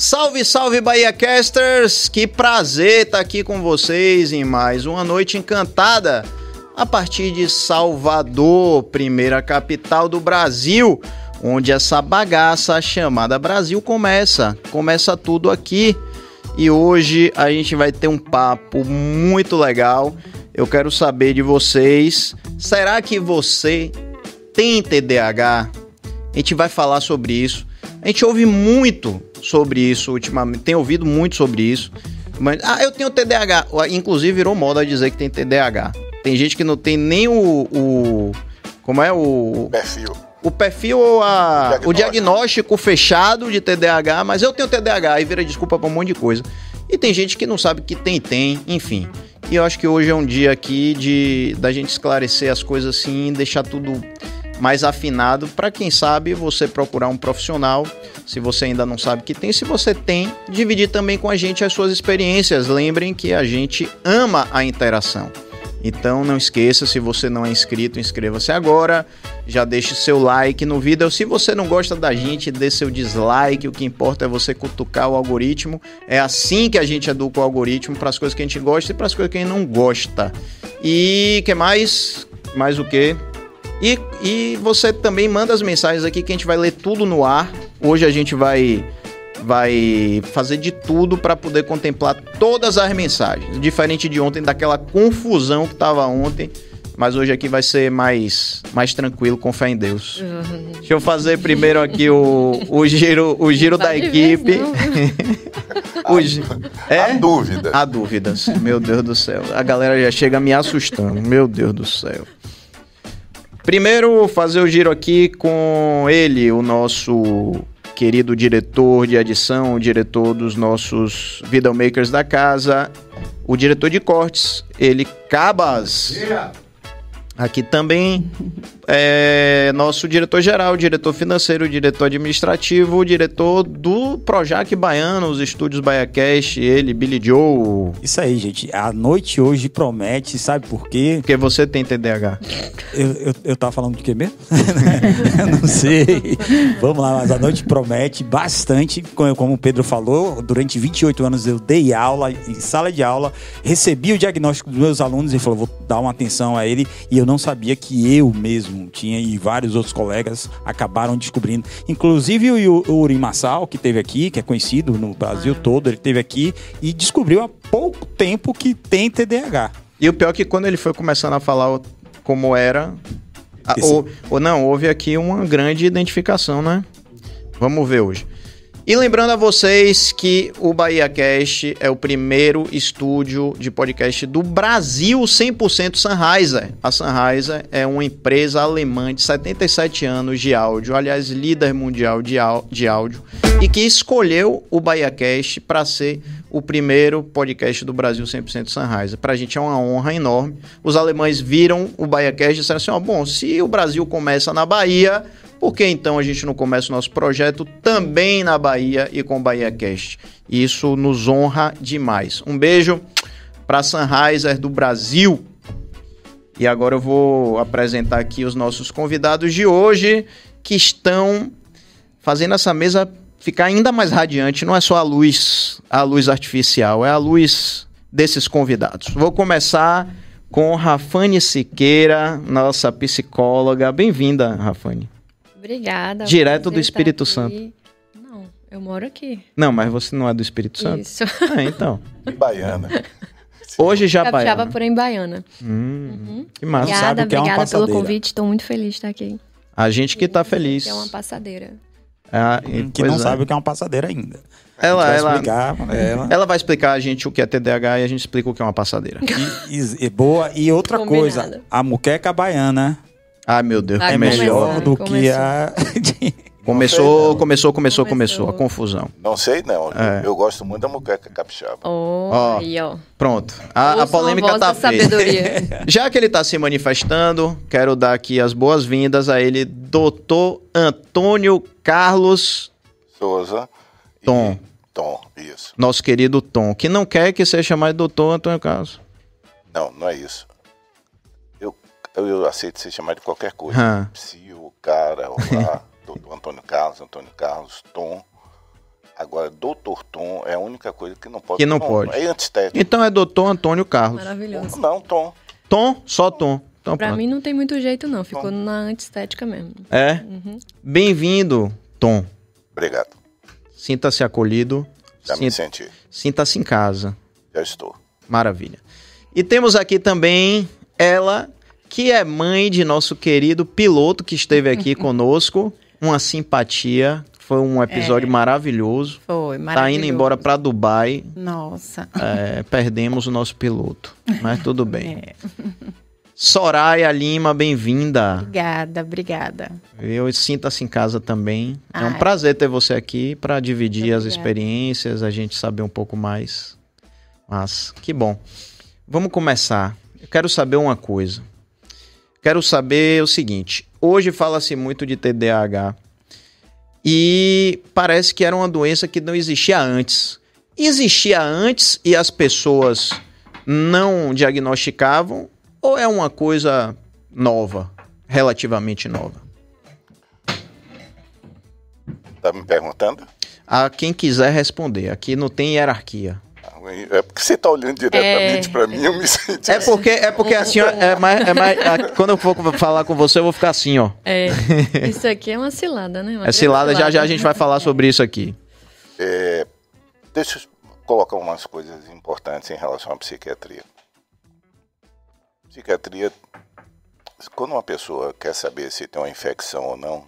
Salve, salve Bahia Casters! Que prazer estar aqui com vocês em mais uma noite encantada a partir de Salvador, primeira capital do Brasil, onde essa bagaça chamada Brasil começa. Começa tudo aqui. E hoje a gente vai ter um papo muito legal. Eu quero saber de vocês, será que você tem TDAH? A gente vai falar sobre isso. A gente ouve muito sobre isso ultimamente, tenho ouvido muito sobre isso. Mas, ah, eu tenho TDAH. Inclusive virou moda dizer que tem TDAH. Tem gente que não tem nem o. o como é o. Perfil. O perfil ou o, diagnóstico. o diagnóstico fechado de TDAH, mas eu tenho TDAH e vira desculpa pra um monte de coisa. E tem gente que não sabe que tem, tem, enfim. E eu acho que hoje é um dia aqui de da gente esclarecer as coisas assim, deixar tudo mais afinado para quem sabe você procurar um profissional, se você ainda não sabe que tem, se você tem, dividir também com a gente as suas experiências. Lembrem que a gente ama a interação. Então não esqueça, se você não é inscrito, inscreva-se agora. Já deixe seu like no vídeo. Se você não gosta da gente, dê seu dislike. O que importa é você cutucar o algoritmo. É assim que a gente educa o algoritmo para as coisas que a gente gosta e para as coisas que a gente não gosta. E que mais? Mais o que? E, e você também manda as mensagens aqui que a gente vai ler tudo no ar. Hoje a gente vai vai fazer de tudo para poder contemplar todas as mensagens, diferente de ontem daquela confusão que tava ontem. Mas hoje aqui vai ser mais, mais tranquilo, com fé em Deus. Deixa eu fazer primeiro aqui o, o giro, o giro da equipe. é? Há dúvidas. Há dúvidas. Meu Deus do céu. A galera já chega me assustando. Meu Deus do céu. Primeiro, fazer o giro aqui com ele, o nosso querido diretor de edição, o diretor dos nossos videomakers da casa, o diretor de cortes, ele Cabas. Yeah. Aqui também é nosso diretor-geral, diretor financeiro, diretor administrativo, diretor do Projac Baiano, os estúdios BaiaCast, ele, Billy Joe. Isso aí, gente. A noite hoje promete, sabe por quê? Porque você tem TDAH. Eu, eu, eu tava falando do quê mesmo? Não sei. Vamos lá, mas a noite promete bastante. Como o Pedro falou, durante 28 anos eu dei aula, em sala de aula, recebi o diagnóstico dos meus alunos e falou, vou dar uma atenção a ele e eu não sabia que eu mesmo tinha e vários outros colegas acabaram descobrindo. Inclusive o, o Uri Massal, que teve aqui, que é conhecido no Brasil ah. todo, ele teve aqui e descobriu há pouco tempo que tem TDAH. E o pior é que quando ele foi começando a falar como era, Esse... ou, ou não, houve aqui uma grande identificação, né? Vamos ver hoje. E lembrando a vocês que o BahiaCast é o primeiro estúdio de podcast do Brasil 100% Sennheiser. A Sennheiser é uma empresa alemã de 77 anos de áudio, aliás, líder mundial de, de áudio, e que escolheu o BahiaCast para ser o primeiro podcast do Brasil 100% Sennheiser. Para a gente é uma honra enorme. Os alemães viram o BahiaCast e disseram assim, ó, oh, bom, se o Brasil começa na Bahia, por que então a gente não começa o nosso projeto também na Bahia e com o Bahia Cast? Isso nos honra demais. Um beijo para Sunriser do Brasil. E agora eu vou apresentar aqui os nossos convidados de hoje que estão fazendo essa mesa ficar ainda mais radiante. Não é só a luz, a luz artificial, é a luz desses convidados. Vou começar com Rafane Siqueira, nossa psicóloga. Bem-vinda, Rafane obrigada. Direto é do Espírito aqui. Santo. Não, eu moro aqui. Não, mas você não é do Espírito Santo? Isso. Ah, então. E baiana. Hoje já é Capixaba, baiana. porém baiana. Hum, uhum. Que massa. Obrigada, Sabe que obrigada é uma passadeira. pelo convite. Estou muito feliz de estar aqui. A gente que está uhum. feliz. Que é uma passadeira. Ah, hum, que não é. sabe o que é uma passadeira ainda. Ela, vai ela, explicar, é. ela... ela vai explicar a gente o que é TDAH e a gente explica o que é uma passadeira. E, e, e boa. E outra Combinado. coisa, a muqueca baiana ah, meu Deus. é melhor do começou. que a. Começou, começou, começou, começou, começou, a confusão. Não sei, não. É. Eu gosto muito da muqueca capixaba. Oh, aí, ó. Pronto. A, a polêmica está tá feita. Já que ele tá se manifestando, quero dar aqui as boas-vindas a ele, doutor Antônio Carlos Souza. Tom. Tom, isso. Nosso querido Tom, que não quer que seja chamado doutor Antônio Carlos. Não, não é isso. Eu, eu aceito ser chamado de qualquer coisa. Hum. Psyu, cara, olá, doutor Antônio Carlos, Antônio Carlos, Tom. Agora, doutor Tom é a única coisa que não pode. Que não, pode. É antistético. Então é doutor Antônio Carlos. Maravilhoso. Não, Tom. Tom, só Tom. Então, pra pronto. mim não tem muito jeito não, ficou Tom. na antistética mesmo. É? Uhum. Bem-vindo, Tom. Obrigado. Sinta-se acolhido. Já Sinta... me senti. Sinta-se em casa. Já estou. Maravilha. E temos aqui também ela, que é mãe de nosso querido piloto que esteve aqui conosco. Uma simpatia. Foi um episódio é. maravilhoso. Foi, maravilhoso. Tá indo embora para Dubai. Nossa. É, perdemos o nosso piloto, mas tudo bem. É. Soraya Lima, bem-vinda. Obrigada, obrigada. Eu sinta-se em casa também. Ai. É um prazer ter você aqui para dividir as experiências, a gente saber um pouco mais. Mas que bom. Vamos começar. Eu quero saber uma coisa quero saber o seguinte: hoje fala-se muito de TDAH e parece que era uma doença que não existia antes. Existia antes e as pessoas não diagnosticavam ou é uma coisa nova, relativamente nova? Tá me perguntando? A ah, quem quiser responder. Aqui não tem hierarquia. É porque você está olhando diretamente é. para mim, eu me senti. É assim. porque, é porque assim, ó, é mais, é mais, a, quando eu for falar com você, eu vou ficar assim, ó. É. Isso aqui é uma cilada, né? Uma é cilada, cilada, já já a gente vai falar sobre isso aqui. É, deixa eu colocar umas coisas importantes em relação à psiquiatria. Psiquiatria, quando uma pessoa quer saber se tem uma infecção ou não,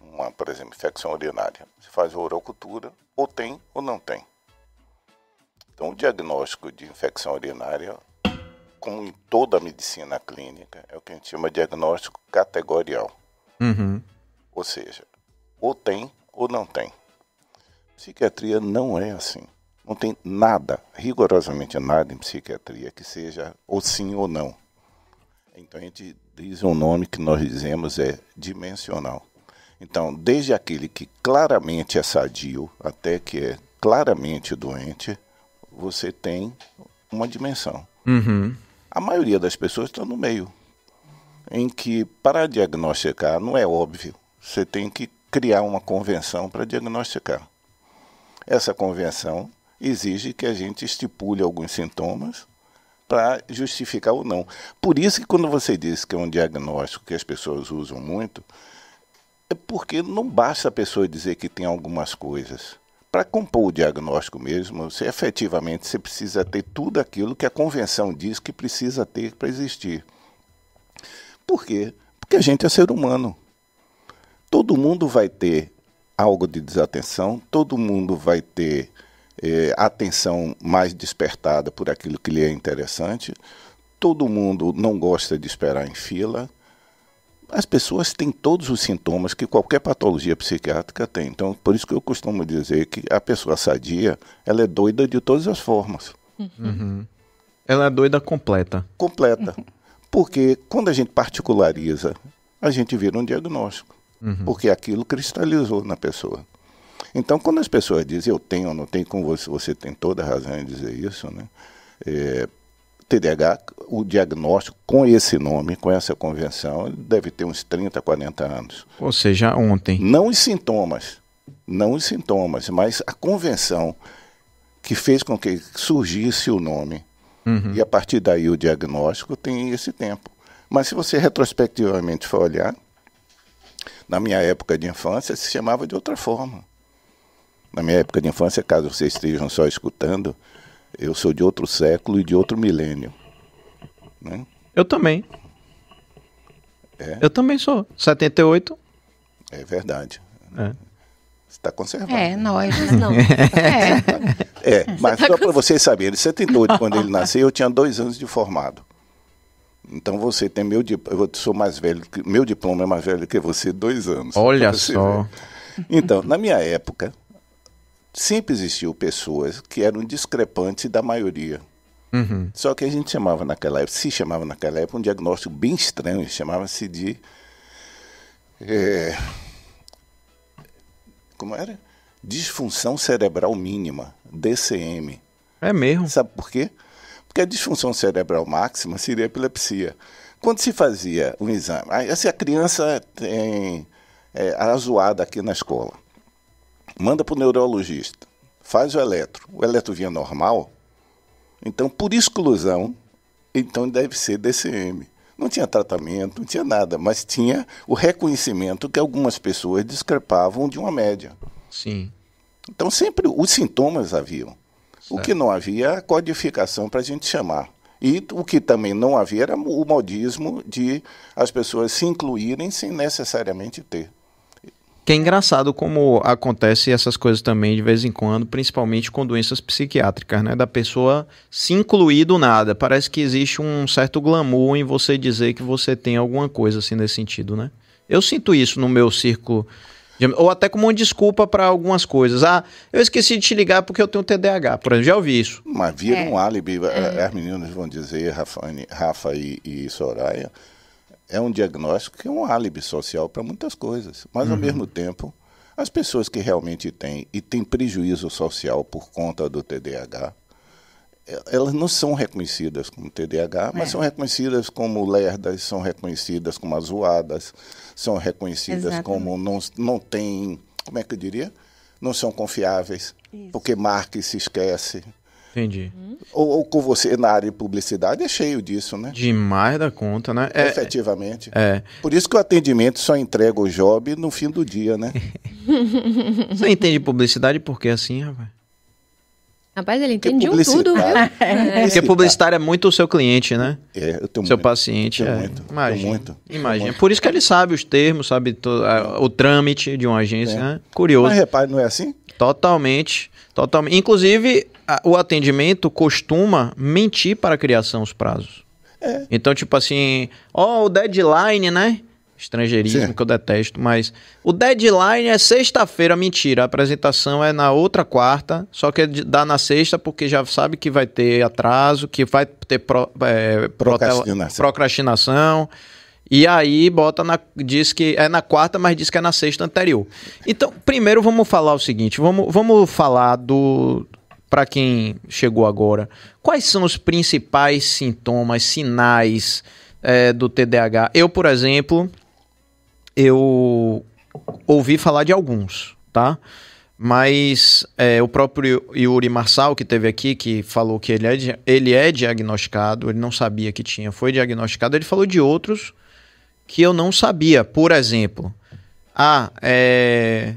uma, por exemplo, infecção urinária, você faz urocultura, ou tem ou não tem. Então, o diagnóstico de infecção urinária, como em toda a medicina clínica, é o que a gente chama de diagnóstico categorial. Uhum. Ou seja, ou tem ou não tem. Psiquiatria não é assim. Não tem nada, rigorosamente nada em psiquiatria que seja ou sim ou não. Então a gente diz um nome que nós dizemos é dimensional. Então, desde aquele que claramente é sadio até que é claramente doente, você tem uma dimensão. Uhum. A maioria das pessoas está no meio, em que para diagnosticar não é óbvio. Você tem que criar uma convenção para diagnosticar. Essa convenção exige que a gente estipule alguns sintomas para justificar ou não. Por isso que quando você diz que é um diagnóstico que as pessoas usam muito, é porque não basta a pessoa dizer que tem algumas coisas para compor o diagnóstico mesmo, você, efetivamente você precisa ter tudo aquilo que a convenção diz que precisa ter para existir. Por quê? Porque a gente é ser humano. Todo mundo vai ter algo de desatenção, todo mundo vai ter eh, atenção mais despertada por aquilo que lhe é interessante, todo mundo não gosta de esperar em fila as pessoas têm todos os sintomas que qualquer patologia psiquiátrica tem. Então, por isso que eu costumo dizer que a pessoa sadia, ela é doida de todas as formas. Uhum. Ela é doida completa. Completa. Porque quando a gente particulariza, a gente vira um diagnóstico. Uhum. Porque aquilo cristalizou na pessoa. Então, quando as pessoas dizem eu tenho ou não tenho, como você, você tem toda a razão em dizer isso, né? É, TDAH, o diagnóstico com esse nome, com essa convenção, deve ter uns 30, 40 anos. Ou seja, ontem. Não os sintomas, não os sintomas, mas a convenção que fez com que surgisse o nome. Uhum. E a partir daí o diagnóstico tem esse tempo. Mas se você retrospectivamente for olhar, na minha época de infância se chamava de outra forma. Na minha época de infância, caso vocês estejam só escutando, eu sou de outro século e de outro milênio. Né? Eu também. É. Eu também sou. 78. É verdade. É. Você está conservado. É, nós não. é. é mas tá só para vocês saberem, 78, quando ele nasceu, eu tinha dois anos de formado. Então você tem meu diploma, eu sou mais velho, meu diploma é mais velho que você, dois anos. Olha só. Ver. Então, na minha época, sempre existiu pessoas que eram discrepantes da maioria. Uhum. Só que a gente chamava naquela época, se chamava naquela época, um diagnóstico bem estranho, chamava-se de. É, como era? Disfunção cerebral mínima, DCM. É mesmo? Sabe por quê? Porque a disfunção cerebral máxima seria epilepsia. Quando se fazia um exame, se assim, a criança tem é, zoada aqui na escola, manda para o neurologista, faz o eletro, o eletro vinha normal, então por exclusão, então deve ser DCM. Não tinha tratamento, não tinha nada, mas tinha o reconhecimento que algumas pessoas discrepavam de uma média. Sim. Então sempre os sintomas haviam. Certo. O que não havia é a codificação para a gente chamar. E o que também não havia era o modismo de as pessoas se incluírem sem necessariamente ter. Que é engraçado como acontece essas coisas também de vez em quando, principalmente com doenças psiquiátricas, né? Da pessoa se incluir do nada. Parece que existe um certo glamour em você dizer que você tem alguma coisa assim nesse sentido, né? Eu sinto isso no meu círculo. De... Ou até como uma desculpa para algumas coisas. Ah, eu esqueci de te ligar porque eu tenho TDAH, por exemplo. Já ouvi isso. Mas vira é. um álibi. É. As meninas vão dizer, Rafa, Rafa e, e Soraya, é um diagnóstico que é um álibi social para muitas coisas. Mas, uhum. ao mesmo tempo, as pessoas que realmente têm e têm prejuízo social por conta do TDAH, elas não são reconhecidas como TDAH, mas é. são reconhecidas como lerdas, são reconhecidas como azuadas, são reconhecidas Exatamente. como não, não têm, como é que eu diria? Não são confiáveis, Isso. porque marca e se esquece, Entendi. Ou, ou, com você na área de publicidade é cheio disso, né? Demais da conta, né? É, Efetivamente. É. Por isso que o atendimento só entrega o job no fim do dia, né? você entende publicidade por que assim, rapaz? Rapaz, ele entende um tudo. É. Porque publicitário é muito o seu cliente, né? É, eu tenho Seu muito, paciente. Tenho é. muito, imagina, muito, imagina. Por isso que ele sabe os termos, sabe to, a, o trâmite de uma agência. É. Né? Curioso. Mas repare, não é assim? Totalmente. Totalmente. Inclusive, a, o atendimento costuma mentir para a criação os prazos. É. Então, tipo assim, ó, oh, o deadline, né? Estrangeirismo Sim. que eu detesto, mas o deadline é sexta-feira, mentira. A apresentação é na outra quarta, só que é dá na sexta porque já sabe que vai ter atraso, que vai ter pro, é, procrastinação. procrastinação e aí bota na. Diz que é na quarta, mas diz que é na sexta anterior. Então, primeiro vamos falar o seguinte: vamos, vamos falar do. Para quem chegou agora, quais são os principais sintomas, sinais é, do TDAH? Eu, por exemplo, eu ouvi falar de alguns, tá? Mas é, o próprio Yuri Marçal, que teve aqui, que falou que ele é, ele é diagnosticado, ele não sabia que tinha, foi diagnosticado, ele falou de outros que eu não sabia. Por exemplo, ah, é,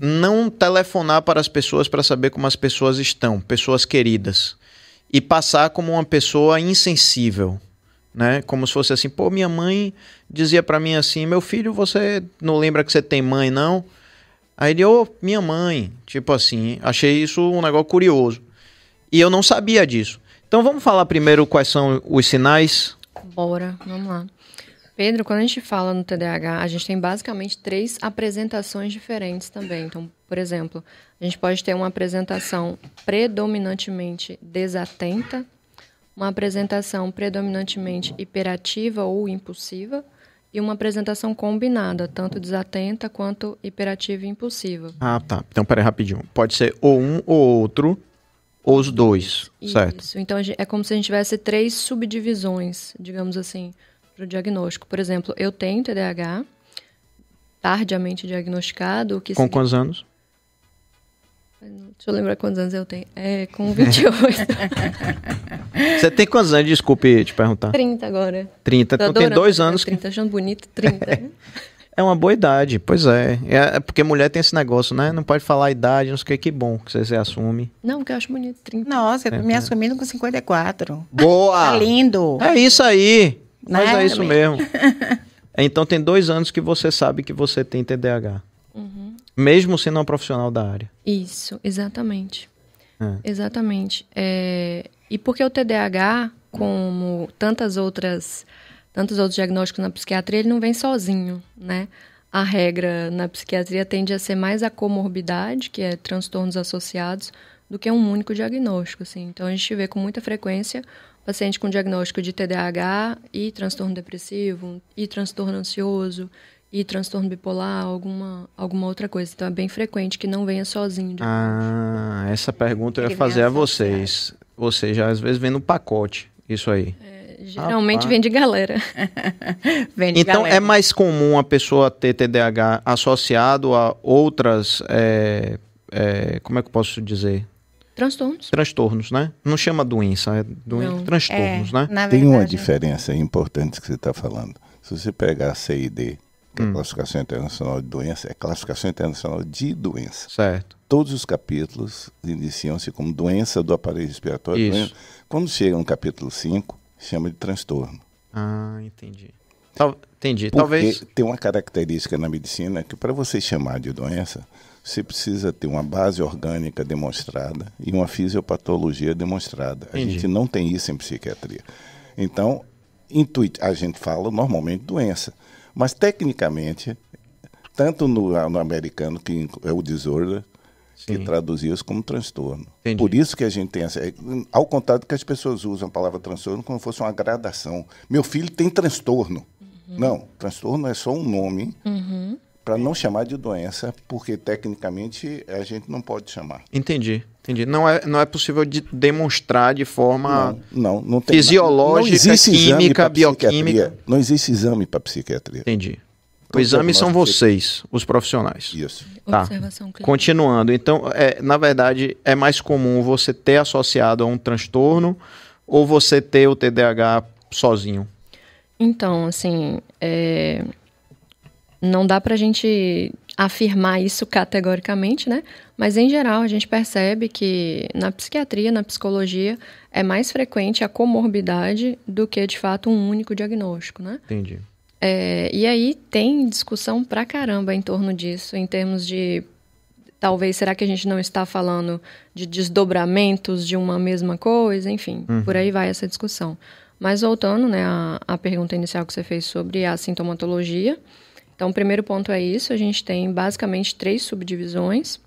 não telefonar para as pessoas para saber como as pessoas estão, pessoas queridas, e passar como uma pessoa insensível, né? Como se fosse assim, pô, minha mãe dizia para mim assim, meu filho, você não lembra que você tem mãe, não? Aí ele, ô, oh, minha mãe, tipo assim, achei isso um negócio curioso. E eu não sabia disso. Então vamos falar primeiro quais são os sinais? Bora, vamos lá. Pedro, quando a gente fala no TDAH, a gente tem basicamente três apresentações diferentes também. Então, por exemplo, a gente pode ter uma apresentação predominantemente desatenta, uma apresentação predominantemente hiperativa ou impulsiva e uma apresentação combinada, tanto desatenta quanto hiperativa e impulsiva. Ah, tá. Então, peraí, rapidinho. Pode ser ou um ou outro, ou os dois, Isso. certo? Isso. Então, é como se a gente tivesse três subdivisões, digamos assim para o diagnóstico. Por exemplo, eu tenho TDAH, tardiamente diagnosticado. Que com quantos anos? Deixa eu lembrar quantos anos eu tenho. É, com 28. Você tem quantos anos? Desculpe te perguntar. 30 agora. 30. Tô então tem dois anos. 30, que... achando bonito, 30. Né? É uma boa idade, pois é. é. é. Porque mulher tem esse negócio, né? Não pode falar a idade, não sei o que, que bom que você se assume. Não, que eu acho bonito, 30. Nossa, é, me é. é. assumindo com 54. Boa! tá lindo! É isso aí! Mas né? é isso mesmo. então tem dois anos que você sabe que você tem TDAH. Uhum. Mesmo sendo um profissional da área. Isso, exatamente. É. Exatamente. É... E porque o TDAH, como tantas outras, tantos outros diagnósticos na psiquiatria, ele não vem sozinho, né? A regra na psiquiatria tende a ser mais a comorbidade, que é transtornos associados, do que um único diagnóstico, assim. Então a gente vê com muita frequência paciente com diagnóstico de TDAH e transtorno depressivo, e transtorno ansioso, e transtorno bipolar, alguma, alguma outra coisa. Então é bem frequente que não venha sozinho. Ah, essa pergunta eu ia fazer a vocês. Vocês já às vezes vem no pacote, isso aí. É, geralmente vem de galera. vem de então galera. é mais comum a pessoa ter TDAH associado a outras. É, é, como é que eu posso dizer? Transtornos. Transtornos, né? Não chama doença, é doença, transtornos, é, né? Verdade, Tem uma diferença importante que você está falando. Se você pegar a CID, que é hum. é a Classificação Internacional de Doença, é Classificação Internacional de Doença. Certo. Todos os capítulos iniciam-se como doença do aparelho respiratório. Isso. Doença. Quando chega no capítulo 5, chama de transtorno. Ah, entendi. Tal, entendi. Porque Talvez. Tem uma característica na medicina que, para você chamar de doença, você precisa ter uma base orgânica demonstrada e uma fisiopatologia demonstrada. A Entendi. gente não tem isso em psiquiatria. Então, intuit, a gente fala normalmente doença, mas tecnicamente, tanto no, no americano, que é o disorder, Sim. que traduzia isso como transtorno. Entendi. Por isso que a gente tem essa. É, ao contrário que as pessoas usam a palavra transtorno como se fosse uma gradação. Meu filho tem transtorno. Uhum. Não, transtorno é só um nome. Uhum para não chamar de doença, porque tecnicamente a gente não pode chamar. Entendi. Entendi. Não é, não é possível de demonstrar de forma não, não, não tem, fisiológica, química, bioquímica. Não existe exame para psiquiatria. Entendi. Então, o exame são vocês, os profissionais. Isso. Tá. Continuando. Então, é, na verdade, é mais comum você ter associado a um transtorno ou você ter o TDAH sozinho? Então, assim, é, não dá para a gente afirmar isso categoricamente, né? Mas em geral a gente percebe que na psiquiatria, na psicologia, é mais frequente a comorbidade do que de fato um único diagnóstico, né? Entendi. É, e aí tem discussão pra caramba em torno disso, em termos de talvez será que a gente não está falando de desdobramentos de uma mesma coisa, enfim, uhum. por aí vai essa discussão. Mas voltando, né, à, à pergunta inicial que você fez sobre a sintomatologia, então, o primeiro ponto é isso: a gente tem basicamente três subdivisões.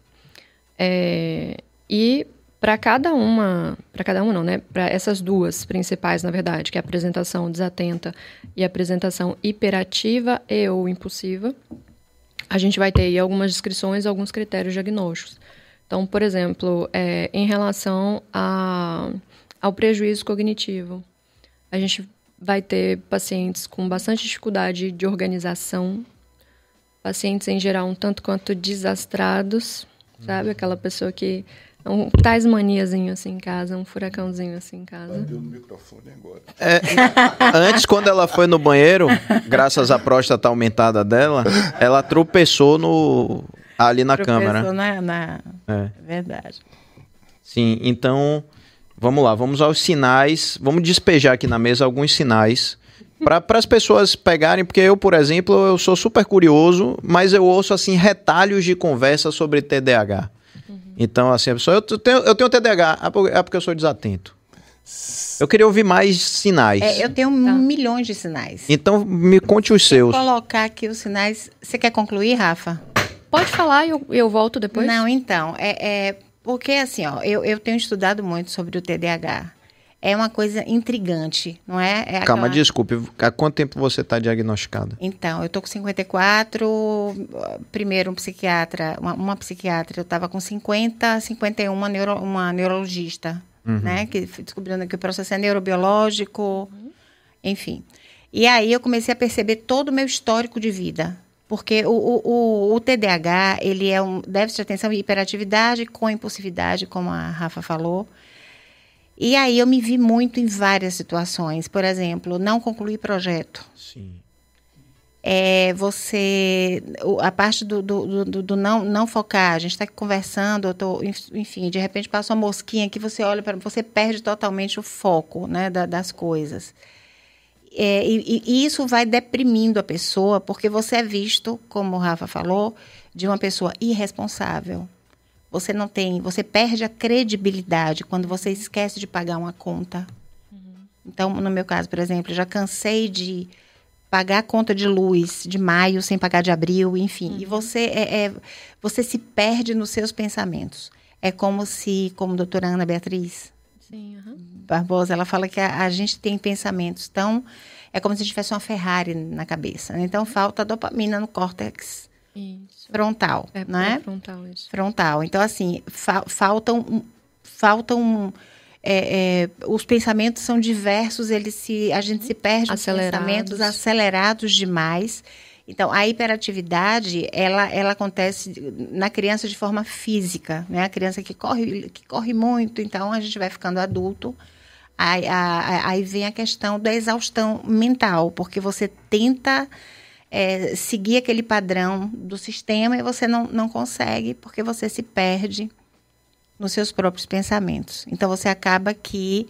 É, e para cada uma, para cada uma não, né? Para essas duas principais, na verdade, que é a apresentação desatenta e a apresentação hiperativa e ou impulsiva, a gente vai ter aí algumas descrições, alguns critérios diagnósticos. Então, por exemplo, é, em relação a, ao prejuízo cognitivo, a gente vai ter pacientes com bastante dificuldade de organização pacientes em geral um tanto quanto desastrados, sabe? Uhum. Aquela pessoa que um tais maniazinho assim em casa, um furacãozinho assim em casa. Deu no microfone agora. É, antes, quando ela foi no banheiro, graças à próstata aumentada dela, ela tropeçou no, ali na tropeçou câmera. na... na... É. Verdade. Sim, então, vamos lá, vamos aos sinais. Vamos despejar aqui na mesa alguns sinais para as pessoas pegarem, porque eu, por exemplo, eu sou super curioso, mas eu ouço assim retalhos de conversa sobre TDAH. Uhum. Então, assim, a pessoa, eu tenho, eu tenho TDAH, é, é porque eu sou desatento. Eu queria ouvir mais sinais. É, eu tenho tá. milhões de sinais. Então, me conte os seus. Vou colocar aqui os sinais. Você quer concluir, Rafa? Pode falar, eu, eu volto depois. Não, então. É, é porque, assim, ó, eu, eu tenho estudado muito sobre o TDAH é uma coisa intrigante, não é? é aquela... Calma, desculpe, há quanto tempo você está diagnosticada? Então, eu tô com 54, primeiro um psiquiatra, uma, uma psiquiatra, eu estava com 50, 51, uma, neuro, uma neurologista, uhum. né? Que descobrindo que o processo é neurobiológico, uhum. enfim. E aí eu comecei a perceber todo o meu histórico de vida. Porque o, o, o, o TDAH, ele é um déficit de atenção e hiperatividade com impulsividade, como a Rafa falou. E aí eu me vi muito em várias situações. Por exemplo, não concluir projeto. Sim. É, você. A parte do, do, do, do não, não focar, a gente está conversando, eu tô, enfim, de repente passa uma mosquinha que você olha para. Você perde totalmente o foco né, da, das coisas. É, e, e, isso vai deprimindo a pessoa, porque você é visto, como o Rafa falou, de uma pessoa irresponsável. Você não tem, você perde a credibilidade quando você esquece de pagar uma conta. Uhum. Então, no meu caso, por exemplo, já cansei de pagar a conta de luz de maio sem pagar de abril, enfim. Uhum. E você é, é, você se perde nos seus pensamentos. É como se, como a doutora Ana Beatriz uhum. Barbosa, ela fala que a, a, gente tem pensamentos tão. É como se tivesse uma Ferrari na cabeça. Né? Então uhum. falta dopamina no córtex. Isso. Frontal, é, né? É frontal, isso. Frontal. Então, assim, fa faltam, faltam é, é, os pensamentos são diversos, eles se, a gente uhum. se perde os pensamentos acelerados demais. Então, a hiperatividade, ela, ela acontece na criança de forma física, né? A criança que corre, que corre muito, então a gente vai ficando adulto. Aí, aí vem a questão da exaustão mental, porque você tenta é, seguir aquele padrão do sistema e você não, não consegue porque você se perde nos seus próprios pensamentos. Então você acaba que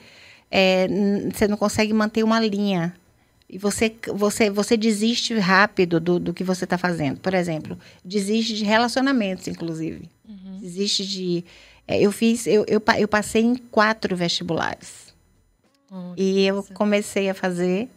é, você não consegue manter uma linha e você você você desiste rápido do, do que você está fazendo. Por exemplo, desiste de relacionamentos, inclusive. Uhum. Desiste de é, eu fiz eu, eu, eu passei em quatro vestibulares oh, e eu comecei a fazer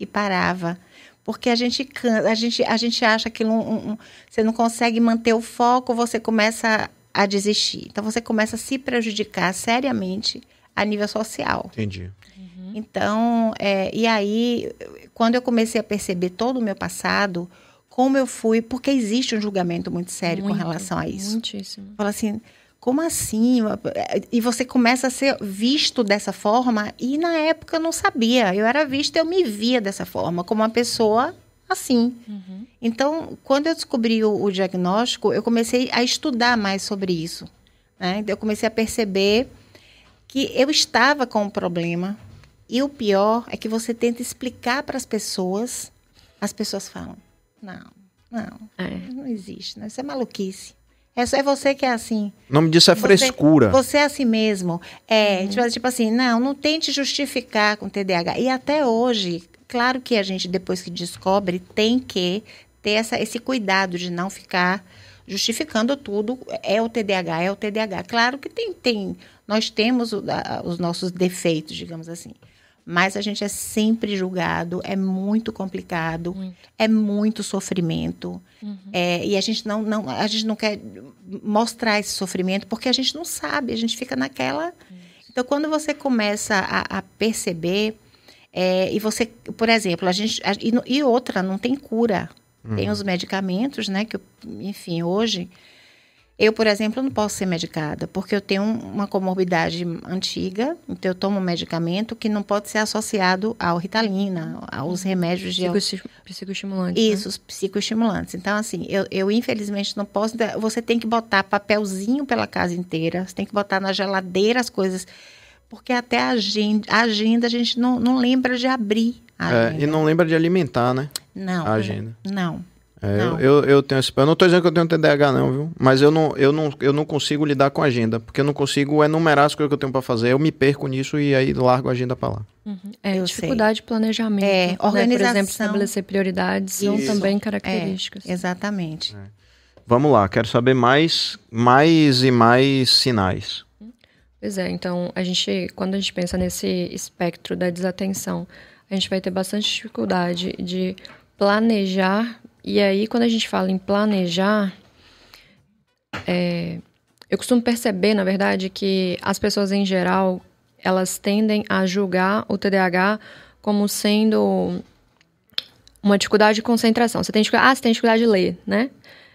e parava porque a gente a gente a gente acha que um, um, você não consegue manter o foco, você começa a desistir. Então você começa a se prejudicar seriamente a nível social. Entendi. Uhum. Então, é, e aí, quando eu comecei a perceber todo o meu passado, como eu fui, porque existe um julgamento muito sério muito, com relação a isso. Muitíssimo. Fala assim, como assim? E você começa a ser visto dessa forma, e na época eu não sabia. Eu era vista, eu me via dessa forma, como uma pessoa assim. Uhum. Então, quando eu descobri o, o, diagnóstico, eu comecei a estudar mais sobre isso. Né? Eu comecei a perceber que eu estava com um problema. E o pior é que você tenta explicar para as pessoas, as pessoas falam: não, não, é. não existe, né? isso é maluquice. É, só é você que é assim. O nome disso é você, frescura. Você é assim mesmo. É, uhum. tipo, tipo assim, não, não tente justificar com TDAH. E até hoje, claro que a gente, depois que descobre, tem que ter essa, esse cuidado de não ficar justificando tudo. É o TDAH, é o TDAH. Claro que tem, tem nós temos o, a, os nossos defeitos, digamos assim mas a gente é sempre julgado, é muito complicado, muito. é muito sofrimento. Uhum. É, e a gente não, não, a gente não quer mostrar esse sofrimento porque a gente não sabe, a gente fica naquela. Então, quando você começa a, a perceber, é, e você, por exemplo, a gente. A, e, e, outra, não tem cura. Uhum. Tem os medicamentos, né? Que, enfim, hoje. Eu, por exemplo, não posso ser medicada, porque eu tenho uma comorbidade antiga, então eu tomo um medicamento que não pode ser associado ao ritalina, aos uhum. remédios de... Psicoestimulantes. Né? Isso, né? psicoestimulantes. Então, assim, eu, eu infelizmente não posso... Você tem que botar papelzinho pela casa inteira, você tem que botar na geladeira as coisas, porque até a agenda a, agenda a gente não, não lembra de abrir. É, e não lembra de alimentar, né? Não. A agenda. Não. É, eu, eu, eu, tenho eu não estou dizendo que eu tenho TDAH, não, viu? Mas eu não, eu, não, eu não consigo lidar com a agenda, porque eu não consigo enumerar as coisas que eu tenho para fazer. Eu me perco nisso e aí largo a agenda para lá. Uhum. É, eu dificuldade sei. de planejamento. É, né? organização. Por exemplo, estabelecer prioridades Isso. são também é, características. É, exatamente. É. Vamos lá, quero saber mais, mais e mais sinais. Pois é, então a gente, quando a gente pensa nesse espectro da desatenção, a gente vai ter bastante dificuldade de planejar e aí, quando a gente fala em planejar, é, eu costumo perceber, na verdade, que as pessoas em geral elas tendem a julgar o TDAH como sendo uma dificuldade de concentração. Você tem dificuldade, ah, você tem dificuldade de ler, né?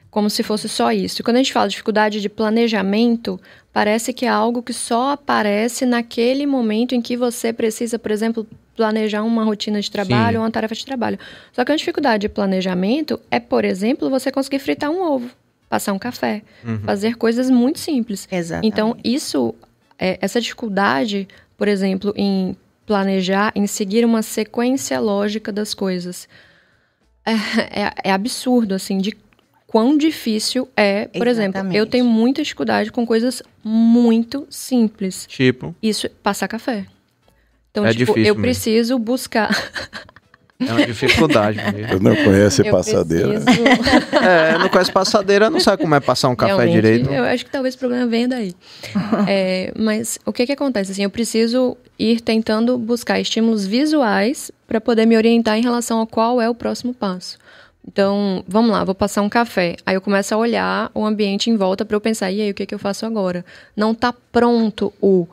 como se fosse só isso. E quando a gente fala de dificuldade de planejamento, parece que é algo que só aparece naquele momento em que você precisa, por exemplo, planejar uma rotina de trabalho, Sim. ou uma tarefa de trabalho. Só que a dificuldade de planejamento é, por exemplo, você conseguir fritar um ovo, passar um café, uhum. fazer coisas muito simples. Exatamente. Então, isso, é, essa dificuldade, por exemplo, em planejar, em seguir uma sequência lógica das coisas. É, é, é absurdo, assim, de quão difícil é, por Exatamente. exemplo, eu tenho muita dificuldade com coisas muito simples. Tipo. Isso, passar café. Então, é tipo, eu mesmo. preciso buscar. É uma dificuldade mesmo. Eu não conheço passadeira. Preciso... É, não conhece passadeira, não sabe como é passar um café Realmente, direito. Eu acho que talvez o problema venha daí. É, mas o que que acontece? Assim, eu preciso ir tentando buscar estímulos visuais para poder me orientar em relação a qual é o próximo passo. Então, vamos lá, vou passar um café. Aí eu começo a olhar o ambiente em volta para eu pensar, e aí, o que, é que eu faço agora? Não tá pronto o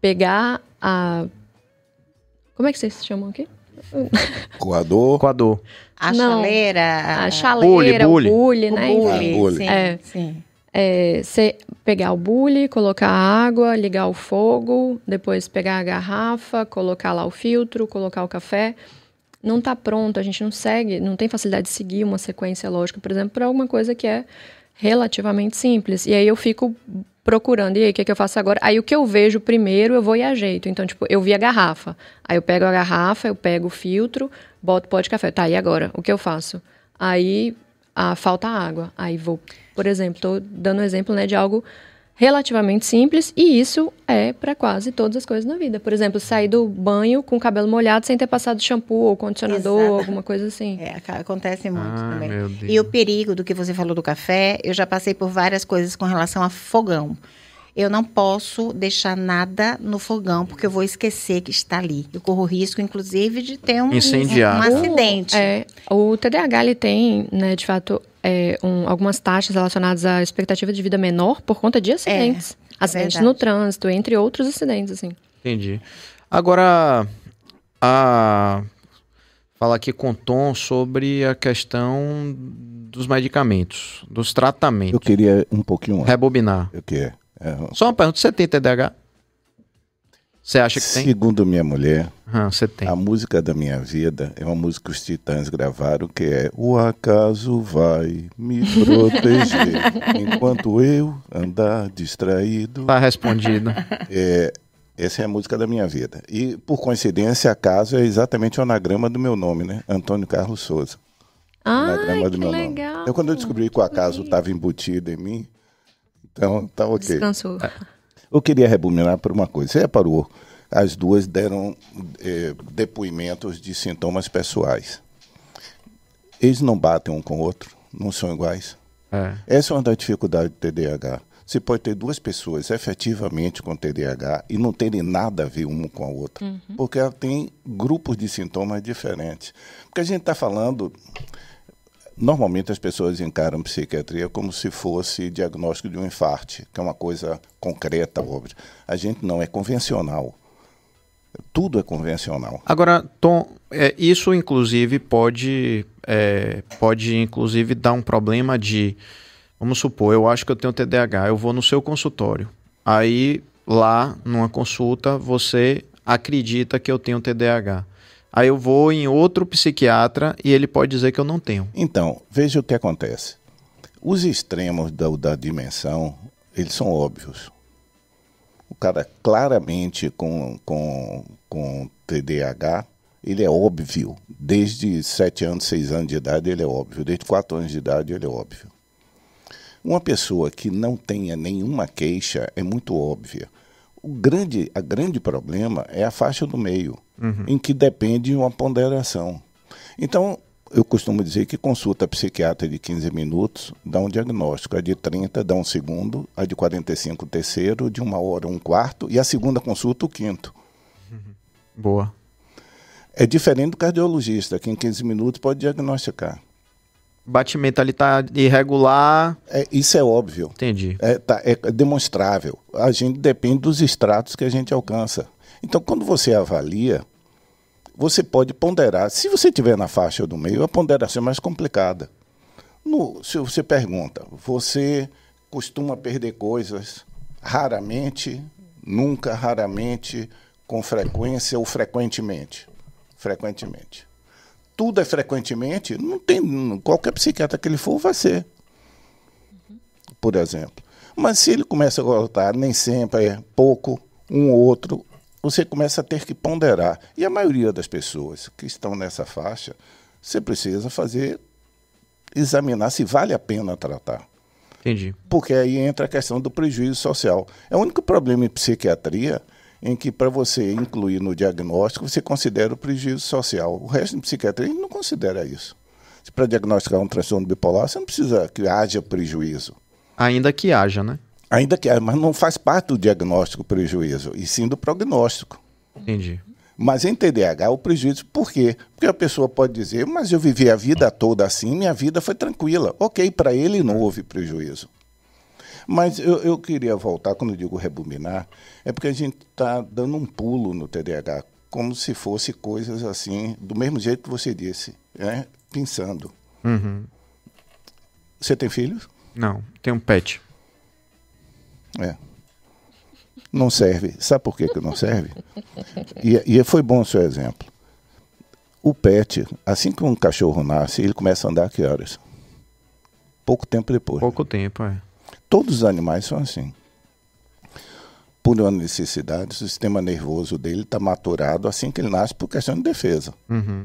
pegar a. Como é que vocês chamam aqui? Coador. Coador. A Não, chaleira. A chaleira, bully, o bully, o né? Ah, é. É, o bully, ah, bully. Sim, é, sim. É, você pegar o bule, colocar a água, ligar o fogo, depois pegar a garrafa, colocar lá o filtro, colocar o café não está pronto, a gente não segue, não tem facilidade de seguir uma sequência lógica, por exemplo, para alguma coisa que é relativamente simples. E aí eu fico procurando, e aí o que, é que eu faço agora? Aí o que eu vejo primeiro eu vou e ajeito. Então, tipo, eu vi a garrafa, aí eu pego a garrafa, eu pego o filtro, boto pó de café. Tá, e agora? O que eu faço? Aí ah, falta água, aí vou. Por exemplo, estou dando um exemplo né, de algo relativamente simples e isso é para quase todas as coisas na vida. Por exemplo, sair do banho com o cabelo molhado sem ter passado shampoo ou condicionador Exato. ou alguma coisa assim. É, acontece muito ah, também. E o perigo do que você falou do café, eu já passei por várias coisas com relação a fogão. Eu não posso deixar nada no fogão, porque eu vou esquecer que está ali. Eu corro risco, inclusive, de ter um, um, um acidente. O, é, o TDAH ele tem, né, de fato, é, um, algumas taxas relacionadas à expectativa de vida menor por conta de é, acidentes. É, acidentes no trânsito, entre outros acidentes, assim. Entendi. Agora, a falar aqui com o Tom sobre a questão dos medicamentos, dos tratamentos. Eu queria um pouquinho... Rebobinar. Eu queria. É, Só uma pergunta, você tem TDAH? Você acha que tem? Segundo minha mulher, ah, tem. a música da minha vida é uma música que os Titãs gravaram, que é O acaso vai me proteger enquanto eu andar distraído. Tá respondido. É, essa é a música da minha vida. E, por coincidência, acaso é exatamente o anagrama do meu nome, né? Antônio Carlos Souza. Ah, que meu legal. nome. Eu, quando eu descobri que o acaso estava embutido em mim, então tá ok. Descansou. É. Eu queria rebuminar por uma coisa. Você reparou, as duas deram eh, depoimentos de sintomas pessoais. Eles não batem um com o outro, não são iguais. É. Essa é uma das dificuldades do TDAH. Você pode ter duas pessoas efetivamente com TDAH e não terem nada a ver uma com a outra, uhum. porque ela tem grupos de sintomas diferentes. Porque a gente está falando Normalmente as pessoas encaram psiquiatria como se fosse diagnóstico de um infarto, que é uma coisa concreta, óbvia. A gente não é convencional. Tudo é convencional. Agora, Tom, é, isso inclusive pode, é, pode inclusive dar um problema de, vamos supor, eu acho que eu tenho TDAH, eu vou no seu consultório. Aí lá numa consulta você acredita que eu tenho TDAH. Aí eu vou em outro psiquiatra e ele pode dizer que eu não tenho. Então, veja o que acontece. Os extremos da, da dimensão, eles são óbvios. O cara claramente com, com, com TDAH, ele é óbvio. Desde 7 anos, 6 anos de idade, ele é óbvio. Desde 4 anos de idade, ele é óbvio. Uma pessoa que não tenha nenhuma queixa é muito óbvia o grande, a grande problema é a faixa do meio, uhum. em que depende uma ponderação. Então, eu costumo dizer que consulta psiquiatra de 15 minutos dá um diagnóstico, a de 30 dá um segundo, a de 45 o terceiro, de uma hora um quarto e a segunda consulta o quinto. Uhum. Boa. É diferente do cardiologista, que em 15 minutos pode diagnosticar batimento ali tá irregular. É, isso é óbvio. Entendi. É, tá, é demonstrável. A gente depende dos extratos que a gente alcança. Então, quando você avalia, você pode ponderar. Se você estiver na faixa do meio, a ponderação é mais complicada. No, se você pergunta, você costuma perder coisas raramente, nunca, raramente, com frequência ou frequentemente? Frequentemente é frequentemente, não tem qualquer psiquiatra que ele for vai ser, por exemplo. Mas se ele começa a gostar, nem sempre é pouco, um ou outro, você começa a ter que ponderar. E a maioria das pessoas que estão nessa faixa, você precisa fazer, examinar se vale a pena tratar. Entendi. Porque aí entra a questão do prejuízo social. É o único problema em psiquiatria em que para você incluir no diagnóstico, você considera o prejuízo social. O resto de psiquiatria não considera isso. Para diagnosticar um transtorno bipolar, você não precisa que haja prejuízo. Ainda que haja, né? Ainda que haja, mas não faz parte do diagnóstico prejuízo, e sim do prognóstico. Entendi. Mas em TDAH o prejuízo, por quê? Porque a pessoa pode dizer, mas eu vivi a vida toda assim, minha vida foi tranquila. Ok, para ele não houve prejuízo. Mas eu, eu queria voltar, quando eu digo rebobinar, é porque a gente está dando um pulo no TDAH, como se fosse coisas assim, do mesmo jeito que você disse, né? pensando. Uhum. Você tem filhos? Não, tem um pet. É. Não serve. Sabe por que, que não serve? E, é, e é, foi bom o seu exemplo. O pet, assim que um cachorro nasce, ele começa a andar que horas? Pouco tempo depois. Pouco tempo, é. Todos os animais são assim. Por uma necessidade, o sistema nervoso dele está maturado assim que ele nasce por questão de defesa. Uhum.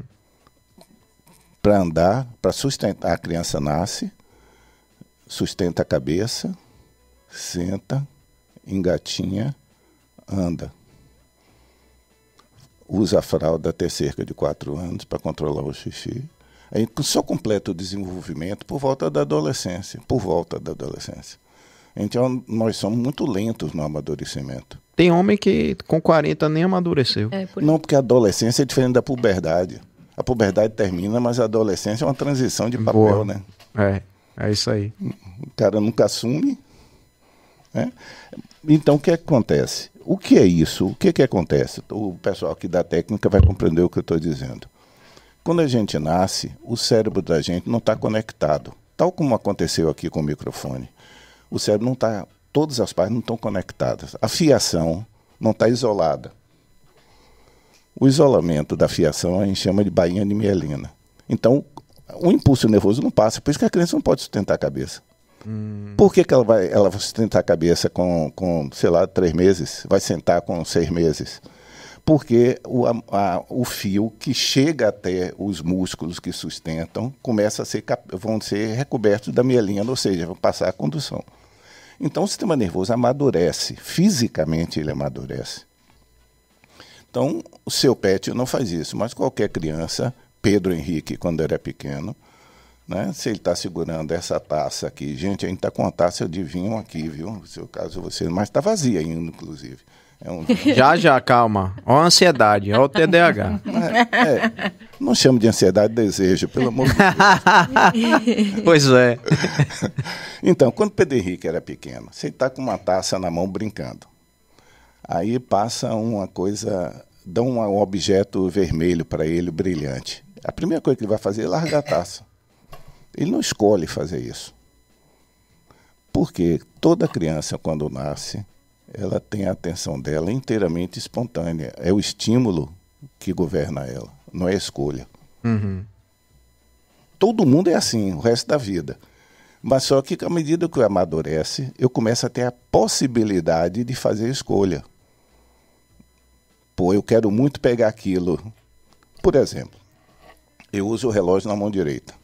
Para andar, para sustentar, a criança nasce, sustenta a cabeça, senta, engatinha, anda. Usa a fralda até cerca de 4 anos para controlar o xixi. Aí, gente só completa o desenvolvimento por volta da adolescência, por volta da adolescência. Então, nós somos muito lentos no amadurecimento. Tem homem que com 40 nem amadureceu. É, por... Não, porque a adolescência é diferente da puberdade. A puberdade termina, mas a adolescência é uma transição de papel, Boa. né? É, é isso aí. O cara nunca assume. Né? Então, o que acontece? O que é isso? O que, que acontece? O pessoal aqui da técnica vai compreender o que eu estou dizendo. Quando a gente nasce, o cérebro da gente não está conectado, tal como aconteceu aqui com o microfone o cérebro não está, todas as partes não estão conectadas. A fiação não está isolada. O isolamento da fiação a gente chama de bainha de mielina. Então, o impulso nervoso não passa, por isso que a criança não pode sustentar a cabeça. Hum. Por que, que ela, vai, ela vai sustentar a cabeça com, com, sei lá, três meses? Vai sentar com seis meses? Porque o, a, o fio que chega até os músculos que sustentam começa a ser, vão ser recobertos da mielina, ou seja, vão passar a condução. Então o sistema nervoso amadurece, fisicamente ele amadurece. Então o seu pet não faz isso, mas qualquer criança, Pedro Henrique, quando era pequeno, né, se ele está segurando essa taça aqui, gente, a gente está com a taça de vinho aqui, viu? No seu caso, você, mas está vazia ainda, inclusive. É um... Já, já, calma. Ó a ansiedade, ó o TDAH. É, é. Não chamo de ansiedade desejo, pelo amor de Deus. pois é. então, quando Pedro Henrique era pequeno, você está com uma taça na mão brincando. Aí passa uma coisa, dá um objeto vermelho para ele, brilhante. A primeira coisa que ele vai fazer é largar a taça. Ele não escolhe fazer isso. Porque toda criança, quando nasce, ela tem a atenção dela inteiramente espontânea. É o estímulo que governa ela, não é a escolha. Uhum. Todo mundo é assim o resto da vida. Mas só que, à medida que eu amadurece, eu começo a ter a possibilidade de fazer escolha. Pô, eu quero muito pegar aquilo. Por exemplo, eu uso o relógio na mão direita.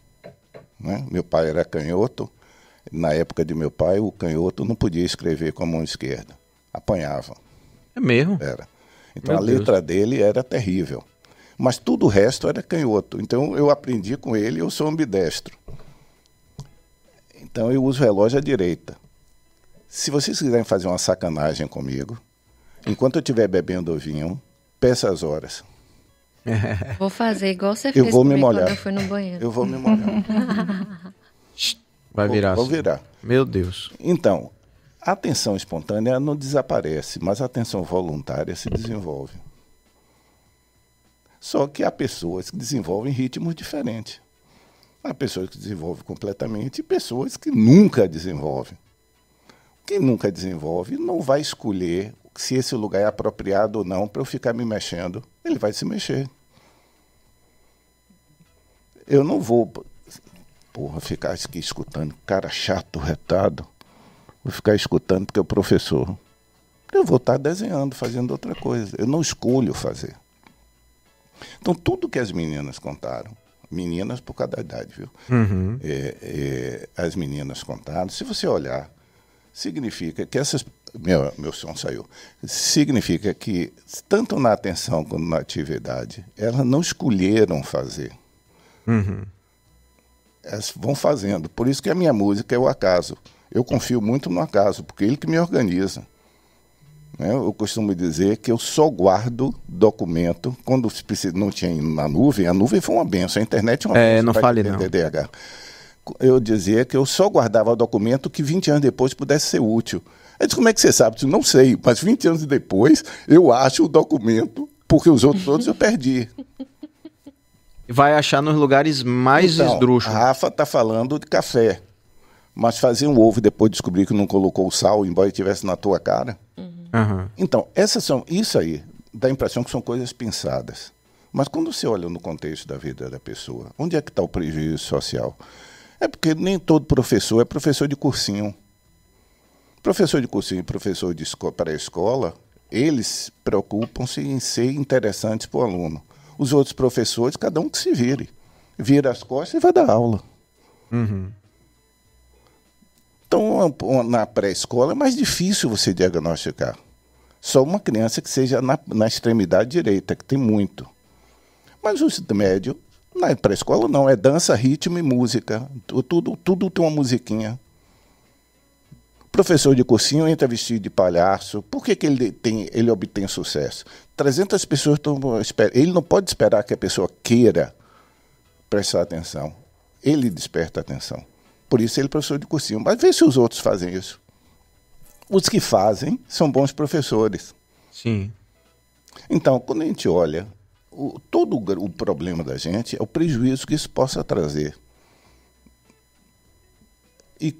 Né? Meu pai era canhoto. Na época de meu pai, o canhoto não podia escrever com a mão esquerda apanhavam. É mesmo? Era. Então Meu a Deus. letra dele era terrível. Mas tudo o resto era canhoto. Então eu aprendi com ele, eu sou ambidestro. Então eu uso relógio à direita. Se vocês quiserem fazer uma sacanagem comigo, enquanto eu estiver bebendo vinho, peça as horas. Vou fazer igual você eu fez vou me molhar. eu fui no banheiro. Eu vou me molhar. Vai virar. Vou, vou assim. virar. Meu Deus. Então, a atenção espontânea não desaparece, mas a atenção voluntária se desenvolve. Só que há pessoas que desenvolvem ritmos diferentes. Há pessoas que desenvolvem completamente e pessoas que nunca desenvolvem. Quem nunca desenvolve não vai escolher se esse lugar é apropriado ou não para eu ficar me mexendo. Ele vai se mexer. Eu não vou, porra, ficar aqui escutando cara chato, retado. Vou ficar escutando porque é o professor. Eu vou estar desenhando, fazendo outra coisa. Eu não escolho fazer. Então, tudo que as meninas contaram, meninas por cada idade, viu? Uhum. É, é, as meninas contaram, se você olhar, significa que essas. Meu, meu som saiu. Significa que, tanto na atenção quanto na atividade, elas não escolheram fazer. Uhum. Elas vão fazendo. Por isso que a minha música é o acaso. Eu confio muito no acaso, porque é ele que me organiza. Né? Eu costumo dizer que eu só guardo documento quando não tinha na nuvem. A nuvem foi uma benção, a internet é uma é, benção. Não fale não. Eu dizia que eu só guardava documento que 20 anos depois pudesse ser útil. Eu disse, como é que você sabe? Eu disse, não sei, mas 20 anos depois eu acho o documento, porque os outros todos eu perdi. Vai achar nos lugares mais então, esdrúxulos. Rafa está falando de café. Mas fazer um ovo e depois descobrir que não colocou o sal, embora estivesse na tua cara. Uhum. Uhum. Então, essas são, isso aí dá a impressão que são coisas pensadas. Mas quando você olha no contexto da vida da pessoa, onde é que está o prejuízo social? É porque nem todo professor é professor de cursinho. Professor de cursinho e professor de para a escola, eles preocupam-se em ser interessantes para o aluno. Os outros professores, cada um que se vire. Vira as costas e vai dar aula. Uhum. Então, na pré-escola é mais difícil você diagnosticar. Só uma criança que seja na, na extremidade direita, que tem muito. Mas o médio, na pré-escola não, é dança, ritmo e música. Tudo, tudo tem uma musiquinha. Professor de cursinho entra vestido de palhaço. Por que, que ele, tem, ele obtém sucesso? 300 pessoas estão. Ele não pode esperar que a pessoa queira prestar atenção. Ele desperta atenção. Por isso ele é professor de cursinho. Mas vê se os outros fazem isso. Os que fazem são bons professores. Sim. Então, quando a gente olha, o, todo o problema da gente é o prejuízo que isso possa trazer. E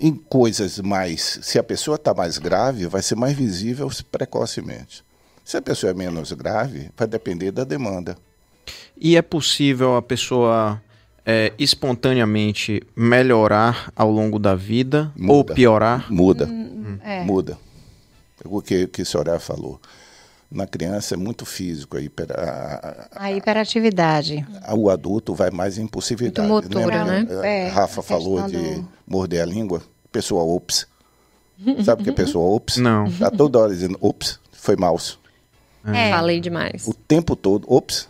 em coisas mais. Se a pessoa está mais grave, vai ser mais visível precocemente. Se a pessoa é menos grave, vai depender da demanda. E é possível a pessoa é, espontaneamente melhorar ao longo da vida muda, ou piorar? Muda. Hum, hum, é. Muda. O que, que a senhora falou. Na criança é muito físico, a, hiper, a, a, a hiperatividade. o adulto vai mais em impulsividade. Muito motora, Lembra, né? né? É, é Rafa falou de do... morder a língua. Pessoa ops. Sabe o que é pessoa ops? Não. Tá toda hora dizendo ops, foi mouse. É. é. Falei demais. O tempo todo, ops,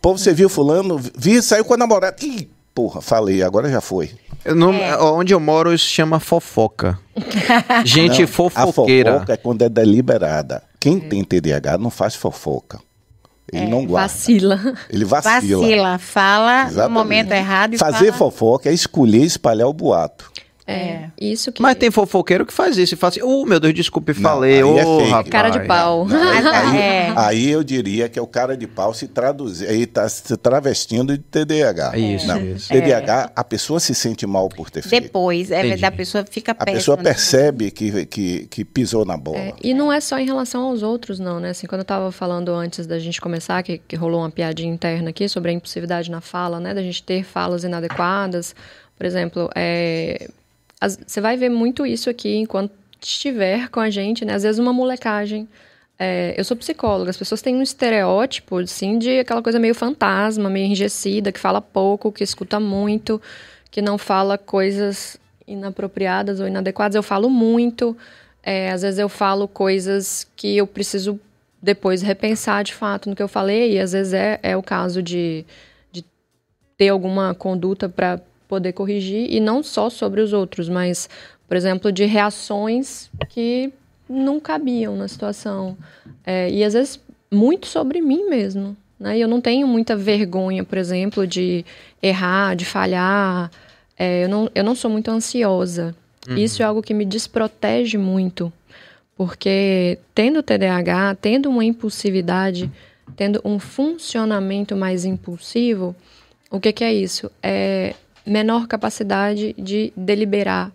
Pô, você viu fulano? Vi, saiu com a namorada. Ih, porra, falei, agora já foi. Eu não, é. Onde eu moro isso chama fofoca. Gente não, fofoqueira. A fofoca é quando é deliberada. Quem é. tem TDAH não faz fofoca. Ele é, não guarda. Vacila. Ele vacila. Vacila, fala Exatamente. no momento errado. Fazer fala... fofoca é escolher espalhar o boato. É. é. Isso que... Mas tem fofoqueiro que faz isso e fala assim, oh, meu Deus, desculpe, falei, é ô, oh, é rapaz. Cara de é. pau. Não, aí, é. aí, eu diria que é o cara de pau se traduzir, aí tá se travestindo de TDAH. Isso, não, isso. TDAH, a pessoa se sente mal por ter feito. Depois, é, da pessoa fica péssima. A pessoa né? percebe que, que, que pisou na bola. e não é só em relação aos outros, não, né? Assim, quando eu tava falando antes da gente começar, que, que rolou uma piadinha interna aqui sobre a impulsividade na fala, né? Da gente ter falas inadequadas, por exemplo, é, você vai ver muito isso aqui enquanto estiver com a gente, né? Às vezes uma molecagem. É, eu sou psicóloga, as pessoas têm um estereótipo, assim, de aquela coisa meio fantasma, meio enrijecida, que fala pouco, que escuta muito, que não fala coisas inapropriadas ou inadequadas. Eu falo muito, é, às vezes eu falo coisas que eu preciso depois repensar de fato no que eu falei, e às vezes é, é o caso de, de ter alguma conduta para poder corrigir e não só sobre os outros, mas, por exemplo, de reações que não cabiam na situação. É, e às vezes muito sobre mim mesmo. Né? E eu não tenho muita vergonha, por exemplo, de errar, de falhar. É, eu, não, eu não sou muito ansiosa. Uhum. Isso é algo que me desprotege muito. Porque tendo TDAH, tendo uma impulsividade, tendo um funcionamento mais impulsivo, o que, que é isso? É menor capacidade de deliberar,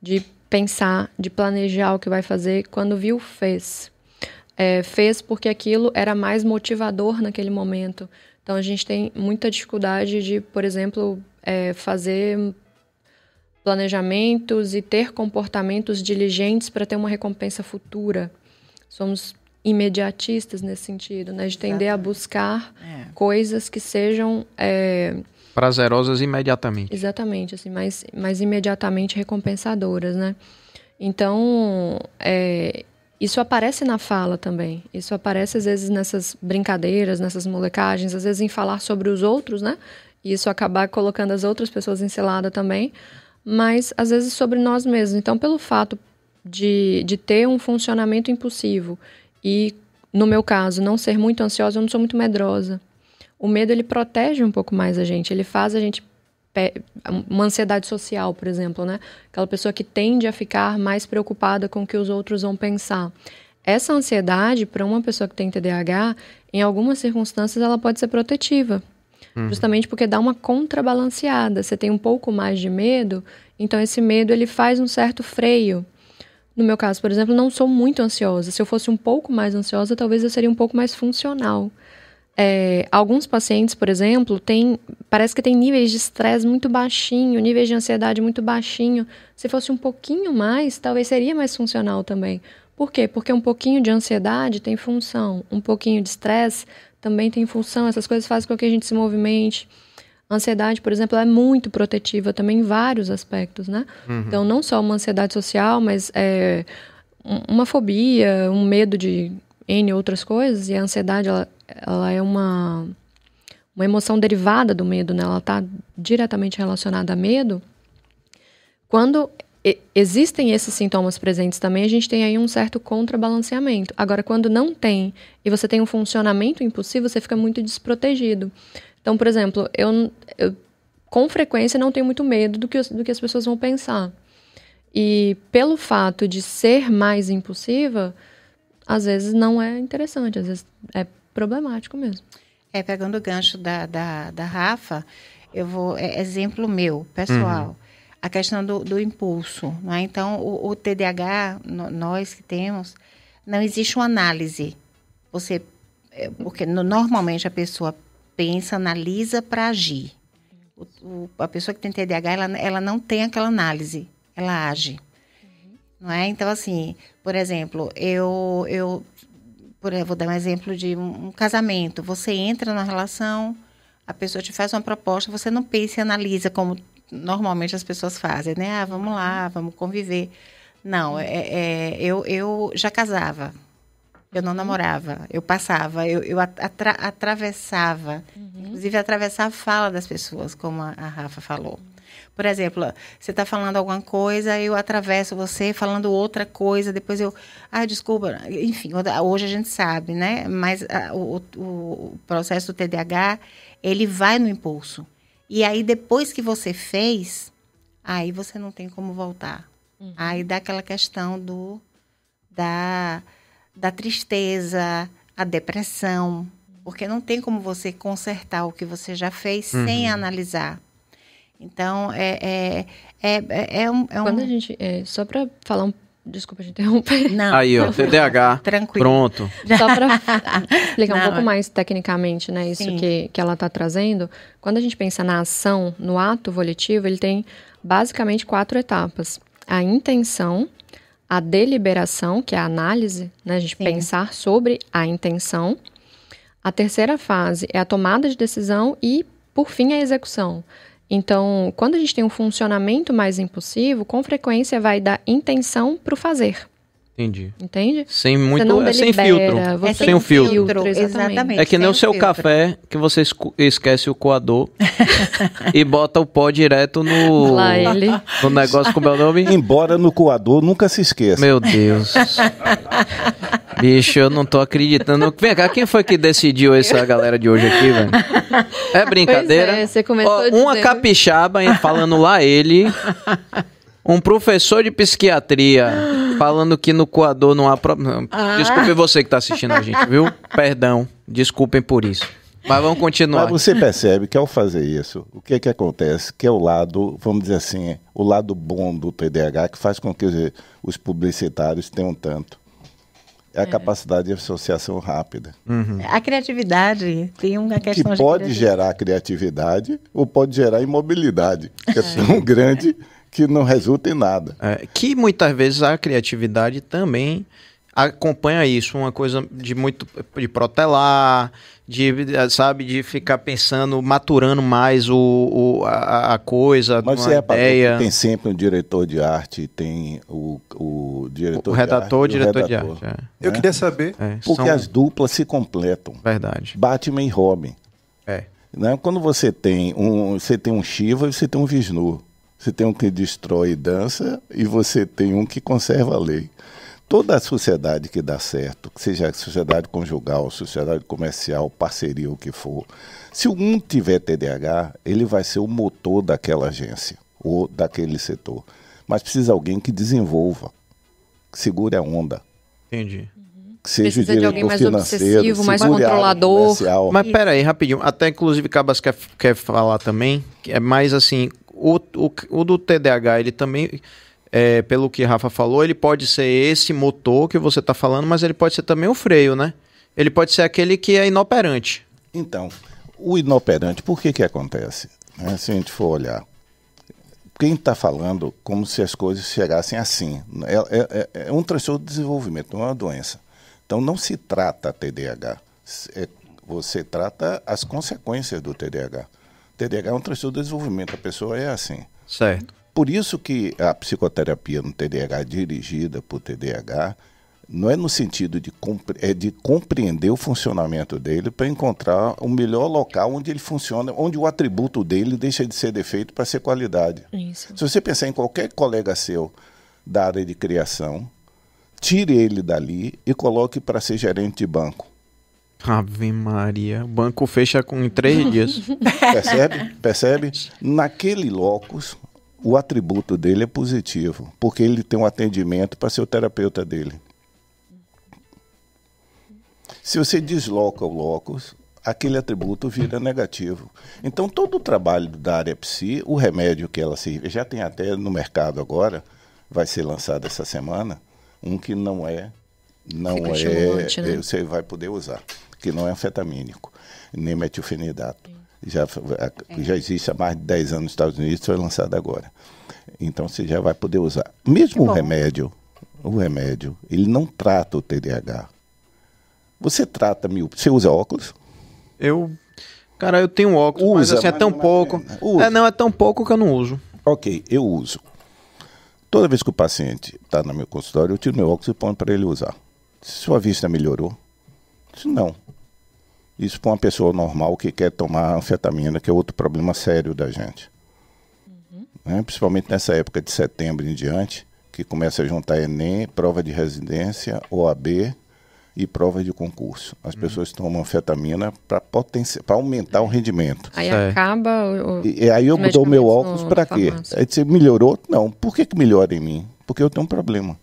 de pensar, de planejar o que vai fazer, quando viu, fez. É, fez porque aquilo era mais motivador naquele momento. Então a gente tem muita dificuldade de, por exemplo, é, fazer planejamentos e ter comportamentos diligentes para ter uma recompensa futura. Somos imediatistas nesse sentido, né? De tender a buscar é. coisas que sejam é, prazerosas imediatamente. Exatamente, assim, mais, mais imediatamente recompensadoras, né? Então, é, isso aparece na fala também. Isso aparece às vezes nessas brincadeiras, nessas molecagens, às vezes em falar sobre os outros, né? E isso acabar colocando as outras pessoas em selada também, mas às vezes sobre nós mesmos. Então, pelo fato de, de ter um funcionamento impulsivo e, no meu caso, não ser muito ansiosa, eu não sou muito medrosa o medo ele protege um pouco mais a gente, ele faz a gente uma ansiedade social, por exemplo, né? Aquela pessoa que tende a ficar mais preocupada com o que os outros vão pensar. Essa ansiedade para uma pessoa que tem TDAH, em algumas circunstâncias ela pode ser protetiva. Uhum. Justamente porque dá uma contrabalanceada. Você tem um pouco mais de medo, então esse medo ele faz um certo freio. No meu caso, por exemplo, não sou muito ansiosa. Se eu fosse um pouco mais ansiosa, talvez eu seria um pouco mais funcional. É, alguns pacientes, por exemplo, tem parece que tem níveis de estresse muito baixinho, níveis de ansiedade muito baixinho. Se fosse um pouquinho mais, talvez seria mais funcional também. Por quê? Porque um pouquinho de ansiedade tem função, um pouquinho de estresse também tem função, essas coisas fazem com que a gente se movimente. A ansiedade, por exemplo, é muito protetiva também em vários aspectos, né? Uhum. Então, não só uma ansiedade social, mas é, uma fobia, um medo de N outras coisas, e a ansiedade, ela ela é uma, uma emoção derivada do medo, né? Ela está diretamente relacionada a medo. Quando existem esses sintomas presentes também, a gente tem aí um certo contrabalanceamento. Agora, quando não tem e você tem um funcionamento impulsivo você fica muito desprotegido. Então, por exemplo, eu, eu com frequência não tenho muito medo do que, do que as pessoas vão pensar. E pelo fato de ser mais impulsiva, às vezes não é interessante, às vezes é problemático mesmo. É, pegando o gancho da, da, da Rafa, eu vou. É, exemplo meu, pessoal. Uhum. A questão do, do impulso. Né? Então, o, o TDAH, no, nós que temos, não existe uma análise. Você. É, porque no, normalmente a pessoa pensa, analisa para agir. O, o, a pessoa que tem TDAH, ela, ela não tem aquela análise, ela age. Uhum. Não é? Então, assim, por exemplo, eu, eu por, eh, vou dar um exemplo de um casamento. Você entra na relação, a pessoa te faz uma proposta, você não pensa e analisa como normalmente as pessoas fazem, né? Ah, vamos lá, uhum. vamos conviver. Não, uhum. é, é, eu, eu já casava. Eu não uhum. namorava, eu passava, eu, eu atra atravessava. Uhum. Inclusive, atravessar a fala das pessoas, como a, a Rafa falou. Por exemplo, você está falando alguma coisa, eu atravesso você falando outra coisa, depois eu. Ah, desculpa. Enfim, hoje a gente sabe, né? Mas a, ah, o, o processo do TDAH, ele vai no impulso. E aí, depois que você fez, aí você não tem como voltar. Uhum. Aí dá aquela questão do da, da tristeza, a depressão, uhum. porque não tem como você consertar o que você já fez uhum. sem analisar. Então, é, é, é, é, um, é um... Quando a gente... É, só para falar um Desculpa te interromper. Não. Aí, ó, TDAH. Tranquilo. Pronto. Só para explicar um pouco mais tecnicamente, né? Isso que, que ela está trazendo. Quando a gente pensa na ação, no ato volitivo, ele tem basicamente quatro etapas: a intenção, a deliberação, que é a análise, né? A gente sim. pensar sobre a intenção. A terceira fase é a tomada de decisão e, por fim, a execução. Então, quando a gente tem um funcionamento mais impulsivo, com frequência vai da intenção para o fazer. Entendi. Entende? Sem muito, é delibera, sem filtro. Você... É sem, sem filtro. filtro exatamente. exatamente. É que nem o seu filtro. café que você esquece o coador e bota o pó direto no Lá ele. no negócio com o meu nome? Embora no coador nunca se esqueça. Meu Deus. Bicho, eu não tô acreditando. Vem cá, quem foi que decidiu essa galera de hoje aqui, velho? É brincadeira? Pois é, você começou Ó, Uma dizendo... capixaba falando lá ele. Um professor de psiquiatria falando que no coador não há problema. Ah. Desculpe você que tá assistindo a gente, viu? Perdão. Desculpem por isso. Mas vamos continuar. Mas você percebe que ao fazer isso, o que é que acontece? Que é o lado, vamos dizer assim, o lado bom do TDAH que faz com que os publicitários tenham tanto é a é. capacidade de associação rápida. Uhum. A criatividade tem uma questão que pode gerar criatividade ou pode gerar imobilidade, que é, é tão grande que não resulta em nada. É, que muitas vezes a criatividade também acompanha isso, uma coisa de muito de protelar, de sabe de ficar pensando maturando mais o, o a, a, coisa mas você é ideia. tem sempre um diretor de arte tem o, o diretor o redator de arte, diretor redator, de arte é. eu né? queria saber é, porque são... as duplas se completam verdade Batman e Robin é né? quando você tem um você tem um Shiva e você tem um Vishnu você tem um que destrói dança e você tem um que conserva a lei Toda a sociedade que dá certo, seja sociedade conjugal, sociedade comercial, parceria, o que for, se um tiver TDAH, ele vai ser o motor daquela agência ou daquele setor. Mas precisa alguém que desenvolva, que segure a onda. Entendi seja Precisa de alguém mais obsessivo, mais controlador. Mas peraí, rapidinho. Até inclusive Cabas quer, quer falar também. É mais assim, o, o, o do TDAH, ele também é, pelo que Rafa falou, ele pode ser esse motor que você está falando, mas ele pode ser também o freio, né? Ele pode ser aquele que é inoperante. Então, o inoperante, por que que acontece? É, se a gente for olhar, quem está falando como se as coisas chegassem assim? É, é, é, é um transtorno de desenvolvimento, não é uma doença. Então, não se trata TDAH, é, você trata as consequências do TDAH. TDAH é um transtorno de desenvolvimento, a pessoa é assim. Certo. Por isso que a psicoterapia no TDAH dirigida por TDAH não é no sentido de, compre é de compreender o funcionamento dele para encontrar o melhor local onde ele funciona, onde o atributo dele deixa de ser defeito para ser qualidade. Isso. Se você pensar em qualquer colega seu da área de criação, tire ele dali e coloque para ser gerente de banco. Ave Maria, o banco fecha com três dias. Percebe? Percebe? Naquele locus, o atributo dele é positivo, porque ele tem um atendimento para ser o terapeuta dele. Se você desloca o locus, aquele atributo vira negativo. Então, todo o trabalho da área psi, o remédio que ela serve, já tem até no mercado agora, vai ser lançado essa semana, um que não é, não Fica é, né? É, você vai poder usar, que não é anfetamínico, nem metilfenidato já, é. já existe há mais de 10 anos nos Estados Unidos, foi lançado agora. Então você já vai poder usar. Mesmo é o remédio, o remédio, ele não trata o TDAH. Você trata mil Você usa óculos? Eu. Cara, eu tenho óculos, usa, mas assim, é mas tão é pouco. Né? É, não, é tão pouco que eu não uso. Ok, eu uso. Toda vez que o paciente está no meu consultório, eu tiro meu óculos e ponho para ele usar. Sua vista melhorou? Não. Isso para uma pessoa normal que quer tomar anfetamina, que é outro problema sério da gente. Uhum. Né? Principalmente nessa época de setembro em diante, que começa a juntar Enem, prova de residência, OAB e prova de concurso. As uhum. pessoas tomam anfetamina para aumentar o rendimento. Aí é. acaba o, e, aí eu mudou meu óculos para quê? Aí você é melhorou? Não. Por que, que melhora em mim? Porque eu tenho um problema.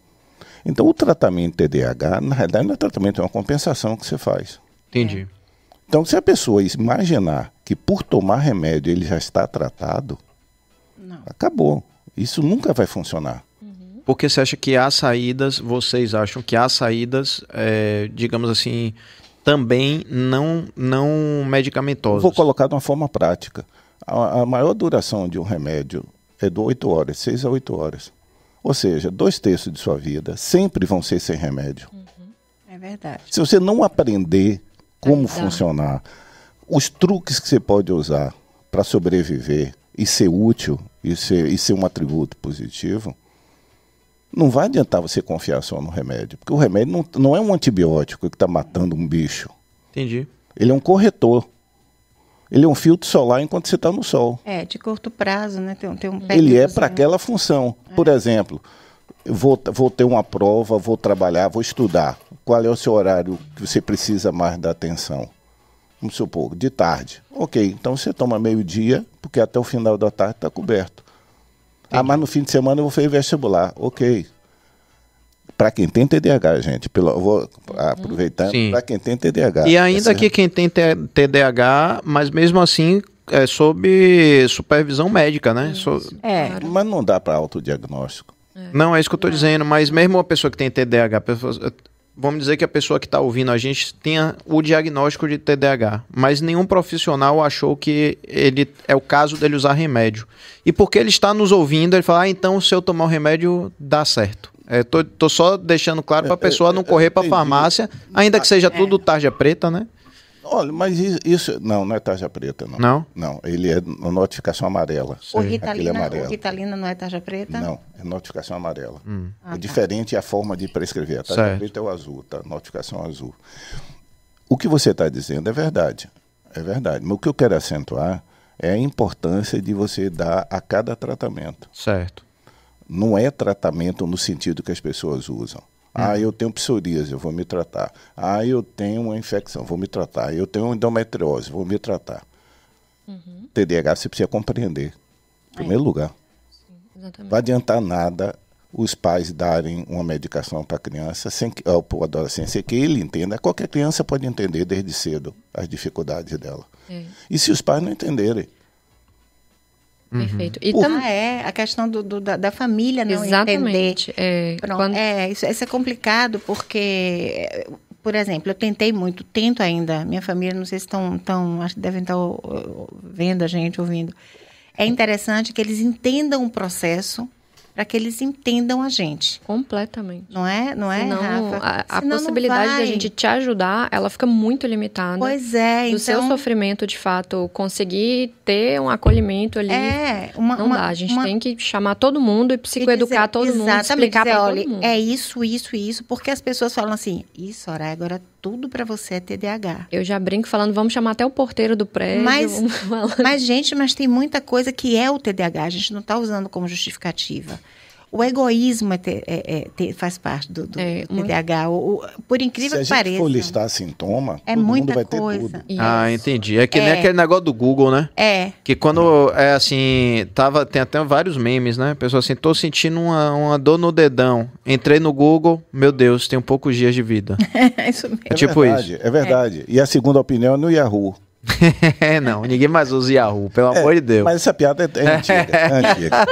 Então o tratamento TDAH, na realidade, não é tratamento, é uma compensação que você faz. Entendi. Então, se a pessoa imaginar que por tomar remédio ele já está tratado, Não. acabou. Isso nunca vai funcionar. Uhum. Porque você acha que há saídas, vocês acham que há saídas, é, digamos assim, também não, não medicamentosas? Vou colocar de uma forma prática. A, a maior duração de um remédio é de 8 horas, 6 a 8 horas. Ou seja, dois terços de sua vida sempre vão ser sem remédio. Uhum. É verdade. Se você não aprender como tá, tá. funcionar, os truques que você pode usar para sobreviver e ser útil e ser, e ser um atributo positivo, não vai adiantar você confiar só no remédio. Porque o remédio não, não é um antibiótico que está matando um bicho. Entendi. Ele é um corretor. Ele é um filtro solar enquanto você está no sol. É, de curto prazo, né? Tem, tem um Ele é para aquela função. É. Por exemplo, vou, vou ter uma prova, vou trabalhar, vou estudar qual é o seu horário que você precisa mais da atenção. Vamos supor, de tarde. Ok, então você toma meio-dia, porque até o final da tarde está coberto. Ah, Entendi. Ah, mas no fim de semana eu vou fazer vestibular. Ok. Para quem tem TDAH, gente, pelo, vou aproveitando, para quem tem TDAH. E ainda é que quem tem TDAH, mas mesmo assim é sob supervisão médica, né? So... É. Mas não dá para autodiagnóstico. É. Não, é isso que eu estou dizendo, mas mesmo uma pessoa que tem TDAH, vamos dizer que a pessoa que está ouvindo a gente tenha o diagnóstico de TDAH, mas nenhum profissional achou que ele é o caso dele usar remédio. E porque ele está nos ouvindo, ele fala: ah, então se eu tomar o remédio, dá certo. É, tô, tô só deixando claro para a é, é, pessoa não é, correr para a farmácia, ainda que ah, seja tudo tarja preta, né? Olha, mas isso. Não, não é tarja preta, não. Não? Não, ele é notificação amarela. O Ritalina, amarelo. o Ritalina não é tarja preta? Não, é notificação amarela. Hum. É ah, é tá. diferente a forma de prescrever. A tarja certo. preta é o azul, tá? Notificação azul. O que você está dizendo é verdade. É verdade. Mas o que eu quero acentuar é a importância de você dar a cada tratamento. Certo. Não é tratamento no sentido que as pessoas usam. Ah, eu tenho psoríase, eu vou me tratar. Ah, eu tenho uma infecção, vou me tratar. Eu tenho endometriose, vou me tratar. Uhum. TDAH você precisa compreender, em é. primeiro lugar. não vai adiantar nada os pais darem uma medicação para a criança, sem que, ou para o adolescente, sem que ele entenda. Qualquer criança pode entender desde cedo as dificuldades dela. É. E se os pais não entenderem? Perfeito. E uhum. tam... Ah, é, a questão do, do da, da, família não Exatamente. entender. É, Pronto, quando... é isso, isso é complicado porque por exemplo, eu tentei muito, tento ainda. Minha família, não sei se estão, tão, acho que devem estar vendo a gente, ouvindo. É interessante que eles entendam o processo para que eles entendam a gente. Completamente. Não é, não é, Senão, Rafa? A, a possibilidade da gente te ajudar, ela fica muito limitada. Pois é, Do então... seu sofrimento, de fato, conseguir ter um acolhimento ali. É, uma, não uma, dá. A gente uma... tem que chamar todo mundo e psicoeducar todo mundo, explicar para todo mundo. É isso, isso, isso, porque as pessoas falam assim: "Isso, Soraya, agora tudo para você é TDAH. Eu já brinco falando, vamos chamar até o porteiro do prédio. Mas, mas gente, mas tem muita coisa que é o TDAH, a gente não está usando como justificativa. O egoísmo é é, é faz parte do, do é, TDAH. o, por incrível que pareça. Se a gente pareça, for listar sintoma, é todo muita vai coisa. ter tudo. Ah, entendi. É que nem é. aquele negócio do Google, né? É. Que quando, é assim, tava, tem até vários memes, né? Pessoal, assim, tô sentindo uma, uma dor no dedão. Entrei no Google, meu Deus, tenho poucos dias de vida. é isso mesmo. É, tipo verdade, isso. É verdade. E a segunda opinião é no Yahoo. não, ninguém mais usa Yahoo, pelo é, amor de Deus. Mas essa piada é, é antiga. É antiga.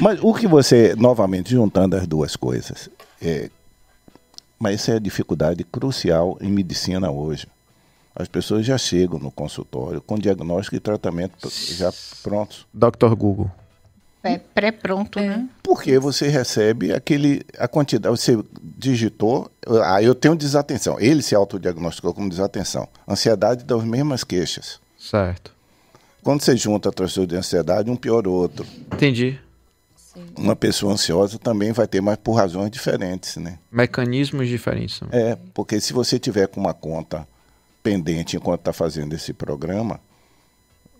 mas o que você, novamente, juntando as duas coisas, é, mas essa é a dificuldade crucial em medicina hoje. As pessoas já chegam no consultório com diagnóstico e tratamento já prontos. Dr. Google. É pré-pronto, é. né? Porque você recebe aquele a quantidade, você digitou, ah, eu tenho desatenção. Ele se autodiagnosticou como desatenção. Ansiedade das mesmas queixas. Certo. Quando você junta transtorno de ansiedade, um pior o outro. Entendi. Uma pessoa ansiosa também vai ter, mas por razões diferentes, né? Mecanismos diferentes. Né? É, porque se você tiver com uma conta pendente enquanto está fazendo esse programa,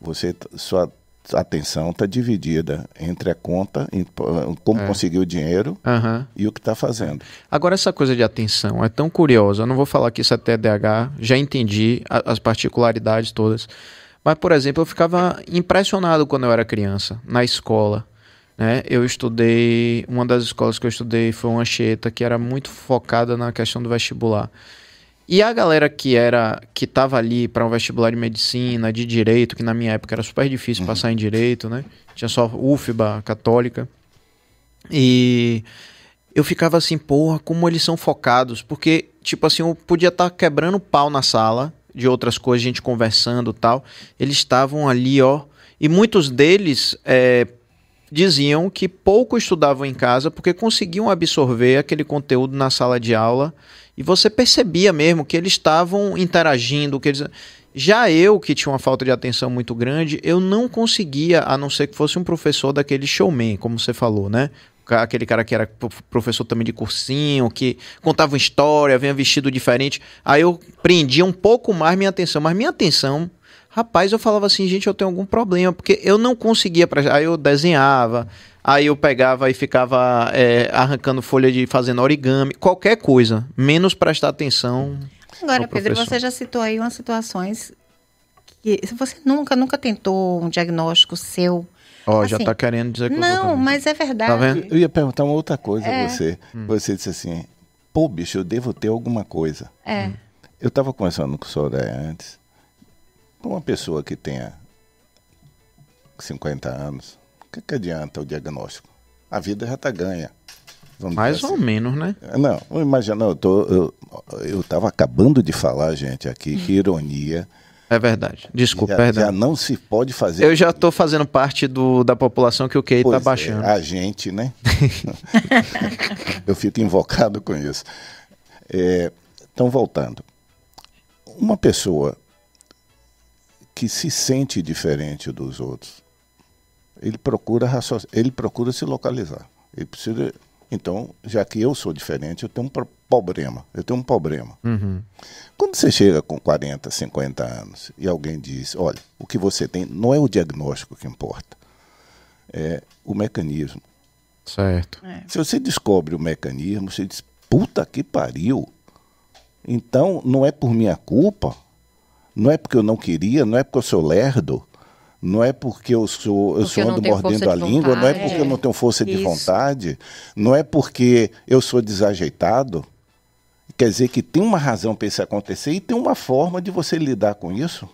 você sua atenção está dividida entre a conta, ah, como é. conseguiu o dinheiro uhum. e o que está fazendo. Agora, essa coisa de atenção é tão curiosa. Eu não vou falar que isso é TDAH, já entendi as particularidades todas. Mas, por exemplo, eu ficava impressionado quando eu era criança, na escola. Né? Eu estudei, uma das escolas que eu estudei foi uma Anchieta, que era muito focada na questão do vestibular. E a galera que era que tava ali para um vestibular de medicina, de direito, que na minha época era super difícil uhum. passar em direito, né? Tinha só UFBA, católica. E eu ficava assim, porra, como eles são focados, porque tipo assim, eu podia estar tá quebrando pau na sala de outras coisas, gente conversando, tal. Eles estavam ali, ó, e muitos deles é, diziam que pouco estudavam em casa porque conseguiam absorver aquele conteúdo na sala de aula e você percebia mesmo que eles estavam interagindo, que eles... Já eu, que tinha uma falta de atenção muito grande, eu não conseguia, a não ser que fosse um professor daquele showman, como você falou, né? Aquele cara que era professor também de cursinho, que contava uma história, vinha vestido diferente. Aí eu prendia um pouco mais minha atenção, mas minha atenção Rapaz, eu falava assim, gente, eu tenho algum problema, porque eu não conseguia. Aí eu desenhava, aí eu pegava e ficava é, arrancando folha de fazendo origami, qualquer coisa, menos prestar atenção. Agora, Pedro, você já citou aí umas situações que você nunca, nunca tentou um diagnóstico seu. Ó, oh, assim, já tá querendo dizer que Não, também. mas é tá verdade. Tá vendo? Eu ia perguntar uma outra coisa é. a você. Hum. Você disse assim, pô, bicho, eu devo ter alguma coisa. É. Hum. Eu tava conversando com o Soraya antes. Para uma pessoa que tenha 50 anos, o que, que adianta o diagnóstico? A vida já está ganha. Mais assim. ou menos, né? É, não, imagina, eu tô, eu, eu acabando de falar, gente, aqui, que ironia. É verdade. Desculpa, já, perdão. Já não se pode fazer. Eu já estou fazendo parte do, da população que o QI está é, baixando. É, a gente, né? eu fico invocado com isso. Estão é, então, voltando. Uma pessoa que se sente diferente dos outros. Ele procura, ele procura se localizar. Ele precisa. Então, já que eu sou diferente, eu tenho um problema. Eu tenho um problema. Uhum. Quando você chega com 40, 50 anos e alguém diz: olha, o que você tem não é o diagnóstico que importa, é o mecanismo. Certo. É. Se você descobre o mecanismo, você diz: puta que pariu. Então, não é por minha culpa, não é porque eu não queria, não é porque eu sou lerdo, não é porque eu sou eu sou eu ando mordendo a língua, vontade. não é porque é. eu não tenho força de é, Isso. vontade, não é porque eu sou desajeitado. Quer dizer que tem uma razão para isso acontecer e tem uma forma de você lidar com isso.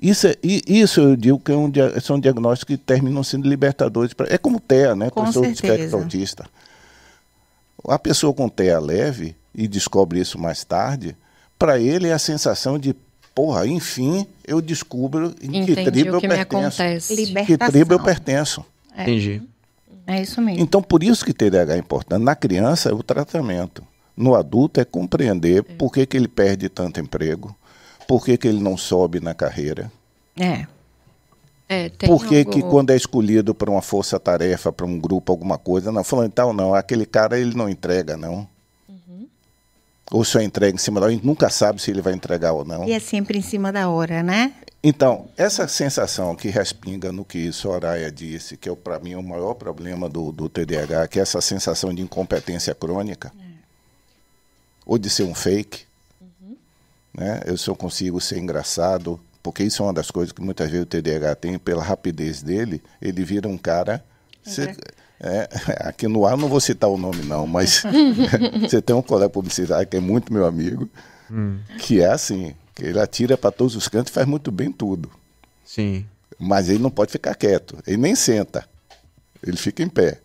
Isso, é, isso eu digo que é um, são diagnósticos que terminam sendo libertadores. Pra, é como TEA, né? Com pessoa certeza. de espectro autista. A pessoa com TEA leve e descobre isso mais tarde, para ele é a sensação de porra, enfim, eu descubro em Entendi, que tribo eu que pertenço. Que tribo eu pertenço. Entendi. É isso mesmo. Então, por isso que TDAH é importante. Na criança é o tratamento. No adulto é compreender é. por que, que ele perde tanto emprego, por que, que ele não sobe na carreira. É. É, Por que, algum... que quando é escolhido para uma força-tarefa, para um grupo, alguma coisa, não, falando tal, não, aquele cara ele não entrega, não ou só entrega em cima da hora, a gente nunca sabe se ele vai entregar ou não. E é sempre em cima da hora, né? Então, essa sensação que respinga no que Soraya disse, que é para mim o maior problema do, do TDAH, que é essa sensação de incompetência crônica, é. ou de ser um fake, uhum. né? eu só consigo ser engraçado, porque isso é uma das coisas que muitas vezes o TDAH tem, pela rapidez dele, ele vira um cara... Uhum. É se, é, aqui no ar não vou citar o nome não, mas você tem um colega publicitário que é muito meu amigo, hum. que é assim, que ele atira para todos os cantos e faz muito bem tudo. Sim. Mas ele não pode ficar quieto, ele nem senta, ele fica em pé.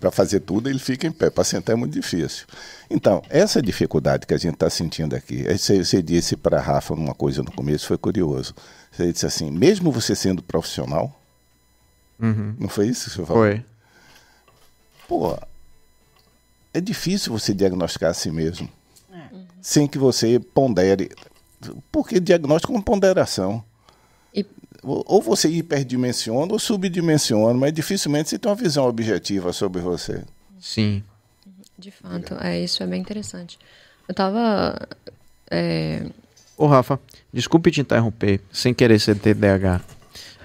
Para fazer tudo, ele fica em pé. Para sentar é muito difícil. Então, essa dificuldade que a gente está sentindo aqui, é, você, você disse para a Rafa uma coisa no começo, foi curioso. Você disse assim: mesmo você sendo profissional, Uhum. Não foi isso que você falou? Foi. Pô, é difícil você diagnosticar a si mesmo. É. Uhum. Sem que você pondere. Porque diagnóstico é uma ponderação. E... Ou você hiperdimensiona ou subdimensiona, mas dificilmente você tem uma visão objetiva sobre você. Sim. Uhum. De fato, é, isso é bem interessante. Eu tava. É... Ô, Rafa, desculpe te interromper, sem querer ser TDAH.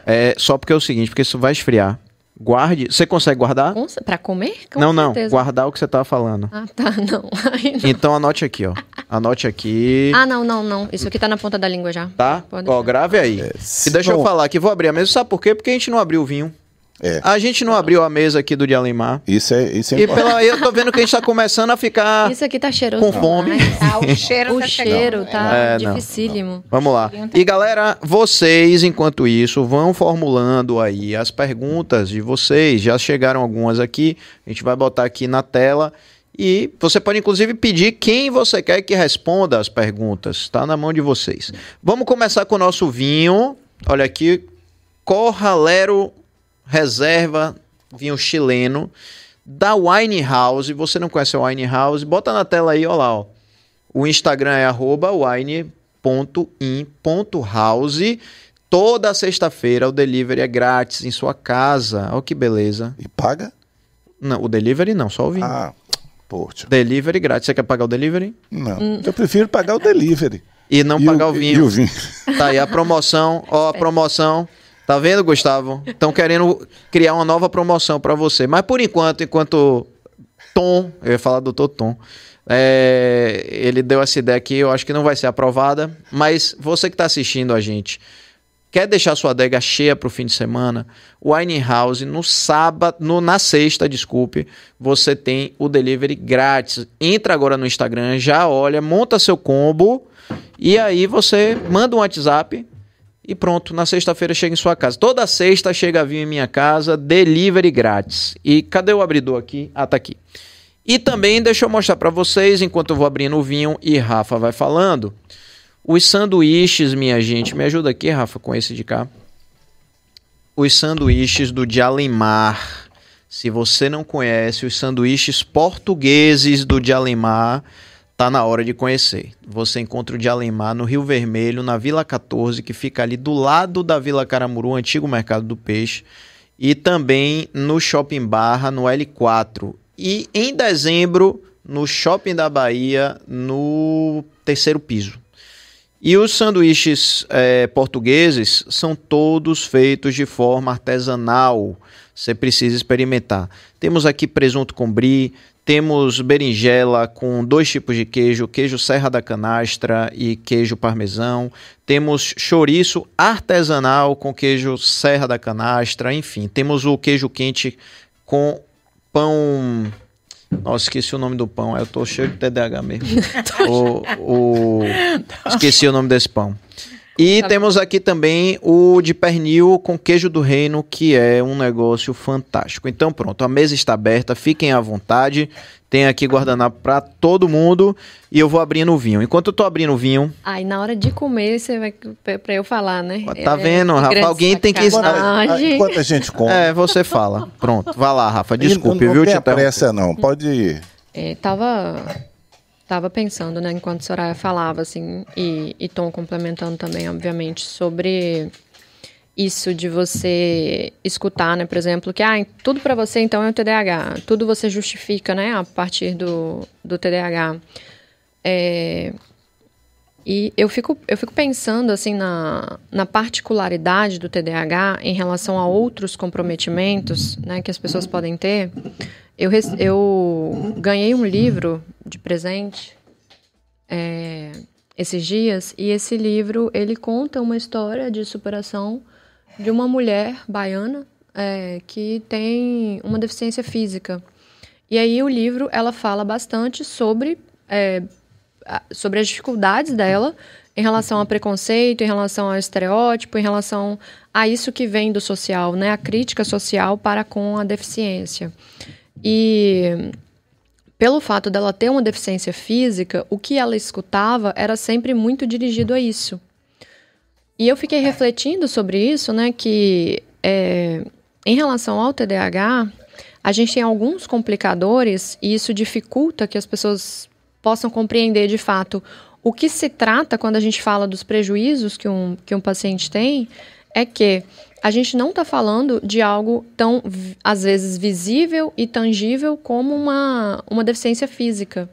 É, só porque é o seguinte, porque isso vai esfriar. Guarde. Você consegue guardar? Com, pra comer? Com não, não. Certeza. Guardar o que você tava tá falando. Ah, tá. Não. Ai, não. Então anote aqui, ó. Anote aqui. ah, não, não, não. Isso aqui tá na ponta da língua já. Tá? Pode ó, grave aí. É, e deixa eu falar aqui. Vou abrir a mesa. Sabe por quê? Porque a gente não abriu o vinho. É. A gente não abriu a mesa aqui do de Alimar. Isso é, isso é E importante. pela, eu tô vendo que a gente tá começando a ficar Isso aqui tá cheiroso. com fome. Ah, o cheiro tá, tá é, dificílimo. Vamos lá. Tá e galera, vocês, enquanto isso, vão formulando aí as perguntas de vocês. Já chegaram algumas aqui. A gente vai botar aqui na tela. E você pode, inclusive, pedir quem você quer que responda as perguntas. Está na mão de vocês. Vamos começar com o nosso vinho. Olha aqui. Corralero reserva, vinho chileno, da Winehouse. Você não conhece a Winehouse? Bota na tela aí, olha lá. Ó. O Instagram é arroba wine.in.house. Toda sexta-feira o delivery é grátis em sua casa. Olha que beleza. E paga? Não, o delivery não, só o vinho. Ah, porra. Delivery grátis. Você quer pagar o delivery? Não. Hum. Eu prefiro pagar o delivery. E não e pagar o, o vinho. E o vinho. Tá aí a promoção. Ó, a é. promoção. Tá vendo, Gustavo? Estão querendo criar uma nova promoção para você. Mas por enquanto, enquanto Tom, eu ia falar doutor Tom, é, ele deu essa ideia aqui, eu acho que não vai ser aprovada. Mas você que está assistindo a gente, quer deixar sua adega cheia para o fim de semana? Wine House, no sábado, no, na sexta, desculpe, você tem o delivery grátis. Entra agora no Instagram, já olha, monta seu combo. E aí você manda um WhatsApp e pronto, na sexta-feira chega em sua casa. Toda sexta chega vinho em minha casa, delivery grátis. E cadê o abridor aqui? Ah, tá aqui. E também deixa eu mostrar para vocês, enquanto eu vou abrindo o vinho e Rafa vai falando, os sanduíches, minha gente. Me ajuda aqui, Rafa, com esse de cá. Os sanduíches do de Se você não conhece os sanduíches portugueses do de Tá na hora de conhecer. Você encontra o de Alemar no Rio Vermelho, na Vila 14, que fica ali do lado da Vila Caramuru, antigo mercado do peixe, e também no Shopping Barra, no L4. E em dezembro, no Shopping da Bahia, no terceiro piso. E os sanduíches é, portugueses são todos feitos de forma artesanal. Você precisa experimentar. Temos aqui presunto com brie, temos berinjela com dois tipos de queijo, queijo serra da canastra e queijo parmesão. Temos chouriço artesanal com queijo serra da canastra, enfim. Temos o queijo quente com pão nossa, esqueci o nome do pão. Eu tô cheio de TDAH mesmo. o, o... Esqueci o nome desse pão. E tá temos aqui também o de pernil com queijo do reino, que é um negócio fantástico. Então pronto, a mesa está aberta, fiquem à vontade. Tem aqui guardanapo para todo mundo e eu vou abrindo o vinho. Enquanto eu tô abrindo o vinho. Aí na hora de comer, você vai para eu falar, né? É tá vendo, é, Rafa? Alguém tem que ensinar. Ah, enquanto a gente come. É, você fala. Pronto, vai lá, Rafa. Desculpe, não, não viu? Não tem pressa, não. Pode ir. É, tava estava pensando, né, enquanto Soraya falava, assim, e, e Tom complementando também, obviamente, sobre isso de você escutar, né, por exemplo, que ah, tudo para você então é o TDAH, tudo você justifica, né, a partir do, do TDAH. É, e eu fico, eu fico pensando assim na, na particularidade do TDAH em relação a outros comprometimentos, né, que as pessoas podem ter. Eu, eu ganhei um livro de presente é, esses dias e esse livro ele conta uma história de superação de uma mulher baiana é, que tem uma deficiência física. E aí o livro ela fala bastante sobre é, sobre as dificuldades dela em relação a preconceito, em relação a estereótipo, em relação a isso que vem do social, né, a crítica social para com a deficiência. E pelo fato dela ter uma deficiência física, o que ela escutava era sempre muito dirigido a isso. E eu fiquei refletindo sobre isso, né? Que é, em relação ao TDAH, a gente tem alguns complicadores e isso dificulta que as pessoas possam compreender de fato o que se trata quando a gente fala dos prejuízos que um, que um paciente tem. É que a gente não está falando de algo tão, às vezes, visível e tangível como uma, uma deficiência física.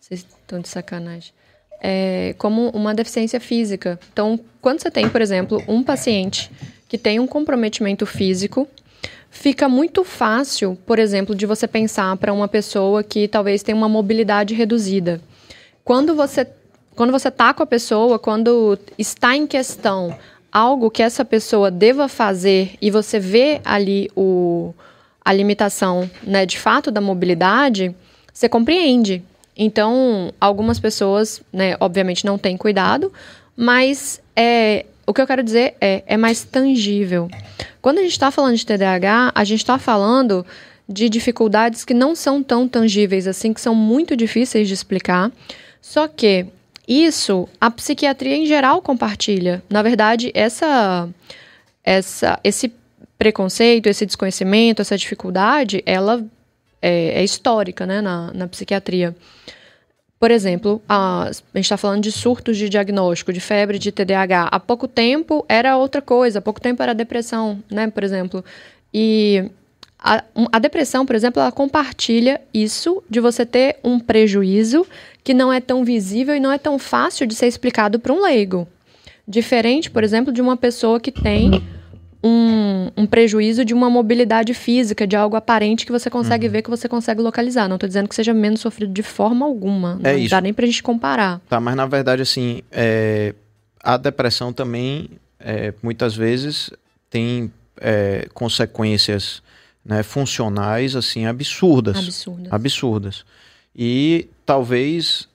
Vocês estão de sacanagem. É, como uma deficiência física. Então, quando você tem, por exemplo, um paciente que tem um comprometimento físico, fica muito fácil, por exemplo, de você pensar para uma pessoa que talvez tenha uma mobilidade reduzida. Quando você quando você está com a pessoa, quando está em questão algo que essa pessoa deva fazer e você vê ali o, a limitação, né, de fato da mobilidade, você compreende. Então, algumas pessoas, né, obviamente não têm cuidado, mas é, o que eu quero dizer é, é mais tangível. Quando a gente está falando de TDAH, a gente está falando de dificuldades que não são tão tangíveis assim, que são muito difíceis de explicar. Só que isso a psiquiatria em geral compartilha. Na verdade, essa, essa, esse preconceito, esse desconhecimento, essa dificuldade, ela é, é histórica né, na, na psiquiatria. Por exemplo, a, a gente está falando de surtos de diagnóstico, de febre, de TDAH. Há pouco tempo era outra coisa, há pouco tempo era depressão, né, por exemplo. E a, a depressão, por exemplo, ela compartilha isso de você ter um prejuízo que não é tão visível e não é tão fácil de ser explicado para um leigo. Diferente, por exemplo, de uma pessoa que tem um, um, prejuízo de uma mobilidade física, de algo aparente que você consegue uhum. ver, que você consegue localizar. Não estou dizendo que seja menos sofrido de forma alguma. É não isso. dá nem para a gente comparar. Tá, mas na verdade, assim, é, a depressão também, é, muitas vezes, tem é, consequências né, funcionais, assim, absurdas. Absurdas. Absurdas. E talvez,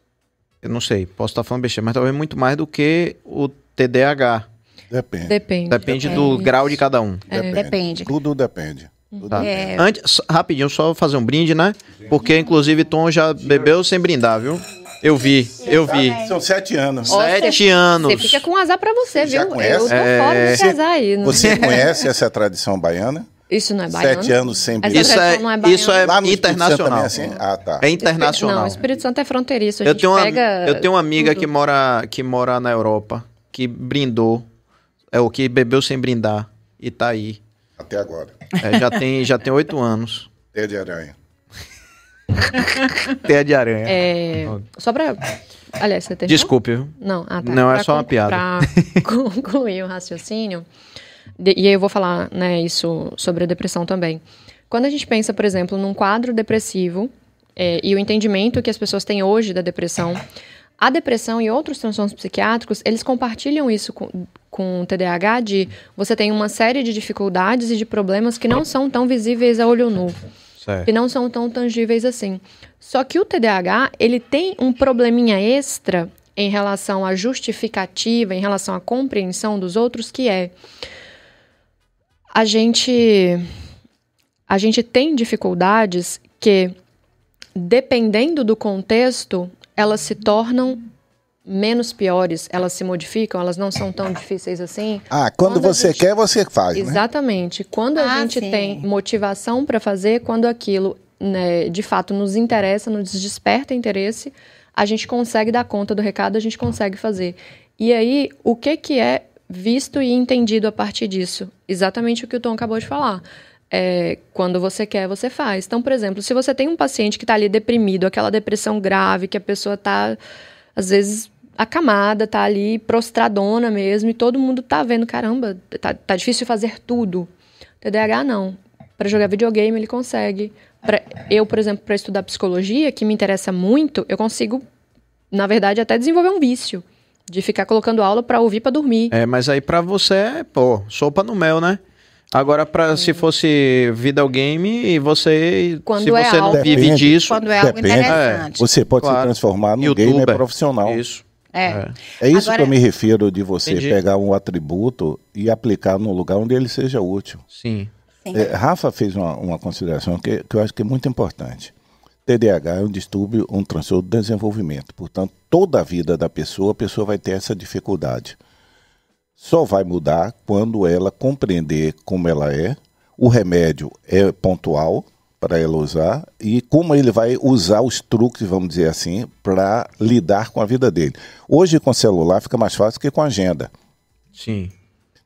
eu não sei, posso estar falando besteira, mas talvez muito mais do que o TDAH. Depende. Depende, depende do grau de cada um. É, depende. depende. Tudo depende. Tá. É. Antes, rapidinho, só fazer um brinde, né? Porque, inclusive, Tom já bebeu sem brindar, viu? Eu vi, eu vi. São sete anos. Sete oh, anos. Você fica com azar pra você, você viu? Já conhece? Eu tô é... fora de azar aí. Não. Você conhece essa tradição baiana? Isso não é baiano? Sete anos sem briga. Isso é, não é baiano. isso é, é internacional. Assim? Ah, tá. É internacional. Não, o Espírito Santo é fronteiriço. eu, tenho uma, eu tenho uma amiga que mora, que mora na Europa, que brindou, é o que bebeu sem brindar, e tá aí. Até agora. É, já tem já tem oito anos. Teia de aranha. Teia de aranha. É, só pra... Aliás, você tem. Desculpe. Não, ah, tá. Não, é só uma piada. Pra concluir o raciocínio e aí eu vou falar né, isso sobre a depressão também. Quando a gente pensa, por exemplo, num quadro depressivo é, e o entendimento que as pessoas têm hoje da depressão, a depressão e outros transtornos psiquiátricos, eles compartilham isso com, com o TDAH de você tem uma série de dificuldades e de problemas que não são tão visíveis a olho nu. Certo. Que não são tão tangíveis assim. Só que o TDAH, ele tem um probleminha extra em relação à justificativa, em relação à compreensão dos outros, que é a gente a gente tem dificuldades que dependendo do contexto, elas se tornam menos piores, elas se modificam, elas não são tão difíceis assim. Ah, quando, quando você gente... quer, você faz. Né? Exatamente. Né? Quando a ah, gente sim. tem motivação para fazer, quando aquilo né, de fato nos interessa, nos desperta interesse, a gente consegue dar conta do recado, a gente consegue fazer. E aí, o que, que é visto e entendido a partir disso. Exatamente o que o Tom acabou de falar. É, quando você quer, você faz. Então, por exemplo, se você tem um paciente que está ali deprimido, aquela depressão grave, que a pessoa está, às vezes, acamada, está ali prostradona mesmo, e todo mundo está vendo, caramba, tá, tá difícil fazer tudo. TDAH não. Para jogar videogame, ele consegue. Pra, eu, por exemplo, para estudar psicologia, que me interessa muito, eu consigo, na verdade, até desenvolver um vício. De ficar colocando aula para ouvir para dormir. É, mas aí para você, pô, sopa no mel, né? Agora, para se é. fosse videogame, e você, quando se é algo, não vive depende, disso, quando é algo depende. interessante. É, você pode claro. se transformar num YouTuber, gamer profissional. Isso. É, é isso Agora, que eu me refiro de você entendi. pegar um atributo e aplicar no lugar onde ele seja útil. Sim. Sim. É, Rafa fez uma, uma consideração que, que eu acho que é muito importante. TDAH é um distúrbio, um transtorno do desenvolvimento. Portanto, toda a vida da pessoa, a pessoa vai ter essa dificuldade. Só vai mudar quando ela compreender como ela é, o remédio é pontual para ela usar e como ele vai usar os truques, vamos dizer assim, para lidar com a vida dele. Hoje com celular fica mais fácil que com agenda. Sim.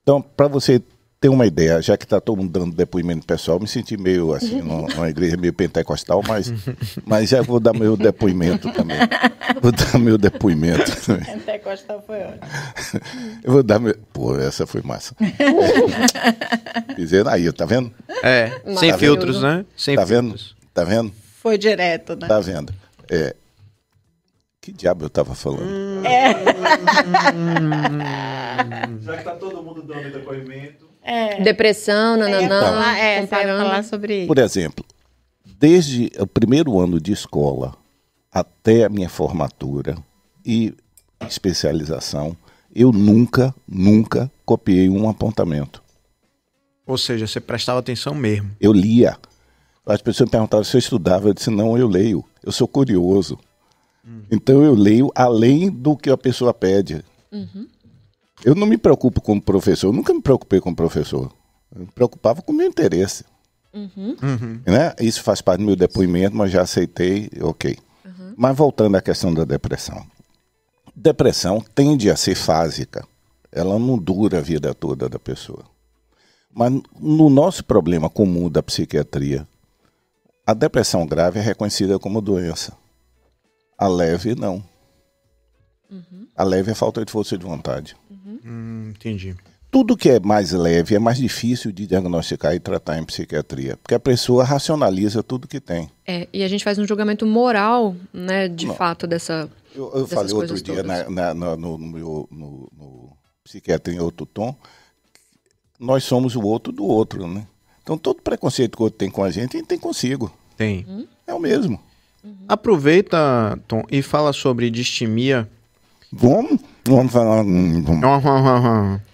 Então, para você ter uma ideia, já que está todo mundo dando depoimento pessoal, me senti meio assim, numa, igreja meio pentecostal, mas, mas já vou dar meu depoimento também. Vou dar meu depoimento também. Pentecostal foi ótimo. Eu vou dar meu. Pô, essa foi massa. Dizendo aí, tá vendo? É, tá sem filtros, né? Sem tá filtros. vendo? Tá vendo? Foi direto, né? Tá vendo? É. Que diabo eu tava falando? Hum, é. Já que tá todo mundo dando depoimento. É. Depressão, nananã. não, ah, é, comparando. falar sobre isso. Por exemplo, desde o primeiro ano de escola até a minha formatura e especialização, eu nunca, nunca copiei um apontamento. Ou seja, você prestava atenção mesmo. Eu lia. As pessoas me perguntavam se eu estudava. Eu disse, não, eu leio. Eu sou curioso. Uhum. Então eu leio além do que a pessoa pede. Uhum. Eu não me preocupo com professor, eu nunca me preocupei com professor. Eu me preocupava com o meu interesse. Uhum. Uhum. Né? Isso faz parte do meu depoimento, mas já aceitei, ok. Uhum. Mas voltando à questão da depressão. Depressão tende a ser fásica. Ela não dura a vida toda da pessoa. Mas no nosso problema comum da psiquiatria, a depressão grave é reconhecida como doença. A leve, não. Uhum. A leve é falta de força de vontade. Hum, entendi. Tudo que é mais leve é mais difícil de diagnosticar e tratar em psiquiatria, porque a pessoa racionaliza tudo que tem. É, e a gente faz um julgamento moral, né, de Não. fato, dessa. Eu, eu falei outro dia na, na, no, no, no, no Psiquiatria em Outro Tom, nós somos o outro do outro, né? Então todo preconceito que o outro tem com a gente, a gente tem consigo. Tem. Hum? É o mesmo. Aproveita, Tom, e fala sobre distimia. Vamos? Vamos falar.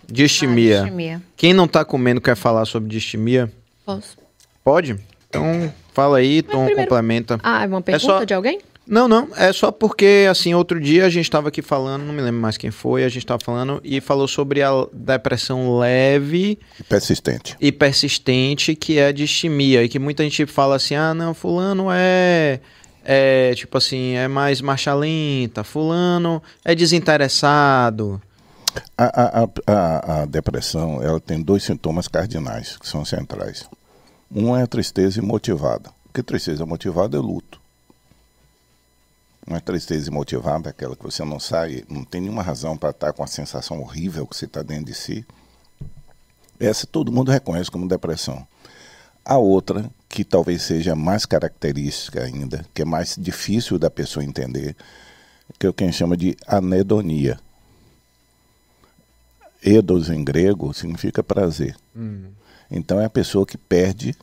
Distimia. Ah, Quem não tá comendo quer falar sobre distimia? Posso. Pode? Então, fala aí, Tom primeiro... complementa. Ah, é uma é pergunta é só... de alguém? Não, não. É só porque, assim, outro dia a gente estava aqui falando, não me lembro mais quem foi, a gente estava falando e falou sobre a depressão leve. E persistente. E persistente, que é a distimia. E que muita gente fala assim: ah, não, Fulano é é tipo assim, é mais marcha lenta, fulano é desinteressado. A, a, a, a, depressão ela tem dois sintomas cardinais que são centrais. Um é a tristeza imotivada. Porque tristeza motivada é luto. Uma tristeza imotivada é aquela que você não sai, não tem nenhuma razão para estar tá com a sensação horrível que você está dentro de si. Essa todo mundo reconhece como depressão. A outra, que talvez seja mais característica ainda, que é mais difícil da pessoa entender, que é o que a gente chama de anedonia. Edos em grego significa prazer. Hum. Então é a pessoa que perde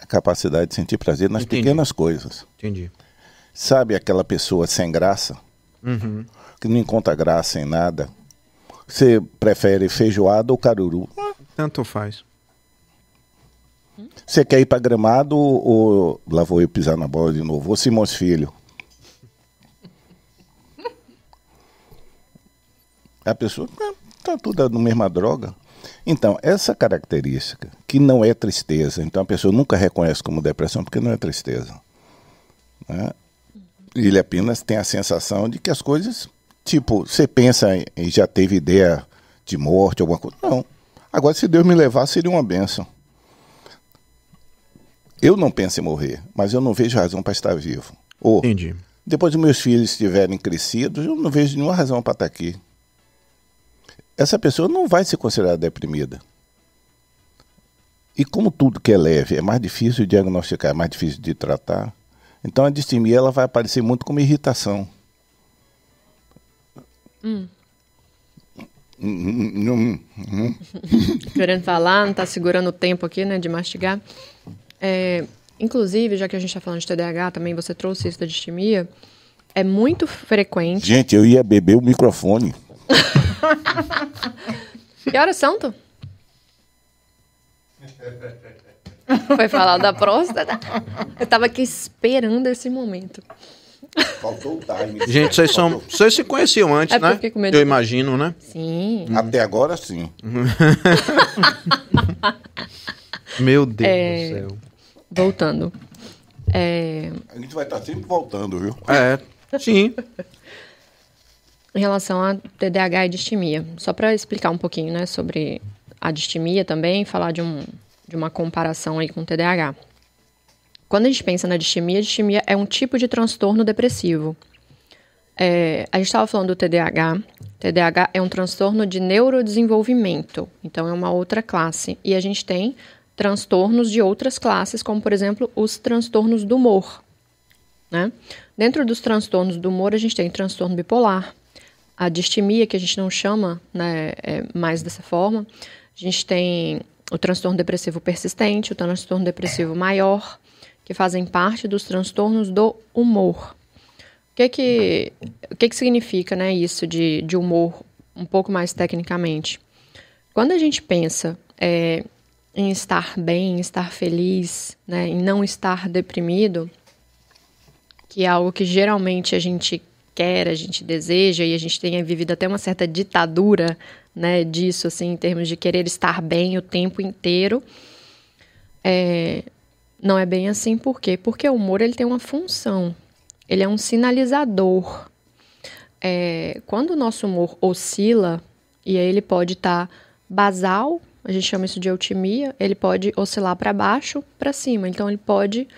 a capacidade de sentir prazer nas Entendi. pequenas coisas. Entendi. Sabe aquela pessoa sem graça? Uhum. Que não encontra graça em nada? Você prefere feijoada ou caruru? Tanto faz. Você quer ir para Gramado ou. Lá vou eu pisar na bola de novo. Ou Simões Filho? A pessoa. Está ah, tudo na mesma droga. Então, essa característica, que não é tristeza, então a pessoa nunca reconhece como depressão porque não é tristeza. Né? Ele apenas tem a sensação de que as coisas, tipo, você pensa em já teve ideia de morte, alguma coisa. Não. Agora, se Deus me levar, seria uma benção. Eu não penso em morrer, mas eu não vejo razão para estar vivo. Ou, Entendi. Depois que meus filhos estiverem crescidos, eu não vejo nenhuma razão para estar aqui. Essa pessoa não vai se considerar deprimida. E como tudo que é leve é mais difícil de diagnosticar, é mais difícil de tratar, então a distimia ela vai aparecer muito como irritação. Hum. Hum, hum, hum, hum. Querendo falar, não está segurando o tempo aqui, né, de mastigar. É, inclusive, já que a gente está falando de TDAH, também você trouxe isso da distimia, é muito frequente. Gente, eu ia beber o microfone. que horas são, tu? Foi falar da próstata. Eu tava aqui esperando esse momento. Faltou o time. Gente, vocês, são, vocês se conheciam antes, é né? Eu, imagino, né? Sim. Até agora, sim. Meu Deus é... do céu voltando. É... A gente vai estar sempre voltando, viu? É, sim. em relação a TDAH e distimia, só para explicar um pouquinho, né, sobre a distimia também, falar de, um, de uma comparação aí com o TDAH. Quando a gente pensa na distimia, a distimia é um tipo de transtorno depressivo. É, a gente estava falando do TDAH. TDAH é um transtorno de neurodesenvolvimento, então é uma outra classe. E a gente tem transtornos de outras classes, como por exemplo os transtornos do humor. Né? Dentro dos transtornos do humor, a gente tem transtorno bipolar, a distimia, que a gente não chama né, é, mais dessa forma, a gente tem o transtorno depressivo persistente, o transtorno depressivo maior, que fazem parte dos transtornos do humor. O que que, o que, que significa né, isso de, de humor um pouco mais tecnicamente? Quando a gente pensa é, em estar bem, em estar feliz, né, em não estar deprimido, que é algo que geralmente a gente quer, a gente deseja e a gente tenha vivido até uma certa ditadura, né, disso assim, em termos de querer estar bem o tempo inteiro. É, não é bem assim, por quê? Porque o humor ele tem uma função, ele é um sinalizador. É, quando o nosso humor oscila, e aí ele pode estar tá basal a gente chama isso de eutimia, ele pode oscilar para baixo, para cima. Então ele pode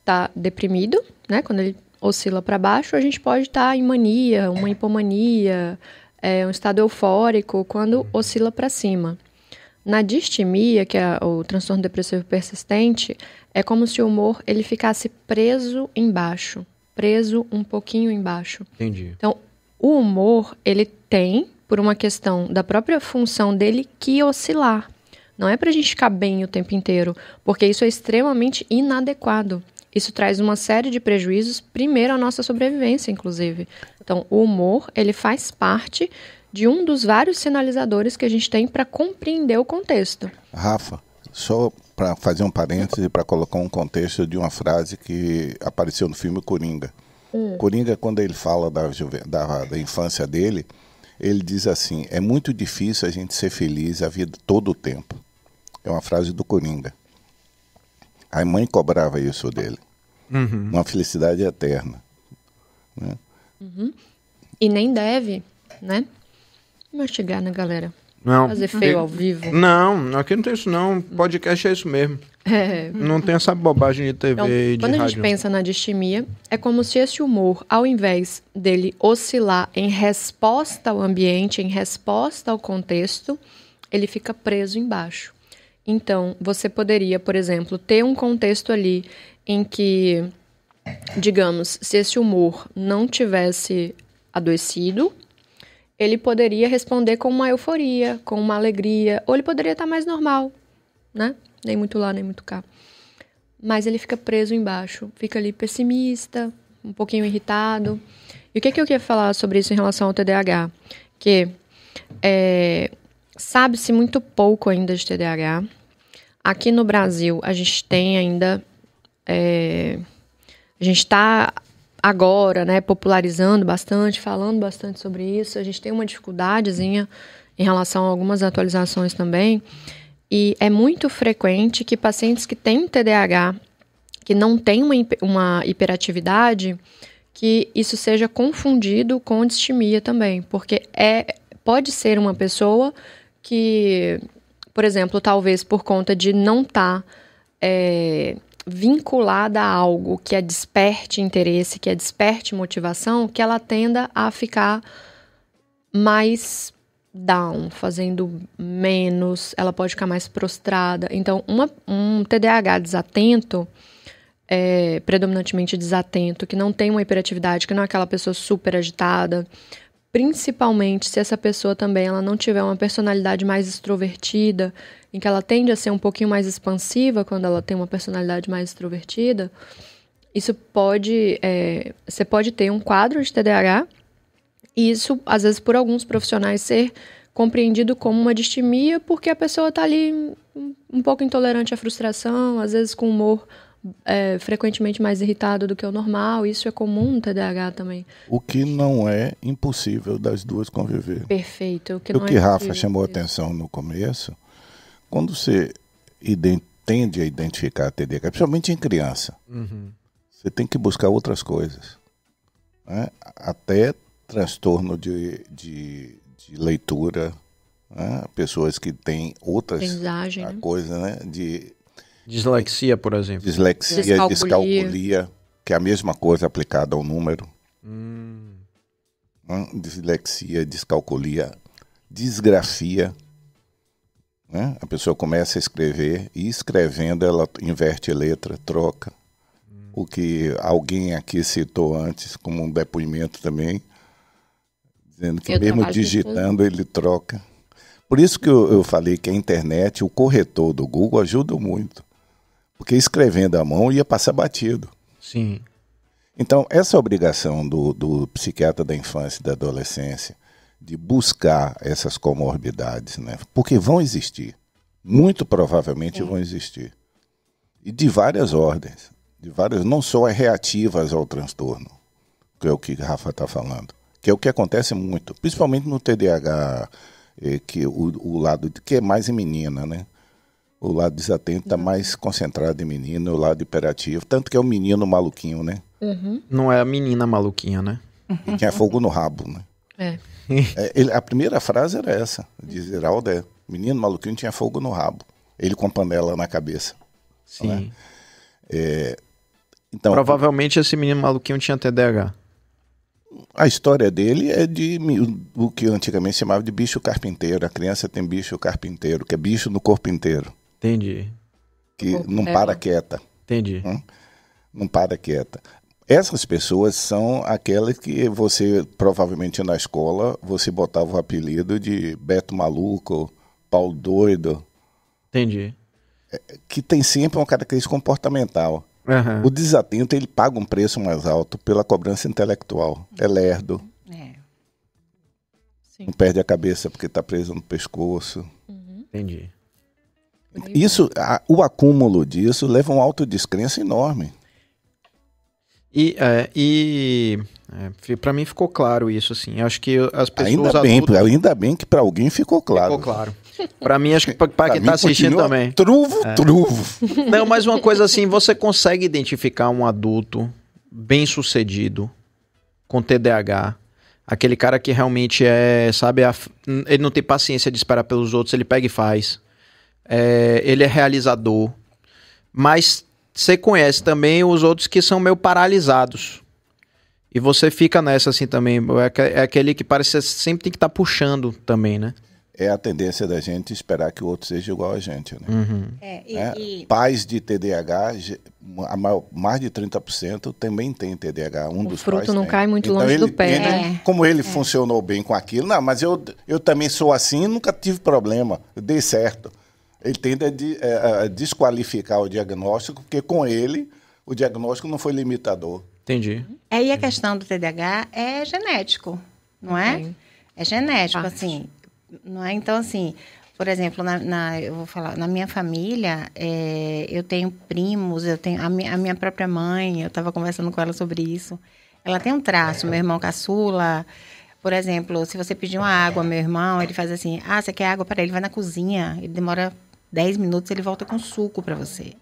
estar tá deprimido, né? Quando ele oscila para baixo, a gente pode estar tá em mania, uma hipomania, é, um estado eufórico, quando oscila para cima. Na distimia, que é o transtorno depressivo persistente, é como se o humor ele ficasse preso embaixo, preso um pouquinho embaixo. Entendi. Então, o humor ele tem por uma questão da própria função dele que oscilar. Não é para a gente ficar bem o tempo inteiro, porque isso é extremamente inadequado. Isso traz uma série de prejuízos, primeiro à nossa sobrevivência, inclusive. Então, o humor ele faz parte de um dos vários sinalizadores que a gente tem para compreender o contexto. Rafa, só para fazer um parêntese para colocar um contexto de uma frase que apareceu no filme Coringa. Hum. Coringa, quando ele fala da, da, da infância dele, ele diz assim: é muito difícil a gente ser feliz a vida todo o tempo. É uma frase do Coringa. A mãe cobrava isso dele. Uhum. Uma felicidade eterna. Né? Uhum. E nem deve, né? chegar na né, galera. Não. Fazer feio ao vivo. Não, aqui não tem isso não. Podcast é isso mesmo. É. Não tem essa bobagem de TV então, e de Quando rádio. a gente pensa na distimia, é como se esse humor, ao invés dele oscilar em resposta ao ambiente, em resposta ao contexto, ele fica preso embaixo. Então, você poderia, por exemplo, ter um contexto ali em que, digamos, se esse humor não tivesse adoecido, ele poderia responder com uma euforia, com uma alegria, ou ele poderia estar mais normal, né? Nem muito lá, nem muito cá. Mas ele fica preso embaixo, fica ali pessimista, um pouquinho irritado. E o que, que eu queria falar sobre isso em relação ao TDAH? Que é, sabe-se muito pouco ainda de TDAH. Aqui no Brasil, a gente tem ainda. É, a gente está agora, né, popularizando bastante, falando bastante sobre isso. A gente tem uma dificuldadezinha em relação a algumas atualizações também. E é muito frequente que pacientes que têm TDAH, que não têm uma, uma hiperatividade, que isso seja confundido com distimia também, porque é pode ser uma pessoa que, por exemplo, talvez por conta de não estar tá, é, vinculada a algo que a é desperte interesse, que a é desperte motivação, que ela tenda a ficar mais down, fazendo menos, ela pode ficar mais prostrada. Então, uma, um TDAH desatento, é, predominantemente desatento, que não tem uma hiperatividade, que não é aquela pessoa super agitada, principalmente se essa pessoa também ela não tiver uma personalidade mais extrovertida em que ela tende a ser um pouquinho mais expansiva quando ela tem uma personalidade mais extrovertida, isso pode. É, você pode ter um quadro de TDAH, e isso, às vezes, por alguns profissionais, ser compreendido como uma distimia, porque a pessoa está ali um pouco intolerante à frustração, às vezes com humor é, frequentemente mais irritado do que o normal. Isso é comum no TDAH também. O que não é impossível das duas conviver. Perfeito. O que, o que é Rafa chamou a atenção no começo quando você tende a identificar a TDAH, principalmente em criança, uhum. você tem que buscar outras coisas. Né? Até transtorno de, de, de leitura, né? pessoas que têm outras Pensagem, né? coisas, né? De, Dislexia, por exemplo. Dislexia, descalculia. descalculia, que é a mesma coisa aplicada ao número. Hum. Dislexia, descalculia, desgrafia. Né? A pessoa começa a escrever e escrevendo ela inverte letra, troca. O que alguém aqui citou antes como um depoimento também, dizendo que eu mesmo digitando ele troca. Por isso que eu, eu falei que a internet, o corretor do Google ajuda muito. Porque escrevendo à mão ia passar batido. Sim. Então, essa obrigação do, do psiquiatra da infância e da adolescência de buscar essas comorbidades, né? Porque vão existir. Muito provavelmente vão existir. E de várias ordens. De várias, não só é reativas ao transtorno, que é o que Rafa está falando. Que é o que acontece muito, principalmente no TDAH, eh, que o, o lado de, que é mais em menina, né? O lado desatento está uhum. mais concentrado em menino, o lado hiperativo. Tanto que é o menino maluquinho, né? Uhum. Não é a menina maluquinha, né? Que é fogo no rabo, né? É. é. Ele, a primeira frase era essa, de Ziraldo é, menino maluquinho tinha fogo no rabo, ele com a panela na cabeça. Sim. Né? É, então, Provavelmente esse menino maluquinho tinha TDAH. A história dele é de o que antigamente se chamava de bicho carpinteiro. A criança tem bicho carpinteiro, que é bicho no corpo inteiro. Entendi. Que não para quieta. Entendi. Hum? Não para quieta. Essas pessoas são aquelas que você, provavelmente na escola, você botava o apelido de Beto Maluco, Paulo Doido. Entendi. É, que tem sempre uma característica comportamental. Uhum. O desatento, ele paga um preço mais alto pela cobrança intelectual. É lerdo. É. Sim. Não perde a cabeça porque está preso no pescoço. Uhum. Entendi. Isso, a, o acúmulo disso leva a uma autodescrença enorme. E, é, e é, para mim ficou claro isso, assim. Acho que as pessoas ainda bem, ainda bem que para alguém ficou claro. Ficou claro. Para mim acho que para quem tá assistindo também. Truvo, é. truvo. Não, mas uma coisa assim, você consegue identificar um adulto bem sucedido com TDAH? Aquele cara que realmente é, sabe, a, ele não tem paciência de esperar pelos outros, ele pega e faz. É, ele é realizador, mas você conhece também os outros que são meio paralisados. E você fica nessa assim também. É, é aquele que parece que sempre tem que estar tá puxando também, né? É a tendência da gente esperar que o outro seja igual a gente. Né? Uhum. É, e, é? E... Pais de TDAH, maior, mais de 30% também tem TDAH. Um o dos fruto pais não tem. cai muito então longe ele, do pé. Ele, é. Como ele é, é. funcionou bem com aquilo, não, mas eu, eu também sou assim nunca tive problema, dei certo ele tende a, de, a, é, é, desqualificar o diagnóstico, porque com ele o diagnóstico não foi limitador. Entendi. É, e a questão do TDAH é genético, não é? É genético, Parte. assim. Não é? Então, assim, por exemplo, na, na eu vou falar, na minha família, é, eu tenho primos, eu tenho a, mi, a minha própria mãe, eu estava conversando com ela sobre isso. Ela tem um traço, meu irmão caçula. Por exemplo, se você pedir uma água, meu irmão, ele faz assim: ah, você quer água? Para ele vai na cozinha. Ele demora 10 minutos ele volta com suco para você.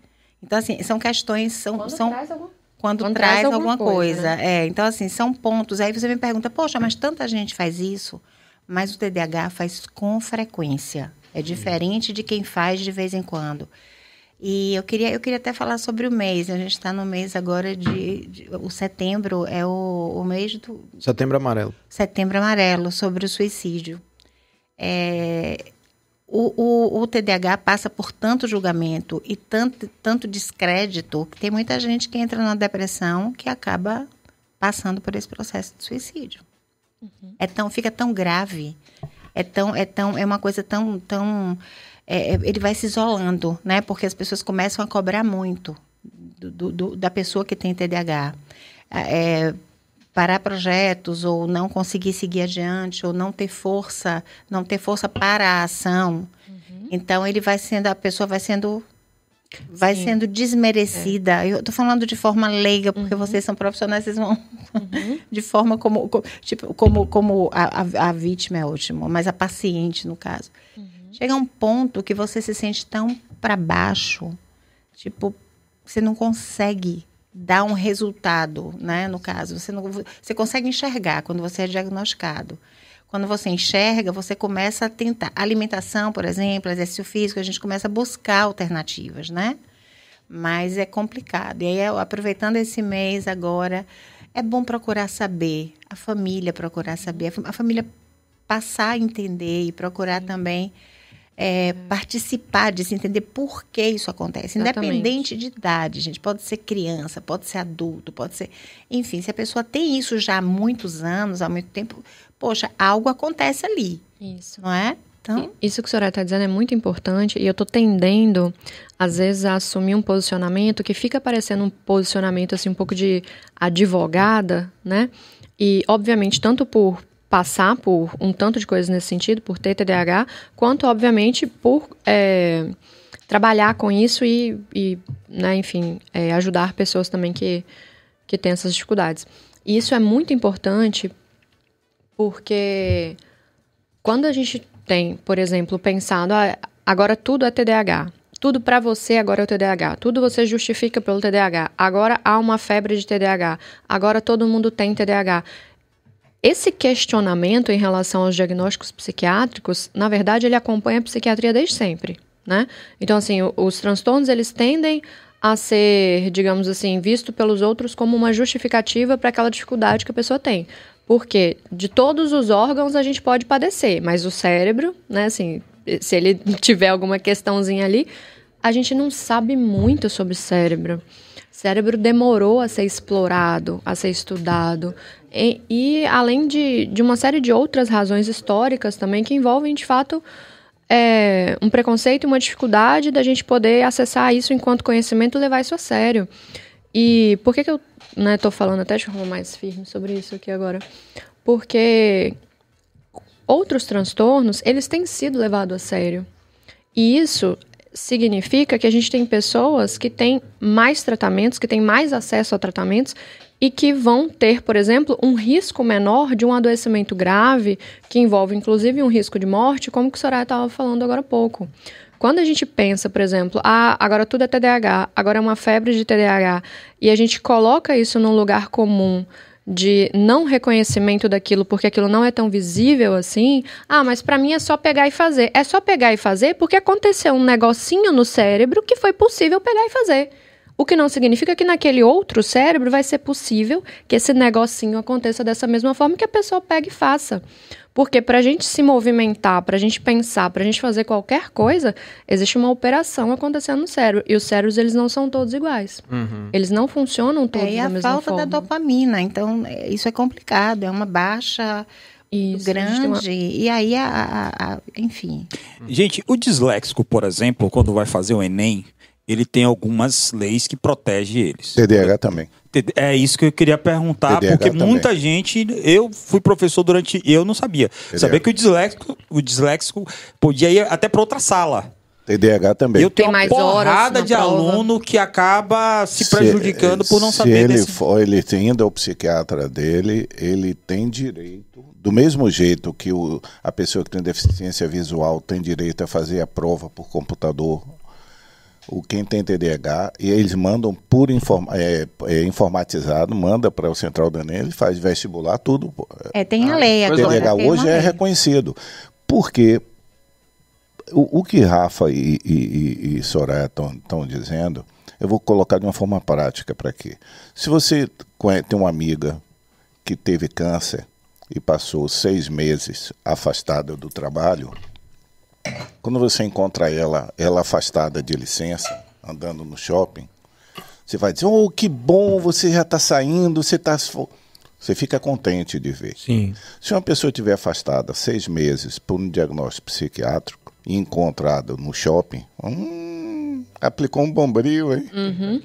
Então, assim, são questões. São, quando são, traz algum, quando, quando traz, traz, alguma coisa. coisa. Né? É, então, assim, são pontos. Aí você me pergunta, poxa, mas tanta gente faz isso. Mas o TDAH faz com frequência. É diferente de quem faz de vez em quando. E eu queria, eu queria até falar sobre o mês. A gente está no mês agora de, de, O setembro é o, o mês do. Setembro amarelo. Setembro amarelo, sobre o suicídio. É, o, o, o, TDAH passa por tanto julgamento e tanto, tanto descrédito que tem muita gente que entra na depressão que acaba passando por esse processo de suicídio. Uhum. É tão, fica tão grave, é tão, é tão, é uma coisa tão, tão, é, é ele vai se isolando, né? Porque as pessoas começam a cobrar muito do, do, do da pessoa que tem TDAH. É, é parar projetos ou não conseguir seguir adiante ou não ter força, não ter força para a ação. Uhum. Então ele vai sendo a pessoa vai sendo vai Sim. sendo desmerecida. É. Eu tô falando de forma leiga, porque uhum. vocês são profissionais, vocês vão uhum. de forma como, como, tipo, como, como a, a, a, vítima é ótimo, mas a paciente, no caso. Uhum. Chega um ponto que você se sente tão para baixo, tipo, você não consegue dá um resultado, né? No caso, você, não, você consegue enxergar quando você é diagnosticado. Quando você enxerga, você começa a tentar. Alimentação, por exemplo, exercício físico, a gente começa a buscar alternativas, né? Mas é complicado. E aí, aproveitando esse mês agora, é bom procurar saber, a família procurar saber, a família passar a entender e procurar também é, participar disso, entender por que isso acontece. Exatamente. Independente de idade, gente. Pode ser criança, pode ser adulto, pode ser. Enfim, se a pessoa tem isso já há muitos anos, há muito tempo, poxa, algo acontece ali. Isso. Não é? Então... Isso que a senhora está dizendo é muito importante e eu estou tendendo, às vezes, a assumir um posicionamento que fica parecendo um posicionamento, assim, um pouco de advogada, né? E, obviamente, tanto por passar por um tanto de coisas nesse sentido, por ter TDAH, quanto, obviamente, por é, trabalhar com isso e, e né, enfim, é, ajudar pessoas também que, que têm essas dificuldades. E isso é muito importante porque quando a gente tem, por exemplo, pensado, ah, agora tudo é TDAH, tudo para você agora é o TDAH. Tudo você justifica pelo TDAH. Agora há uma febre de TDAH. Agora todo mundo tem TDAH. Esse questionamento em relação aos diagnósticos psiquiátricos, na verdade, ele acompanha a psiquiatria desde sempre, né? Então, assim, os transtornos, eles tendem a ser, digamos assim, visto pelos outros como uma justificativa para aquela dificuldade que a pessoa tem. Porque de todos os órgãos a gente pode padecer, mas o cérebro, né, assim, se ele tiver alguma questãozinha ali, a gente não sabe muito sobre o cérebro cérebro demorou a ser explorado, a ser estudado. E, e além de, de uma série de outras razões históricas também que envolvem, de fato, é, um preconceito e uma dificuldade da gente poder acessar isso enquanto conhecimento e levar isso a sério. E por que, que eu né, falando até de forma mais firme sobre isso aqui agora? Porque outros transtornos, eles têm sido levados a sério. E isso significa que a gente tem pessoas que têm mais tratamentos, que têm mais acesso a tratamentos e que vão ter, por exemplo, um risco menor de um adoecimento grave, que envolve inclusive um risco de morte, como que o Soraya estava falando agora há pouco. Quando a gente pensa, por exemplo, ah, agora tudo é TDAH, agora é uma febre de TDAH, e a gente coloca isso num lugar comum de não reconhecimento daquilo porque aquilo não é tão visível assim, ah, mas para mim é só pegar e fazer. É só pegar e fazer porque aconteceu um negocinho no cérebro que foi possível pegar e fazer. O que não significa que naquele outro cérebro vai ser possível que esse negocinho aconteça dessa mesma forma que a pessoa pegue e faça. Porque para a gente se movimentar, para a gente pensar, para a gente fazer qualquer coisa, existe uma operação acontecendo no cérebro. E os cérebros, eles não são todos iguais. Uhum. Eles não funcionam todos é, da mesma forma. É a falta da dopamina. Então, é, isso é complicado. É uma baixa... Isso, grande. Uma... E aí, a, a, a, enfim. Gente, o disléxico, por exemplo, quando vai fazer o Enem, ele tem algumas leis que protegem eles. TDAH também. É isso que eu queria perguntar, TDAH porque também. muita gente, eu fui professor durante, eu não sabia. TDAH. Sabia que o disléxico, o disléxico podia ir até para outra sala. TDAH também. Eu tenho mais uma porrada de prova. aluno que acaba se prejudicando se, por não se saber ele desse... for, ele tem ainda o psiquiatra dele, ele tem direito, do mesmo jeito que o, a pessoa que tem deficiência visual tem direito a fazer a prova por computador o quem tem TDAH, e eles mandam por é, é, informatizado, manda para o Central da Enem, ele faz vestibular, tudo. É, tem a ah, lei é. agora. TDAH hoje é reconhecido. porque O, o que Rafa e, e, e, e Soraya estão dizendo, eu vou colocar de uma forma prática para aqui. Se você tem uma amiga que teve câncer e passou seis meses afastada do trabalho, quando você encontra ela, ela afastada de licença, andando no shopping, você vai dizer: "Oh, que bom, você já está saindo, você está você fica contente de ver. Sim. Se uma pessoa estiver afastada seis meses por um diagnóstico psiquiátrico e encontrada no shopping, hum, aplicou um bombril, hein? Uhum.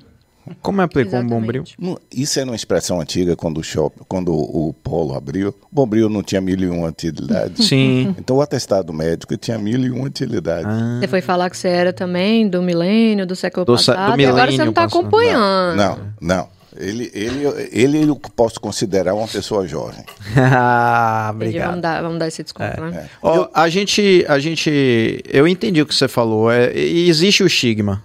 Como é aplicou um bombril? Isso era uma expressão antiga quando o shopping, quando o polo abriu. O bombril não tinha mil e uma utilidades. Sim. Então o atestado médico tinha mil e uma utilidades. Ah. Você foi falar que você era também do milênio, do século do, passado, do milênio, agora você não está acompanhando. Não, não. não. Ele, ele, ele, ele eu posso considerar uma pessoa jovem. ah, obrigado. Vamos dar, vamos dar esse desconto, é. né? É. eu, a gente, a gente, eu entendi o que você falou. É, existe o estigma.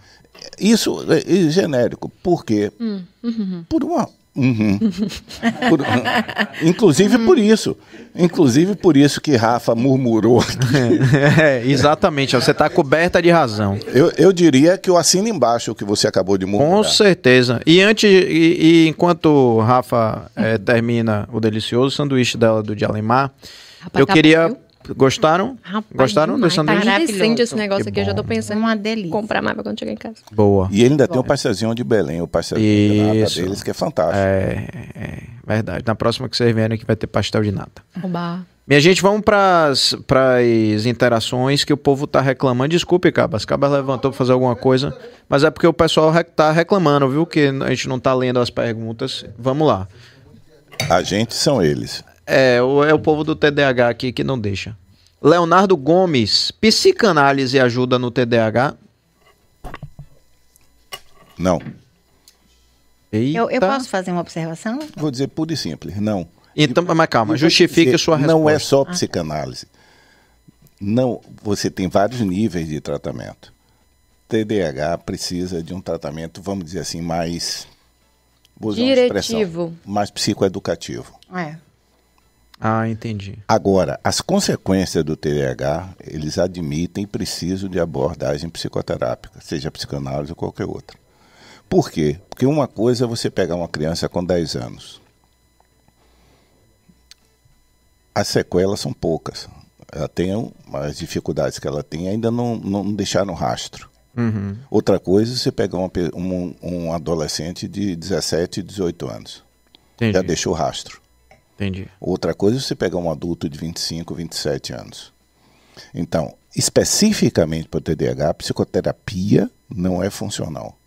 Isso é, é genérico. Por quê? Hum, uhum. Por uma. Uhum. Por, ah, inclusive uhum. por isso. Inclusive por isso que Rafa murmurou é, exatamente, você está coberta de razão. Eu, eu diria que eu assino embaixo o que você acabou de murmurar. Com certeza. E antes, e, e enquanto Rafa é, termina o delicioso sanduíche dela do Dialemar, eu tá queria. Gostaram? Rapaz, Gostaram demais. dessa noite? Tá recente esse negócio que aqui, bom. eu já tô pensando uma delícia. comprar mais quando chegar em casa. Boa. E ele ainda tem um parcezinho de Belém, o parceiro de deles, que é fantástico. É, é, verdade. Na próxima que vocês vierem aqui vai ter pastel de nata. Oba. Minha gente, vamos para as interações que o povo tá reclamando. Desculpe, Cabas. Cabas levantou para fazer alguma coisa. Mas é porque o pessoal rec, tá reclamando, viu? Que a gente não tá lendo as perguntas. Vamos lá. A gente são eles. É, o, é o povo do TDAH aqui que não deixa. Leonardo Gomes, psicanálise ajuda no TDAH? Não. Eu, eu, posso fazer uma observação? Vou dizer pura e simples, não. Então, mas calma, justifique dizer, sua resposta. Não é só ah. psicanálise. Não, você tem vários níveis de tratamento. TDAH precisa de um tratamento, vamos dizer assim, mais vou Diretivo. mais psicoeducativo. É. Ah, entendi. Agora, as consequências do TDAH, eles admitem e precisam de abordagem psicoterápica, seja psicanálise ou qualquer outra. Por quê? Porque uma coisa é você pegar uma criança com 10 anos. As sequelas são poucas. Ela tem as dificuldades que ela tem, ainda não, não deixaram rastro. Uhum. Outra coisa, é você pegar uma, um, um, adolescente de 17, 18 anos. Entendi. Já deixou rastro. Entendi. Outra coisa é você pegar um adulto de 25, 27 anos. Então, especificamente para o TDAH, a psicoterapia não é funcional.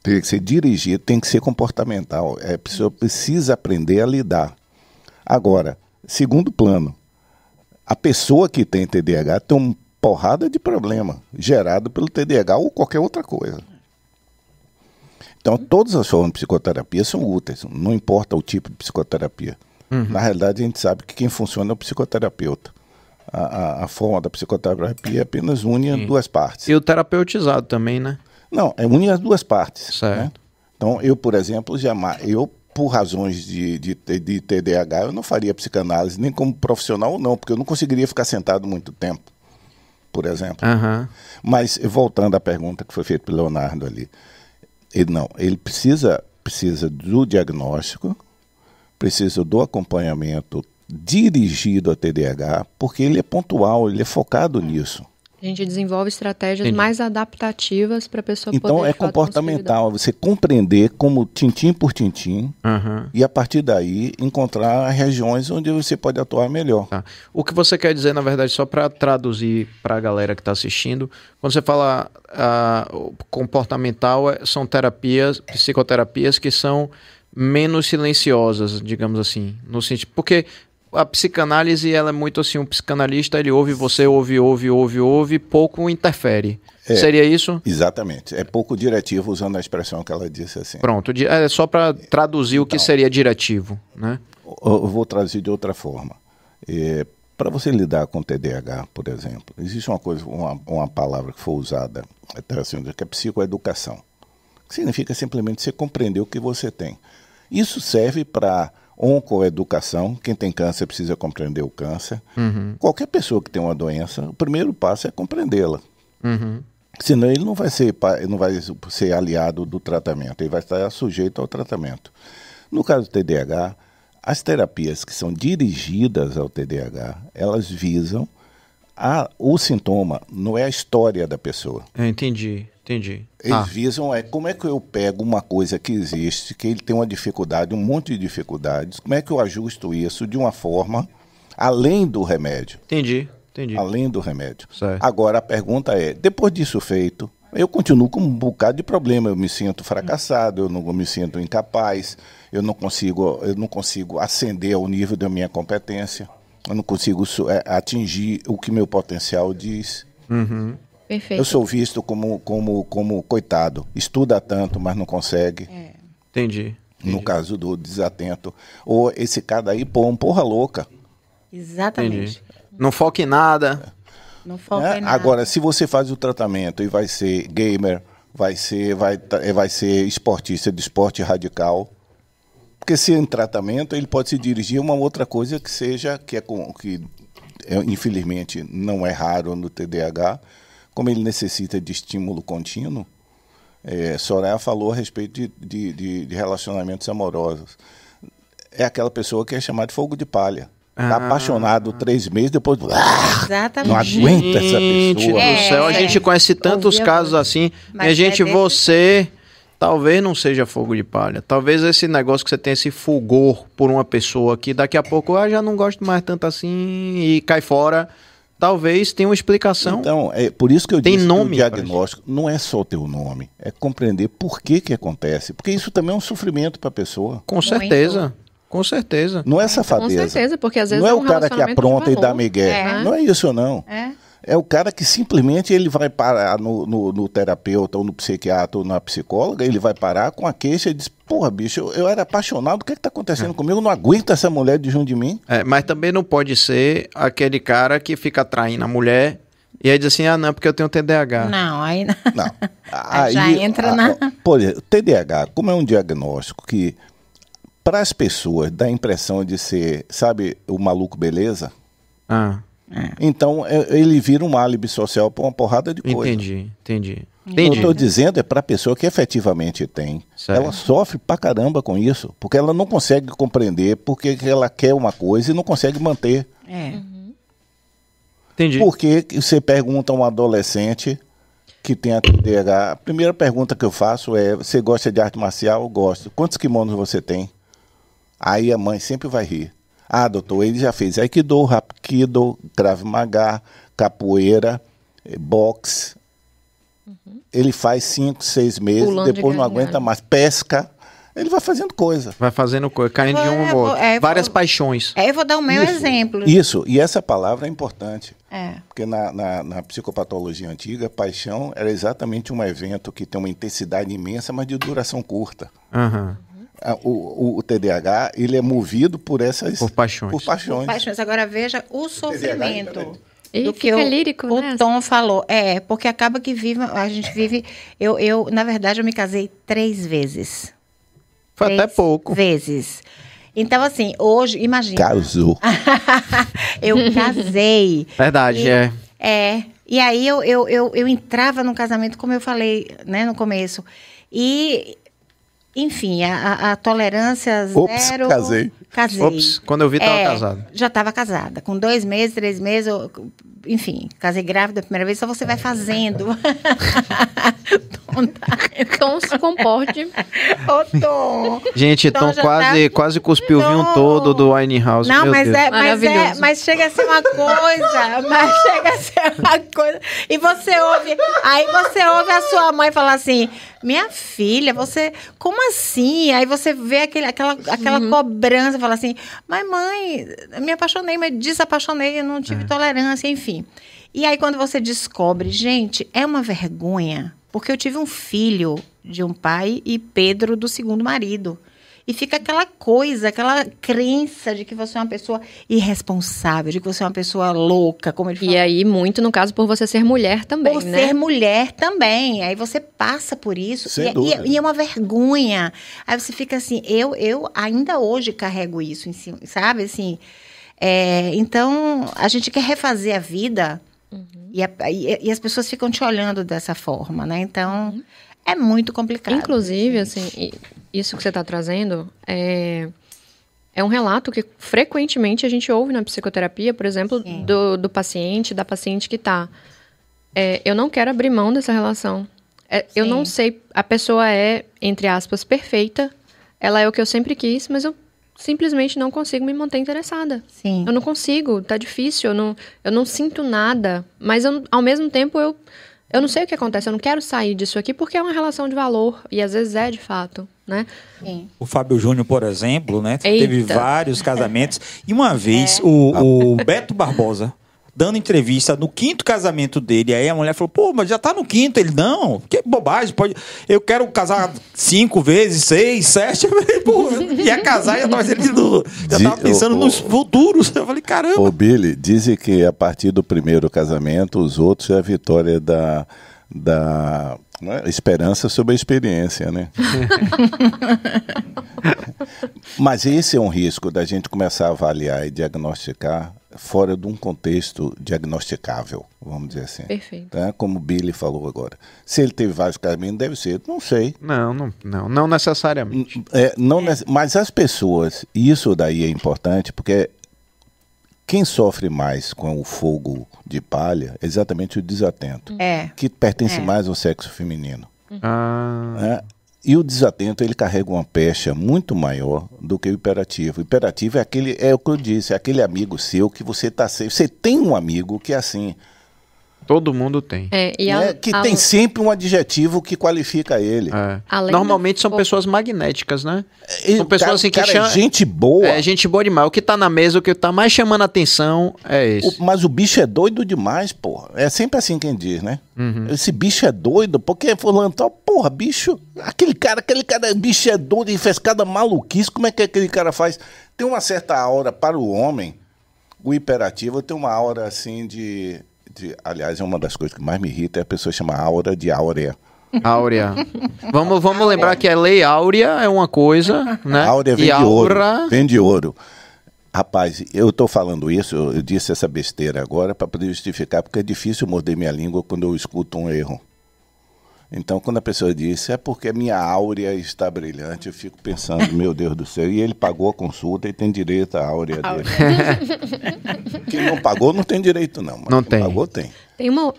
Teria que ser dirigida, tem que ser comportamental. É, a pessoa precisa aprender a lidar. Agora, segundo plano, a pessoa que tem TDAH tem uma porrada de problema gerado pelo TDAH ou qualquer outra coisa. Então, todas as formas de psicoterapia são úteis, não importa o tipo de psicoterapia. Uhum. Na realidade, a gente sabe que quem funciona é o psicoterapeuta. A, a, a forma da psicoterapia é apenas une Sim. as duas partes. E o terapeutizado também, né? Não, é une as duas partes. Né? Certo. Né? Então, eu, por exemplo, jamais, eu, por razões de, de, de TDAH, eu não faria psicanálise, nem como profissional, não, porque eu não conseguiria ficar sentado muito tempo, por exemplo. Uhum. Mas, voltando à pergunta que foi feita pelo Leonardo ali, ele não, ele precisa precisa do diagnóstico, precisa do acompanhamento dirigido a TDAH, porque ele é pontual, ele é focado nisso. A gente desenvolve estratégias Entendi. mais adaptativas para a pessoa então, poder. Então é comportamental, você compreender como tintim por tintim uhum. e a partir daí encontrar regiões onde você pode atuar melhor. Tá. O que você quer dizer, na verdade, só para traduzir para a galera que está assistindo, quando você fala uh, comportamental, é, são terapias, psicoterapias que são menos silenciosas, digamos assim, no sentido porque a psicanálise ela é muito assim, um psicanalista, ele ouve, você ouve, ouve, ouve, ouve, pouco interfere. É, Seria isso? Exatamente. É pouco diretivo, usando a expressão que ela disse assim. Pronto, é só para traduzir então, o que então. seria diretivo. Né? Eu vou traduzir de outra forma. É, para você lidar com TDAH, por exemplo, existe uma coisa, uma, uma palavra que foi usada até tá, assim, que é psicoeducação. significa simplesmente você compreender o que você tem. Isso serve para oncoeducação. Quem tem câncer precisa compreender o câncer. Uhum. Qualquer pessoa que tem uma doença, o primeiro passo é compreendê-la. Uhum. Senão ele não vai, ser, não vai ser aliado do tratamento, ele vai estar sujeito ao tratamento. No caso do TDAH, as terapias que são dirigidas ao TDAH, elas visam a, o sintoma, não é a história da pessoa. Eu entendi. Entendi. Eles ah. Tá. visam assim, é como é que eu pego uma coisa que existe, que ele tem uma dificuldade, um monte de dificuldades, como é que eu ajusto isso de uma forma além do remédio. Entendi, entendi. Além do remédio. Certo. Agora a pergunta é, depois disso feito, eu continuo com um bocado de problema, eu me sinto fracassado, eu não me sinto incapaz, eu não consigo, eu não consigo ascender ao nível da minha competência, eu não consigo eh, atingir o que meu potencial diz. Uhum. Perfeito. Eu sou visto como, como, como coitado. Estuda tanto, mas não consegue. É. Entendi. No caso do desatento. Ou esse cara aí, pô, um porra louca. Exatamente. Entendi. Não foque em nada. Não foque é? em nada. Agora, se você faz o tratamento e vai ser gamer, vai ser, vai, eh, vai ser esportista de esporte radical. Porque se em tratamento, ele pode se dirigir a uma outra coisa que seja, que é com, que é, infelizmente não é raro no TDAH, como ele necessita de estímulo contínuo, é, Soraya falou a respeito de, de, de, de, relacionamentos amorosos. É aquela pessoa que é chamada de fogo de palha. Tá ah. apaixonado três meses, depois. Ah, Exatamente. não aguenta essa pessoa. É, céu, a é, gente conhece tantos casos assim. Mas e a gente, é você talvez não seja fogo de palha. Talvez esse negócio que você tem esse fulgor por uma pessoa que daqui a pouco ah, já não gosto mais tanto assim e cai fora talvez tenha uma explicação. Então, é por isso que eu Tem disse nome que o diagnóstico não é só o nome, é compreender por que que acontece, porque isso também é um sofrimento para a pessoa. Com certeza. Com certeza. Não é safadeza. Com certeza, porque às vezes não é, um é o cara que apronta e dá migué. É. Não é isso não. É é o cara que simplesmente ele vai parar no, no, no, terapeuta ou no psiquiatra ou na psicóloga, ele vai parar com a queixa e diz, porra, bicho, eu, eu era apaixonado, o que é está acontecendo é. comigo? Eu não aguento essa mulher de junto de mim. É, mas também não pode ser aquele cara que fica traindo a mulher e aí diz assim, ah, não, porque eu tenho TDAH. Não, aí não. não. Aí, Já entra a, na... Por TDAH, como é um diagnóstico que para as pessoas dá a impressão de ser, sabe, o maluco beleza? Ah. É. Então, é, ele vira um álibi social para uma porrada de coisa. Entendi, entendi. entendi. Eu estou dizendo é para a pessoa que efetivamente tem. Ela sofre pra caramba com isso, porque ela não consegue compreender porque ela quer uma coisa e não consegue manter. É. Uhum. Entendi. Porque você pergunta a um adolescente que tem a TDAH, a primeira pergunta que eu faço é: você gosta de arte marcial? Eu gosto. Quantos kimonos você tem? Aí a mãe sempre vai rir. Ah, doutor, ele já fez Aikido, Rapkido, Krav Maga, capoeira, eh, boxe. Uhum. Ele faz cinco, seis meses, Pulando depois de não aguenta mais. Pesca. Ele vai fazendo coisa. Vai fazendo coisa, caindo de um ou é, Várias vou, paixões. É, eu vou dar o meu isso, exemplo. Isso, e essa palavra é importante. É. Porque na, na, na, psicopatologia antiga, paixão era exatamente um evento que tem uma intensidade imensa, mas de duração curta. Uhum. É, o, o, o, TDAH ele é movido por essas por paixões. Por paixões. Por paixões. Agora veja o é sofrimento. E do que o, lírico, o né? Tom falou. É, porque acaba que vive, a gente vive. Eu, eu, na verdade, eu me casei três vezes. Foi três até pouco. Vezes. Então, assim, hoje, imagina. Casou. eu casei. Verdade, e, é. É. E aí eu, eu, eu, eu entrava no casamento, como eu falei né, no começo. E enfim, a, a tolerância zero. Ops, casei. Casei. Ops, quando eu vi, estava é, casada. Já estava casada. Com dois meses, três meses, eu, enfim, casei grávida a primeira vez, só você vai fazendo. Tom, se comporte. Ô, Tom. Gente, Tom, Tom quase, tá... quase cuspiu o vinho todo do Wine House. Não, Meu mas, Deus. É, mas é. Mas chega a ser uma coisa. mas chega a ser uma coisa. E você ouve. Aí você ouve a sua mãe falar assim: Minha filha, você. Como assim? Aí você vê aquele, aquela, aquela uhum. cobrança e fala assim: Mas mãe, me apaixonei, mas desapaixonei, eu não tive é. tolerância, enfim. E aí, quando você descobre, gente, é uma vergonha, porque eu tive um filho de um pai e Pedro do segundo marido. E fica aquela coisa, aquela crença de que você é uma pessoa irresponsável, de que você é uma pessoa louca, como ele falou. E aí, muito no caso, por você ser mulher também, por né? ser mulher também. Aí você passa por isso. Sem e, é, e, é, e é uma vergonha. Aí você fica assim, eu, eu ainda hoje carrego isso em cima, sabe? Assim. É, então, a gente quer refazer a vida uhum. e, a, e, e, as pessoas ficam te olhando dessa forma, né? Então, uhum é muito complicado. Inclusive, uhum. assim, isso que você está trazendo é, é um relato que frequentemente a gente ouve na psicoterapia, por exemplo, do, do paciente, da paciente que está. É, eu não quero abrir mão dessa relação. É, eu não sei, a pessoa é, entre aspas, perfeita. Ela é o que eu sempre quis, mas eu simplesmente não consigo me manter interessada. Sim. Eu não consigo, tá difícil, eu não, eu não sinto nada. Mas eu, ao mesmo tempo eu eu não sei o que acontece, eu não quero sair disso aqui porque é uma relação de valor e às vezes é de fato, né? Sim. O Fábio Júnior, por exemplo, né, Eita. teve vários casamentos e uma vez é. o, o Beto Barbosa dando entrevista no quinto casamento dele. Aí a mulher falou: pô, mas já tá no quinto. Ele: não, que bobagem. Pode... Eu quero casar cinco vezes, seis, sete. Eu falei, pô, ia casar, já tava, no... já tava pensando nos futuros. Eu falei: caramba. Ô, Billy, dizem que a partir do primeiro casamento, os outros é a vitória da. da... É? Esperança sobre a experiência, né? Mas esse é um risco da gente começar a avaliar e diagnosticar fora de um contexto diagnosticável, vamos dizer assim. Perfeito. Tá? Como o Billy falou agora. Se ele teve vários caminhos, deve ser, não sei. Não, não, não, não necessariamente. É, não é. Mas as pessoas, isso daí é importante, porque quem sofre mais com o fogo de palha é exatamente o desatento. É. Que pertence é. mais ao sexo feminino. Ah. É, e o desatento ele carrega uma pecha muito maior do que o imperativo. O imperativo é aquele, é o que eu disse, é aquele amigo seu que você está sem. Você tem um amigo que é assim. Todo mundo tem. É, a, né? Que a, tem a... sempre um adjetivo que qualifica ele. É. Normalmente do... são pessoas magnéticas, né? E, são pessoas cara, assim que cara, chama... gente boa. É, gente boa demais. O que tá na mesa, o que tá mais chamando atenção é esse. O, mas o bicho é doido demais, porra. É sempre assim quem diz, né? Uhum. Esse bicho é doido, porque fulano tal, tá, porra, bicho, aquele cara, aquele cara, bicho é doido, e fez cada maluquice, como é que aquele cara faz? Tem uma certa aura para o homem, o hiperativo tem uma aura assim de de, aliás, é uma das coisas que mais me irrita é a pessoa chamar aura de áurea. Áurea. vamos, vamos lembrar que a lei áurea é uma coisa, né? Áurea vem e de aura... ouro. Vem de ouro. Rapaz, eu estou falando isso, eu disse essa besteira agora para poder justificar, porque é difícil morder minha língua quando eu escuto um erro. Então, quando a pessoa disse, é porque minha áurea está brilhante, eu fico pensando, meu Deus do céu, e ele pagou a consulta e tem direito à áurea dele. Quem não pagou não tem direito, não. não tem. pagou, tem. Tem uma,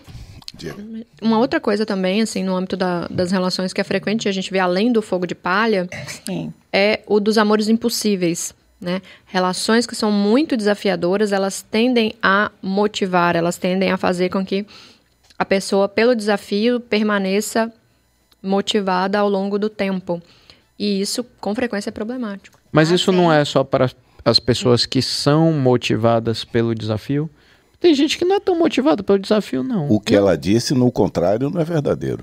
uma outra coisa também, assim, no âmbito da, das relações que é frequente, a gente vê além do fogo de palha, Sim. é o dos amores impossíveis. Né? Relações que são muito desafiadoras, elas tendem a motivar, elas tendem a fazer com que a pessoa, pelo desafio, permaneça motivada ao longo do tempo. E isso, com frequência, é problemático. Mas ah, isso sim. não é só para as pessoas que são motivadas pelo desafio? Tem gente que não é tão motivada pelo desafio, não. O que não. ela disse, no contrário, não é verdadeiro.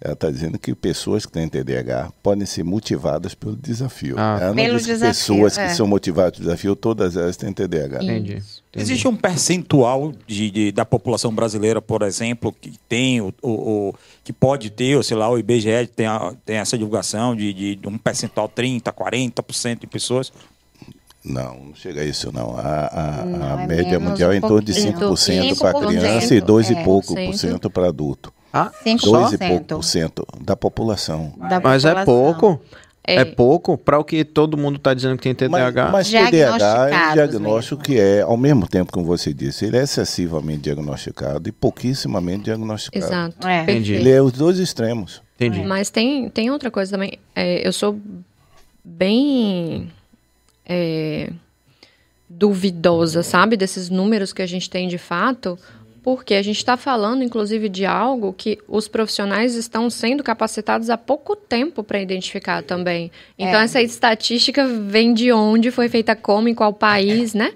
Ela está dizendo que pessoas que têm TDAH podem ser motivadas pelo desafio. Ah. Ela não pelo desafio, pessoas é. que são motivadas pelo desafio, todas elas têm TDAH. Entendi. Isso. Entendi. Existe um percentual de, de, da população brasileira, por exemplo, que tem o, o, o, que pode ter, ou sei lá, o IBGE tem, a, tem essa divulgação de, de, de um percentual 30, 40% de pessoas. Não, não chega a isso não. A, a, hum, não, a é média mundial é em torno de 5%, 5 para criança e 2 é, e pouco por cento para adulto. Ah, 5%? 2 e pouco por cento da população. Da Mas é população. é pouco. É, é pouco para o que todo mundo está dizendo que tem TDAH. Mas, mas TDAH é um diagnóstico mesmo. que é, ao mesmo tempo, como você disse, ele é excessivamente diagnosticado e pouquíssimamente diagnosticado. Exato. É. Entendi. Ele é os dois extremos. Entendi. É. Mas tem, tem outra coisa também. É, eu sou bem é, duvidosa, sabe? Desses números que a gente tem de fato porque a gente está falando, inclusive, de algo que os profissionais estão sendo capacitados há pouco tempo para identificar também. É. Então, é. essa estatística vem de onde, foi feita como, em qual país, né?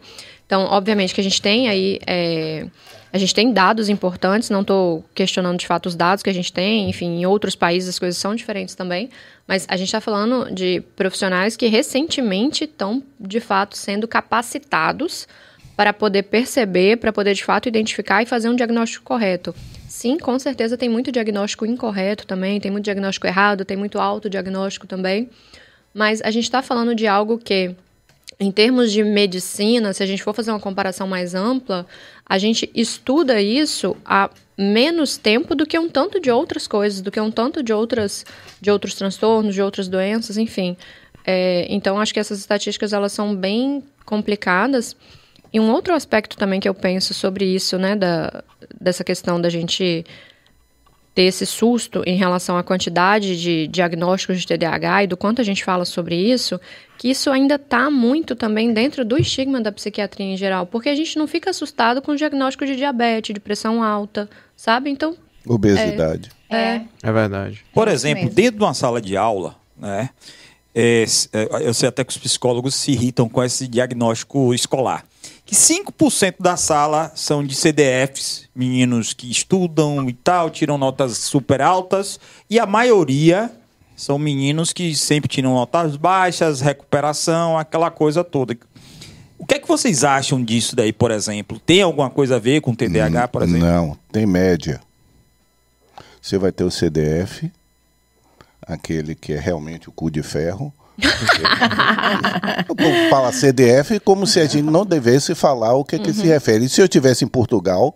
Então, obviamente que a gente tem aí. É, a gente tem dados importantes, não estou questionando de fato os dados que a gente tem, enfim, em outros países as coisas são diferentes também, mas a gente está falando de profissionais que recentemente estão, de fato, sendo capacitados para poder perceber, para poder de fato identificar e fazer um diagnóstico correto. Sim, com certeza tem muito diagnóstico incorreto também, tem muito diagnóstico errado, tem muito autodiagnóstico também, mas a gente está falando de algo que, em termos de medicina, se a gente for fazer uma comparação mais ampla, a gente estuda isso há menos tempo do que um tanto de outras coisas, do que um tanto de outras de outros transtornos, de outras doenças, enfim. É, então acho que essas estatísticas elas são bem complicadas e um outro aspecto também que eu penso sobre isso, né, da, dessa questão da gente ter esse susto em relação à quantidade de diagnósticos de TDAH e do quanto a gente fala sobre isso, que isso ainda está muito também dentro do estigma da psiquiatria em geral, porque a gente não fica assustado com o diagnóstico de diabetes, de pressão alta, sabe? Então. Obesidade. É, é. é verdade. Por exemplo, dentro de uma sala de aula, né? É, é, eu sei até que os psicólogos se irritam com esse diagnóstico escolar que 5% da sala são de CDFs, meninos que estudam e tal, tiram notas super altas, e a maioria são meninos que sempre tiram notas baixas, recuperação, aquela coisa toda. O que é que vocês acham disso daí, por exemplo? Tem alguma coisa a ver com o TDAH, por exemplo? Não, tem média. Você vai ter o CDF, aquele que é realmente o cu de ferro, o povo fala CDF como se a gente não devesse falar o que, uhum. que se uhum. refere. Se eu estivesse em Portugal,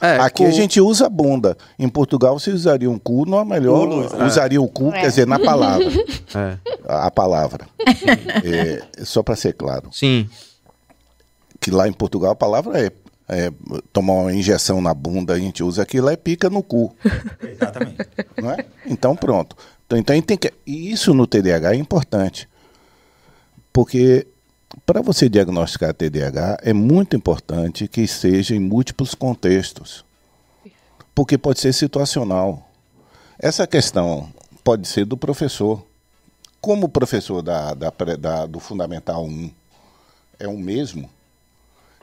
é, Aqui cu... a gente usa bunda. Em Portugal você usaria um cu, não é melhor. Cu, é. usaria o cu, quer é. dizer, na palavra. É. A, palavra. É, só para ser claro. Sim. Que lá em Portugal a palavra é, tomar uma injeção na bunda, a gente usa aquilo, é pica no cu. Exatamente. Então pronto. Então, então tem que, e isso no TDAH é importante, porque para você diagnosticar TDAH é muito importante que seja em múltiplos contextos, porque pode ser situacional. Essa questão pode ser do professor. Como o professor da, da, da, do Fundamental 1 é o mesmo,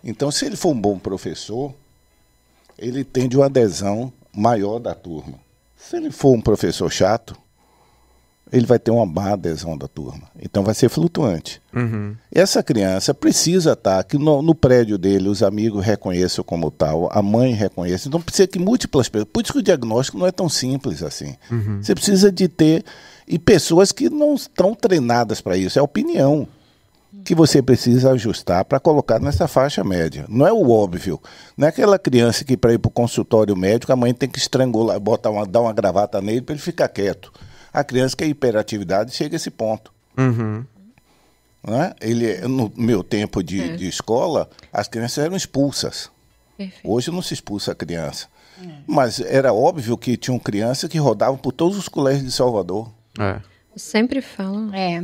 então se ele for um bom professor, ele tende uma adesão maior da turma. Se ele for um professor chato, ele vai ter uma má adesão da turma. Então vai ser flutuante. Uhum. Essa criança precisa estar tá que no, no, prédio dele os amigos reconheçam como tal, a mãe reconhece. Então precisa que múltiplas pessoas. Por isso que o diagnóstico não é tão simples assim. Uhum. Você precisa de ter e pessoas que não estão treinadas para isso. É a opinião que você precisa ajustar para colocar nessa faixa média. Não é o óbvio. Não é aquela criança que para ir para o consultório médico a mãe tem que estrangular, botar uma, dar uma gravata nele para ele ficar quieto a criança que é hiperatividade chega a esse ponto. Uhum. Né? Ele, no meu tempo de, é. de escola, as crianças eram expulsas. Perfeito. Hoje não se expulsa a criança. É. Mas era óbvio que um criança que rodavam por todos os colégios de Salvador. É. Sempre falam. É.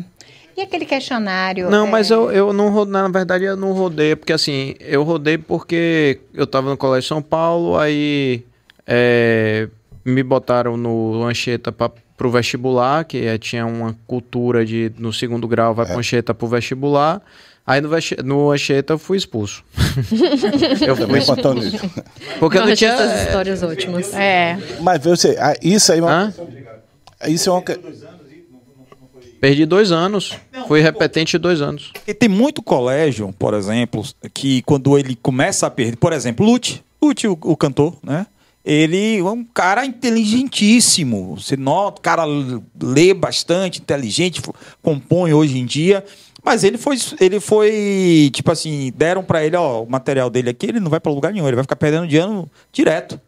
E aquele questionário? Não, é... mas eu, eu não rodei, na verdade eu não rodei, porque assim, eu rodei porque eu estava no Colégio São Paulo, aí é, me botaram no Anchieta para pro vestibular, que é, tinha uma cultura de no segundo grau vai é. pro Anchieta pro vestibular. Aí no, no Anchieta eu fui expulso. eu fui expulso. Nisso. Porque não, eu não tinha... essas histórias é, ótimas. É. Mas você, ah, isso aí... É uma... Isso é uma... Perdi dois anos. Não, Fui repetente dois anos. E tem muito colégio, por exemplo, que quando ele começa a perder. Por exemplo, Lute. Lute, o, o cantor, né? Ele é um cara inteligentíssimo. Você nota, o cara lê bastante, inteligente, compõe hoje em dia. Mas ele foi, ele foi tipo assim, deram para ele, ó, o material dele aqui, ele não vai para lugar nenhum, ele vai ficar perdendo de ano direto.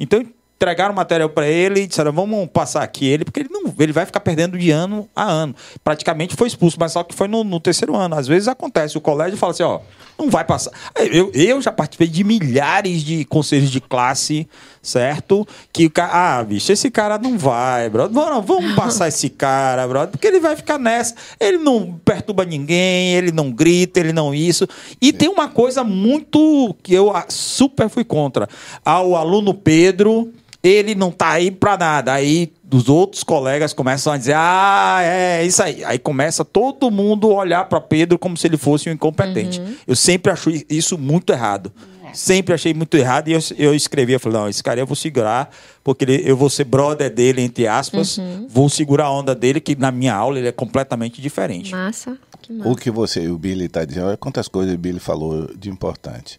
Então, entregaram o material para ele e disseram: vamos passar aqui ele, porque ele não ele vai ficar perdendo de ano a ano. Praticamente foi expulso, mas só que foi no, no terceiro ano. Às vezes acontece, o colégio fala assim: ó, não vai passar. Eu, eu já participei de milhares de conselhos de classe, certo? Que o cara, ah, bicho, esse cara não vai, brother. Vamos, vamos passar esse cara, brother, porque ele vai ficar nessa. Ele não perturba ninguém, ele não grita, ele não isso. E tem uma coisa muito que eu super fui contra. Ao aluno Pedro ele não tá aí pra nada. Aí os outros colegas começam a dizer: Ah, é isso aí. Aí começa todo mundo olhar para Pedro como se ele fosse um incompetente. Uhum. Eu sempre acho isso muito errado. É. Sempre achei muito errado. E eu, eu escrevi, eu falei, não, esse cara eu vou segurar, porque ele, eu vou ser brother dele, entre aspas. Uhum. Vou segurar a onda dele, que na minha aula ele é completamente diferente. Massa. Que massa. O que você o Billy está dizendo, olha quantas coisas o Billy falou de importante.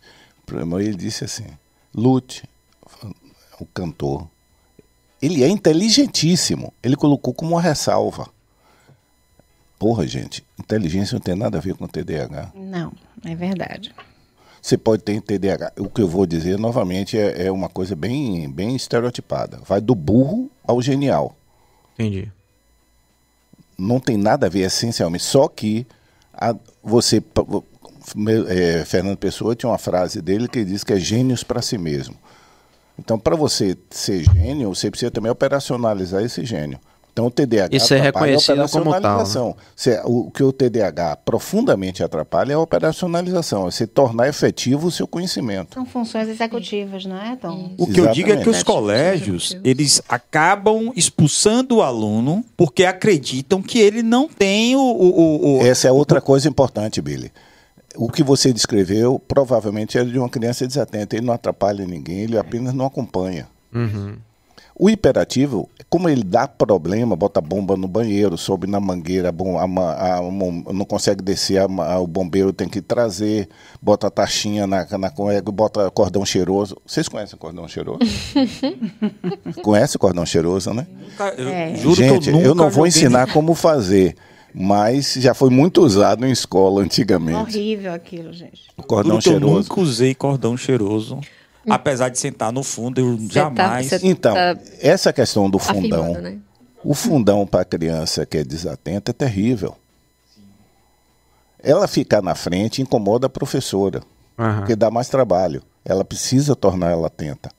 Ele disse assim, lute, o cantor, ele é inteligentíssimo. Ele colocou como uma ressalva. Porra, gente, inteligência não tem nada a ver com TDAH. Não, é verdade. Você pode ter TDAH. O que eu vou dizer novamente é, é uma coisa bem, bem estereotipada. Vai do burro ao genial. Entendi. Não tem nada a ver essencialmente. Só que a, você. É, Fernando Pessoa tinha uma frase dele que diz que é gênios para si mesmo. Então, para você ser gênio, você precisa também operacionalizar esse gênio. Então, o TDAH Isso é reconhecido como tal. Né? O que o TDAH profundamente atrapalha é a operacionalização, é se tornar efetivo o seu conhecimento. São funções executivas, não é, Tom? O que Exatamente. eu digo é que os colégios, eles acabam expulsando o aluno porque acreditam que ele não tem o... o, o Essa é outra o... coisa importante, Billy o que você descreveu provavelmente era é de uma criança desatenta. Ele não atrapalha ninguém, ele apenas não acompanha. Uhum. O hiperativo, como ele dá problema, bota bomba no banheiro, sobe na mangueira, bom, a, a, a, não consegue descer, o bombeiro tem que trazer, bota taxinha na, na bota cordão cheiroso. Vocês conhecem cordão cheiroso? Conhece cordão cheiroso, né? É. eu, é. Gente, eu, eu não vou ensinar como fazer, mas já foi muito usado em escola antigamente. Horrível aquilo, gente. O cordão Tudo cheiroso. Eu nunca usei cordão cheiroso. Hum. Apesar de sentar no fundo, eu cê tá- jamais. Tá, então, tá essa questão do fundão. né? O fundão para criança que é desatenta é terrível. Ela ficar na frente incomoda a professora, uhum. porque dá mais trabalho. Ela precisa tornar ela atenta.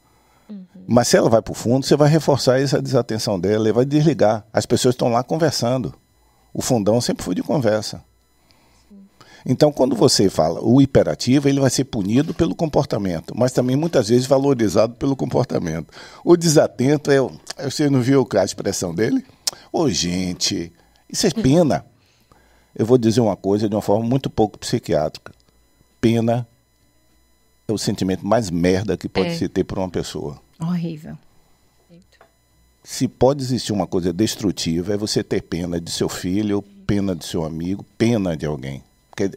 Uhum. Mas se ela vai para o fundo, você vai reforçar essa desatenção dela e vai desligar. As pessoas estão lá conversando. O fundão sempre foi de conversa. Então, quando você fala o hiperativo, ele vai ser punido pelo comportamento, mas também muitas vezes valorizado pelo comportamento. O desatento é. Você não viu a expressão dele? Ô, oh, gente, isso é pena. Eu vou dizer uma coisa de uma forma muito pouco psiquiátrica. Pena é o sentimento mais merda que pode é. se ter por uma pessoa. Horrível. Se pode existir uma coisa destrutiva, é você ter pena de seu filho, pena de seu amigo, pena de alguém. Porque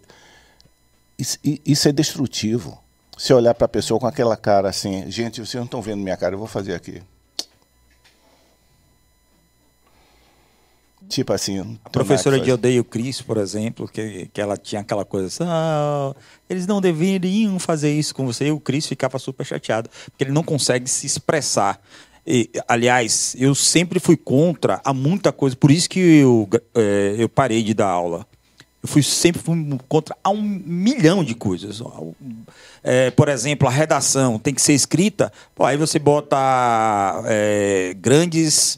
isso é destrutivo. Se olhar para a pessoa com aquela cara assim, gente, vocês não estão vendo minha cara, eu vou fazer aqui. Tipo assim. A professora de Odeio Cris, por exemplo, que, que ela tinha aquela coisa assim: ah, eles não deveriam fazer isso com você. E o Cris ficava super chateado, porque ele não consegue se expressar. E, aliás, eu sempre fui contra a muita coisa, por isso que eu, é, eu parei de dar aula. Eu fui, sempre fui contra a um milhão de coisas. É, por exemplo, a redação tem que ser escrita. Pô, aí você bota é, grandes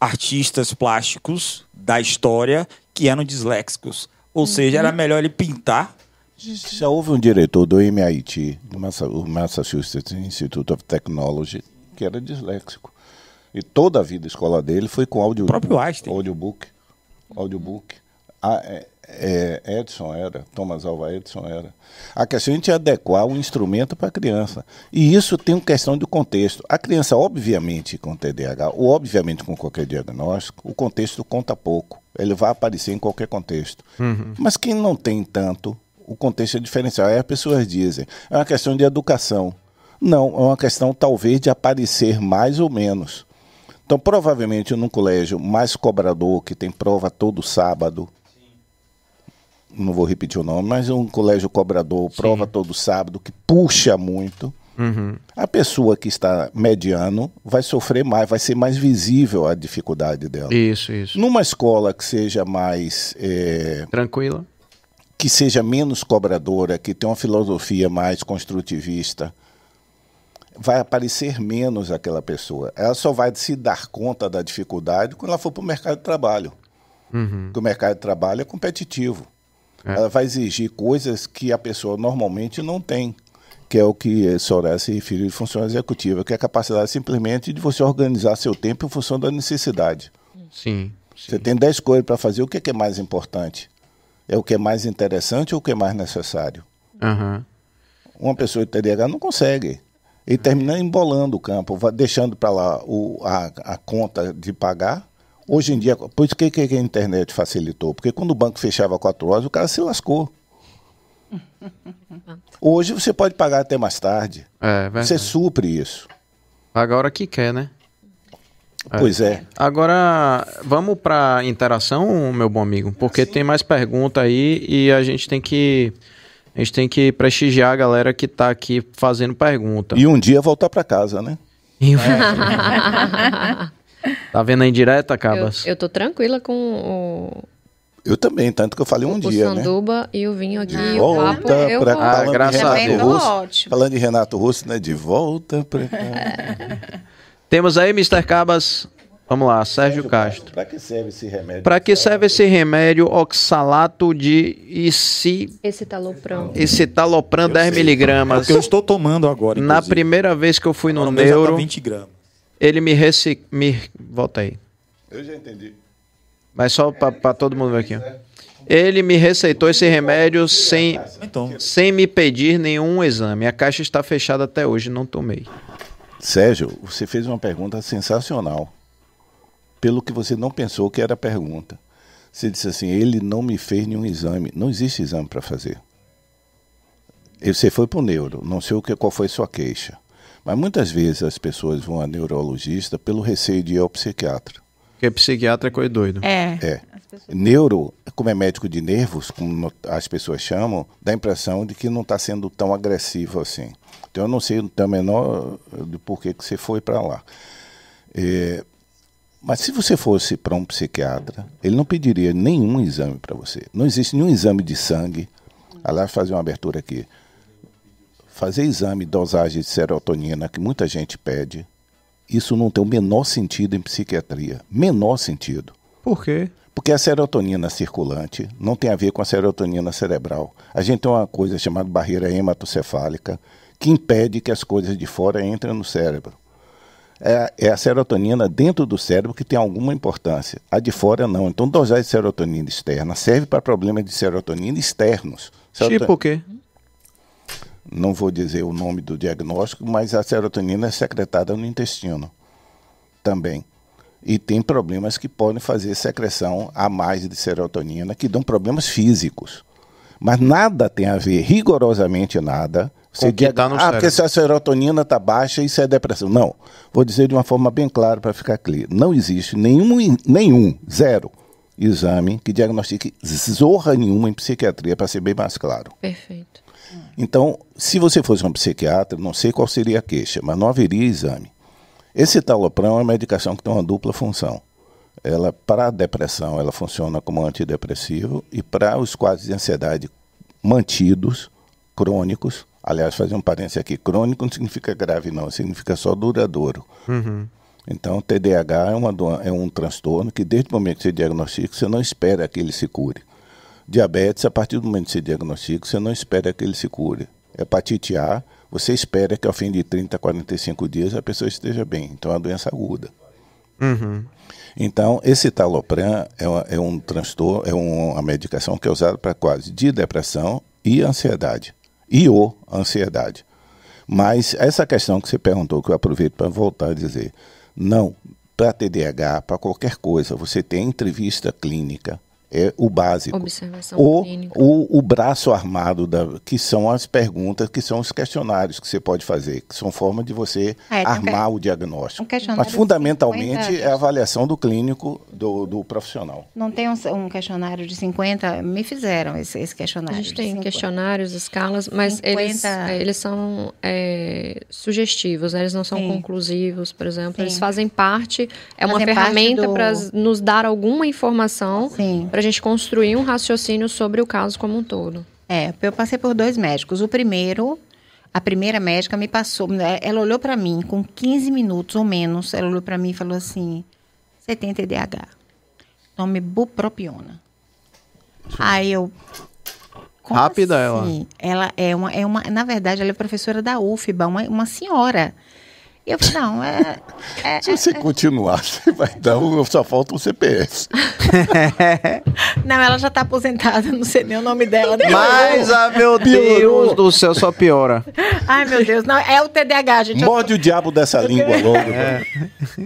artistas plásticos da história que eram disléxicos. Ou uhum. seja, era uhum. melhor ele pintar já houve um diretor do MIT, do Massachusetts Institute of Technology, que era disléxico. E toda a vida a escola dele foi com áudio. próprio Einstein. Audiobook. Audiobook. Ah, é, é, Edson era, Thomas Alva Edson era. A questão é a gente adequar um instrumento para a criança. E isso tem uma questão de contexto. A criança, obviamente, com TDAH, ou obviamente com qualquer diagnóstico, o contexto conta pouco. Ele vai aparecer em qualquer contexto. Uhum. Mas quem não tem tanto, o contexto é diferencial. Aí as pessoas dizem, é uma questão de educação. Não, é uma questão talvez de aparecer mais ou menos. Então, provavelmente num colégio mais cobrador, que tem prova todo sábado, não vou repetir o nome, mas um colégio cobrador, Sim. prova todo sábado, que puxa muito, uhum. a pessoa que está mediano vai sofrer mais, vai ser mais visível a dificuldade dela. Isso, isso. Numa escola que seja mais. É... Tranquila. Que seja menos cobradora, que tenha uma filosofia mais construtivista, vai aparecer menos aquela pessoa. Ela só vai se dar conta da dificuldade quando ela for para o mercado de trabalho. Uhum. Porque o mercado de trabalho é competitivo. É. Ela vai exigir coisas que a pessoa normalmente não tem, que é o que Soraya se referiu de função executiva, que é a capacidade simplesmente de você organizar seu tempo em função da necessidade. Sim. sim. Você tem 10 coisas para fazer, o que é, que é mais importante? É o que é mais interessante ou o que é mais necessário? Uhum. Uma pessoa de TDAH não consegue e termina embolando o campo, deixando para lá o, a, a, conta de pagar. Hoje em dia, por isso que, que a internet facilitou, porque quando o banco fechava quatro horas, o cara se lascou. Hoje você pode pagar até mais tarde. É, é você supre isso. Paga a hora que quer, né? É. Pois é. Agora, vamos para interação, meu bom amigo, porque tem mais pergunta aí e a gente tem que a gente tem que prestigiar a galera que está aqui fazendo pergunta. E um dia voltar para casa, né? É. tá vendo a indireta, Cabas? Eu, eu tô tranquila com o, eu também, tanto que eu falei um o dia, sanduba né? O sanduba e o vinho aqui, de o papo, eu pra, vou. Ah, graças a Deus. falando de Renato Russo, né? De volta pra cá. Temos aí, Mr. Cabas, Vamos lá, Sérgio, Sérgio Castro. Para que serve esse remédio? Para que serve esse remédio oxalato de ici... escitalopram? Escitalopram 10mg. É o que eu estou tomando agora. Inclusive. Na primeira vez que eu fui no tá neuro, 20 gramas. ele me, reci... me... Volta aí. Eu já entendi. Mas só para todo mundo ver aqui. Ele me receitou esse remédio sem, então. sem me pedir nenhum exame. A caixa está fechada até hoje, não tomei. Sérgio, você fez uma pergunta sensacional pelo que você não pensou que era a pergunta. Você disse assim: ele não me fez nenhum exame. Não existe exame para fazer. Você foi para o neuro, não sei o que, qual foi a sua queixa. Mas muitas vezes as pessoas vão a neurologista pelo receio de ir ao psiquiatra. Porque psiquiatra é coisa doida. É. é. Neuro, como é médico de nervos, como as pessoas chamam, dá a impressão de que não está sendo tão agressivo assim. Então eu não sei o menor eh, do porquê que você foi para lá. É, mas se você fosse para um psiquiatra, ele não pediria nenhum exame para você. Não existe nenhum exame de sangue. Aliás, fazer uma abertura aqui. Fazer exame, dosagem de serotonina, que muita gente pede, isso não tem o menor sentido em psiquiatria. Menor sentido. Por quê? Porque a serotonina circulante não tem a ver com a serotonina cerebral. A gente tem uma coisa chamada barreira hematocefálica que impede que as coisas de fora entrem no cérebro é, é a serotonina dentro do cérebro que tem alguma importância. A de fora não. Então, dosar de serotonina externa serve para problemas de serotonina externos. Seroton... Tipo o quê? Não vou dizer o nome do diagnóstico, mas a serotonina é secretada no intestino também e tem problemas que podem fazer secreção a mais de serotonina, que dão problemas físicos. Mas nada tem a ver, rigorosamente nada, você que tá no ah, cérebro. porque se a serotonina está baixa, isso é depressão. Não. Vou dizer de uma forma bem clara para ficar clear. Não existe nenhum, nenhum, zero exame que diagnostique zorra nenhuma em psiquiatria, para ser bem mais claro. Perfeito. Então, se você fosse um psiquiatra, não sei qual seria a queixa, mas não haveria exame. Esse talopram é uma medicação que tem uma dupla função. Ela, para a depressão, ela funciona como antidepressivo e para os quadros de ansiedade mantidos, crônicos, Aliás, fazer um parênteses aqui, crônico não significa grave, não, significa só duradouro. Uhum. Então, TDAH é, uma, é um transtorno que, desde o momento que você diagnostica, você não espera que ele se cure. Diabetes, a partir do momento que você diagnostica, você não espera que ele se cure. Hepatite A, você espera que ao fim de 30, 45 dias a pessoa esteja bem. Então, é uma doença aguda. Uhum. Então, esse talopram é, uma, é um transtorno, é uma medicação que é usada para quase de depressão e ansiedade e ou ansiedade. Mas essa questão que você perguntou, que eu aproveito para voltar a dizer, não, para TDAH, para qualquer coisa, você tem entrevista clínica, é o básico. Observação ou clínica. O, o braço armado, da, que são as perguntas, que são os questionários que você pode fazer, que são forma de você é, é armar um o diagnóstico. Um Mas, fundamentalmente, é a avaliação do clínico, do, do profissional. Não tem um, um, questionário de 50? Me fizeram esse, esse questionário. A gente tem questionários, escalas, mas 50... eles, eles são é, sugestivos, né? eles não são Sim. conclusivos, por exemplo. Sim. Eles fazem parte, é fazem uma ferramenta do... para nos dar alguma informação para gente construir um raciocínio sobre o caso como um todo. É, eu passei por dois médicos. O primeiro, a primeira médica me passou, né, ela olhou para mim com 15 minutos ou menos, ela olhou para mim e falou assim: "Você tem TDAH. Tome bupropiona". Aí eu como Rápida assim? ela. Ela é uma, é uma. Na verdade, ela é professora da UFBA, uma, uma senhora. Eu falei, não, é. é Se você é, é. continuar, você vai dar um, só falta um CPF. não, ela já está aposentada, não sei nem o nome dela. Mas, ah, meu Deus do céu, só piora. Ai, meu Deus, não, é o TDAH, gente. Morde tô... o diabo dessa língua logo. É.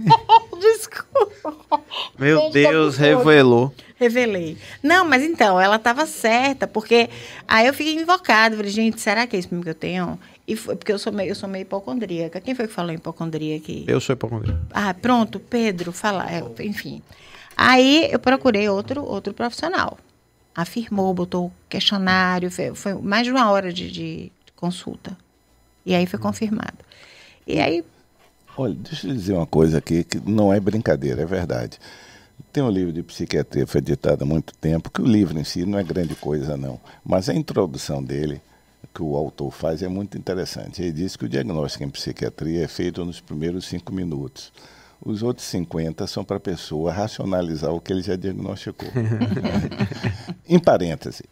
Desculpa. Meu tá Deus, Deus revelou. Revelei. Não, mas então, ela estava certa, porque aí eu fiquei invocada. Falei, gente, será que é isso mesmo que eu tenho? E foi, porque eu sou, meio, eu sou meio hipocondríaca. Quem foi que falou hipocondria aqui? Eu sou hipocondríaca. Ah, pronto, Pedro, fala. É, enfim. Aí eu procurei outro, outro profissional. Afirmou, botou questionário, foi, foi mais de uma hora de, de consulta. E aí foi confirmado. E aí. Olha, deixa eu dizer uma coisa aqui que não é brincadeira, é verdade. Tem um livro de psiquiatria, foi ditado há muito tempo, que o livro em si não é grande coisa, não. Mas a introdução dele que o autor faz é muito interessante. Ele diz que o diagnóstico em psiquiatria é feito nos primeiros cinco minutos. Os outros 50 são para a pessoa racionalizar o que ele já diagnosticou. em parêntese,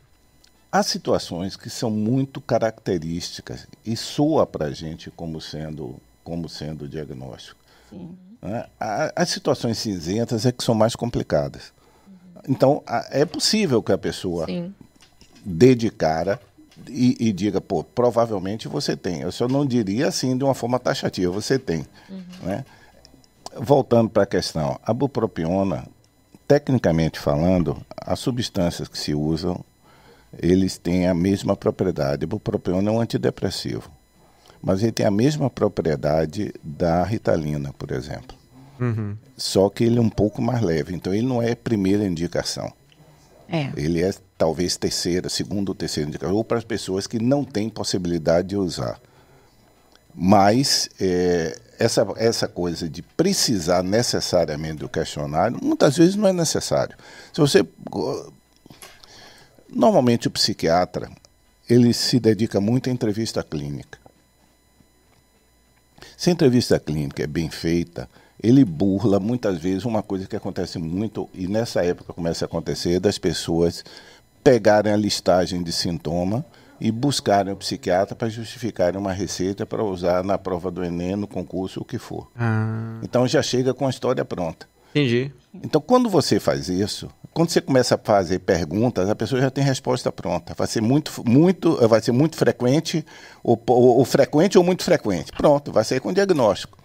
há situações que são muito características e soa para a gente como sendo, como sendo o diagnóstico. Sim. As né? situações cinzentas é que são mais complicadas. Uhum. Então, é possível que a pessoa Sim. dê de cara e, e, diga, pô, provavelmente você tem. Eu só não diria assim de uma forma taxativa, você tem. Uhum. Né? Voltando para a questão, a bupropiona, tecnicamente falando, as substâncias que se usam, eles têm a mesma propriedade. A bupropiona é um antidepressivo, mas ele tem a mesma propriedade da ritalina, por exemplo. Uhum. Só que ele é um pouco mais leve, então ele não é primeira indicação. É. Ele é talvez terceira, segundo ou terceiro indicador, ou para as pessoas que não têm possibilidade de usar. Mas é, essa, essa coisa de precisar necessariamente do questionário, muitas vezes não é necessário. Se você. Normalmente o psiquiatra ele se dedica muito à entrevista clínica. Se a entrevista clínica é bem feita, ele burla muitas vezes uma coisa que acontece muito, e nessa época começa a acontecer, das pessoas pegarem a listagem de sintoma e buscarem o psiquiatra para justificarem uma receita para usar na prova do Enem, no concurso, o que for. Ah. Então já chega com a história pronta. Entendi. Então quando você faz isso, quando você começa a fazer perguntas, a pessoa já tem resposta pronta. Vai ser muito, muito, vai ser muito frequente, ou, ou, ou frequente ou muito frequente. Pronto, vai ser com diagnóstico.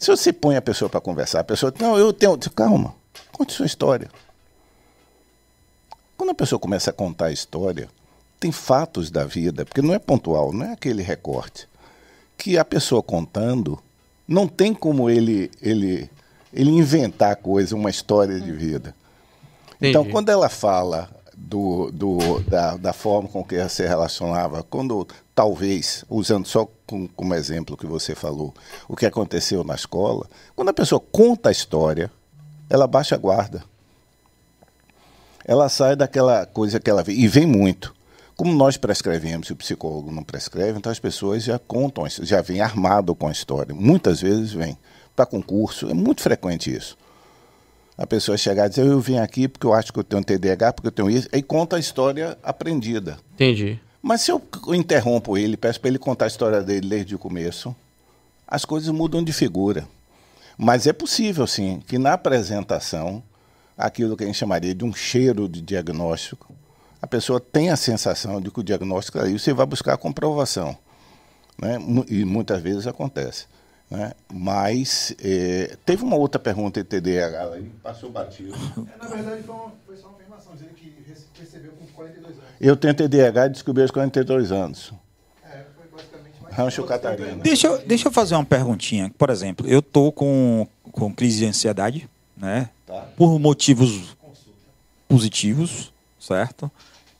Se você põe a pessoa para conversar, a pessoa, não, eu tenho. Calma, conte sua história. Quando a pessoa começa a contar a história, tem fatos da vida, porque não é pontual, não é aquele recorte. Que a pessoa contando, não tem como ele, ele, ele inventar coisa, uma história de vida. Então, Entendi. Então, quando ela fala do, do, da, da forma com que ela se relacionava, quando talvez, usando só com, como exemplo que você falou, o que aconteceu na escola, quando a pessoa conta a história, ela baixa a guarda. Ela sai daquela coisa que ela vê, e vem muito. Como nós prescrevemos e o psicólogo não prescreve, então as pessoas já contam, já vêm armado com a história. Muitas vezes vem para concurso, é muito frequente isso. A pessoa chegar e dizer, eu vim aqui porque eu acho que eu tenho TDAH, porque eu tenho isso, e conta a história aprendida. Entendi. Mas se eu interrompo ele, peço para ele contar a história dele desde o começo, as coisas mudam de figura. Mas é possível, sim, que na apresentação, aquilo que a gente chamaria de um cheiro de diagnóstico, a pessoa tem a sensação de que o diagnóstico é isso você vai buscar a comprovação. Né? E muitas vezes acontece. Né? Mas é, teve uma outra pergunta em TDAH, passou batido. É, na verdade, foi, uma, foi só uma informação dizendo que com 42 anos. Eu tenho TDAH e descobri aos 42 anos. É, foi basicamente Rancho Catarina. Deixa eu, deixa eu fazer uma perguntinha. Por exemplo, eu tô com, com crise de ansiedade, né? Tá. Por motivos positivos, certo?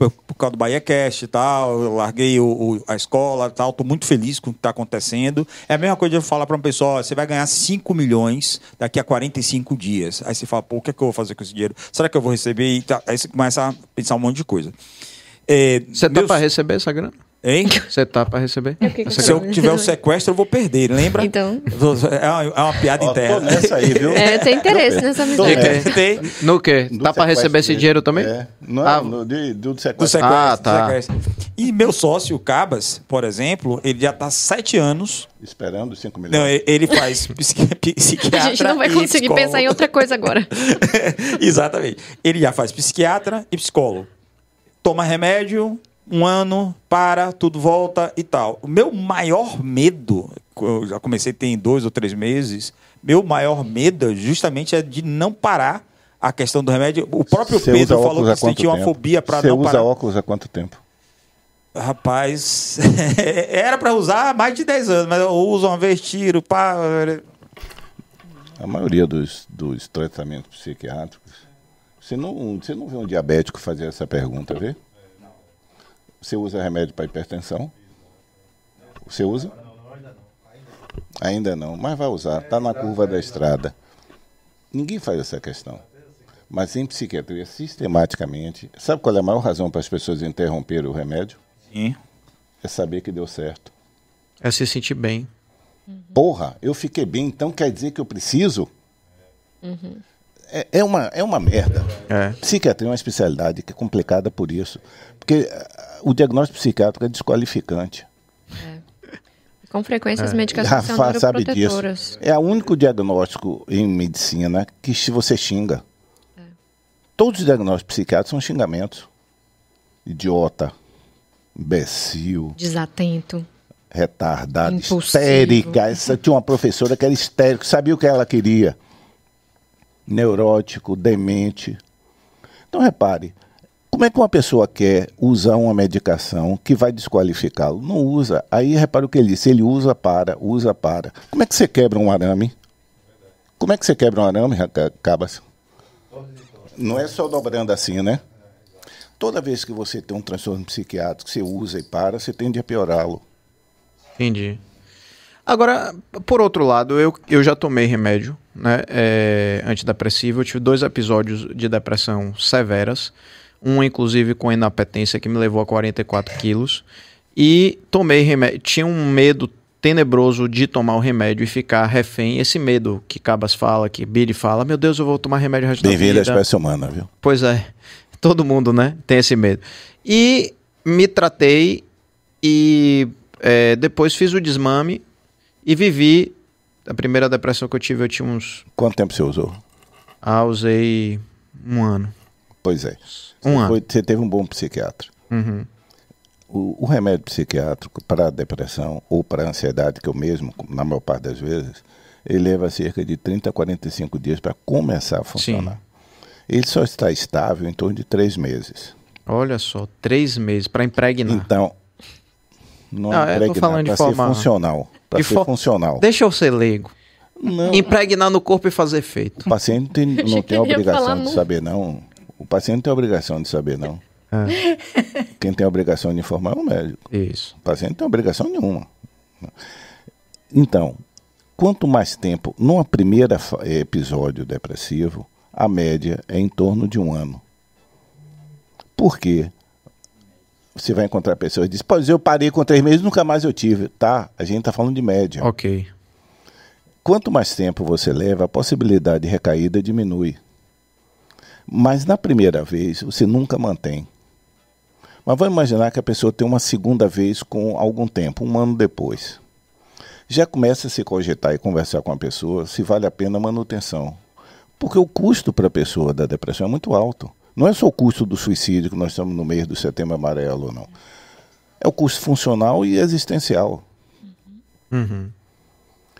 por, por causa do Bahia Cast e tal, eu larguei o, o, a escola e tal, tô muito feliz com o que está acontecendo. É a mesma coisa de eu falar para uma pessoa, você vai ganhar 5 milhões daqui a 45 dias. Aí você fala, pô, o que é que eu vou fazer com esse dinheiro? Será que eu vou receber? E tá, aí você começa a pensar um monte de coisa. É, você tá para receber essa grana? Hein? Você tá pra receber? É, que Se eu tiver o um sequestro, eu vou perder, lembra? Então. É uma, é uma piada interna. Nessa aí, viu? É, eu tenho interesse nessa amizade. Tem. No quê? Do Dá tá pra receber esse dinheiro também? É. Não, é ah, no, de, do sequestro. Do sequestro, ah, tá. Sequestro. E meu sócio, Cabas, por exemplo, ele já tá sete anos. Esperando cinco 5 milhões. Não, ele faz psiquiatra. A gente não vai conseguir pensar em outra coisa agora. Exatamente. Ele já faz psiquiatra e psicólogo. Toma remédio, um ano, para, tudo volta e tal. O meu maior medo, eu já comecei tem dois ou três meses, meu maior medo é justamente é de não parar a questão do remédio. O próprio Você Pedro falou que sentia tempo? uma fobia para não parar. Você usa óculos há quanto tempo? Rapaz, era para usar há mais de 10 anos, mas eu uso uma vez, tiro, pá... A maioria dos, dos tratamentos psiquiátricos... Você não, você não vê um diabético fazer essa pergunta, vê? Você usa remédio para hipertensão? Você usa? Ainda não, mas vai usar. Está na curva da estrada. Ninguém faz essa questão. Mas em psiquiatria, sistematicamente. Sabe qual é a maior razão para as pessoas interromper o remédio? Sim. É saber que deu certo. É se sentir bem. Uhum. Porra, eu fiquei bem, então quer dizer que eu preciso? Uhum. É, é, uma, é uma merda. É. Psiquiatria é uma especialidade que é complicada por isso. Porque eh, o diagnóstico psiquiátrico é desqualificante. É. Com frequência as é. medicações é. são sabe disso. É o único diagnóstico em medicina né, que se você xinga. É. Todos os diagnósticos psiquiátricos são xingamentos. Idiota, imbecil. Desatento. Retardado, Impulsivo. histérica. Essa, tinha uma professora que era histérica, sabia o que ela queria. Neurótico, demente. Então repare, como é que uma pessoa quer usar uma medicação que vai desqualificá-lo? Não usa. Aí repara o que ele disse: ele usa para, usa para. Como é que você quebra um arame? Como é que você quebra um arame, Cabas? Não é só dobrando assim, né? Toda vez que você tem um transtorno psiquiátrico, você usa e para, você tende a piorá-lo. Entendi. Agora, por outro lado, eu, eu já tomei remédio né, é, antidepressivo. Eu tive dois episódios de depressão severas um inclusive com inapetência que me levou a 44 quilos. E tomei remédio. Tinha um medo tenebroso de tomar o remédio e ficar refém. Esse medo que Cabas fala, que Billy fala, meu Deus, eu vou tomar remédio o resto Bem-vindo à espécie humana, viu? Pois é. Todo mundo, né? Tem esse medo. E me tratei e é, depois fiz o desmame e vivi. A primeira depressão que eu tive, eu tinha uns. Quanto tempo você usou? Ah, usei um ano. Pois é. Um você, foi, você teve um bom psiquiatra. Uhum. O, o, remédio psiquiátrico para a depressão ou para a ansiedade, que eu mesmo, na maior parte das vezes, ele leva cerca de 30 a 45 dias para começar a funcionar. Sim. Ele só está estável em torno de três meses. Olha só, três meses para impregnar. Então, não, não impregnar, eu tô falando de forma... funcional. Para ser funcional. Deixa eu ser leigo. Não. Impregnar no corpo e fazer efeito. O paciente não tem a obrigação de saber, não o paciente não tem obrigação de saber, não. É. é. Quem tem a obrigação de informar é o médico. Isso. O paciente não tem obrigação nenhuma. Então, quanto mais tempo, numa primeira eh, episódio depressivo, a média é em torno de um ano. Por quê? Você vai encontrar pessoas que dizem, pois eu parei com três meses nunca mais eu tive. Tá, a gente está falando de média. Ok. Quanto mais tempo você leva, a possibilidade de recaída diminui. Mas na primeira vez, você nunca mantém. Mas vamos imaginar que a pessoa tem uma segunda vez com algum tempo, um ano depois. Já começa a se cogitar e conversar com a pessoa se vale a pena a manutenção. Porque o custo para a pessoa da depressão é muito alto. Não é só o custo do suicídio que nós estamos no mês do setembro amarelo, não. É o custo funcional e existencial. Uhum.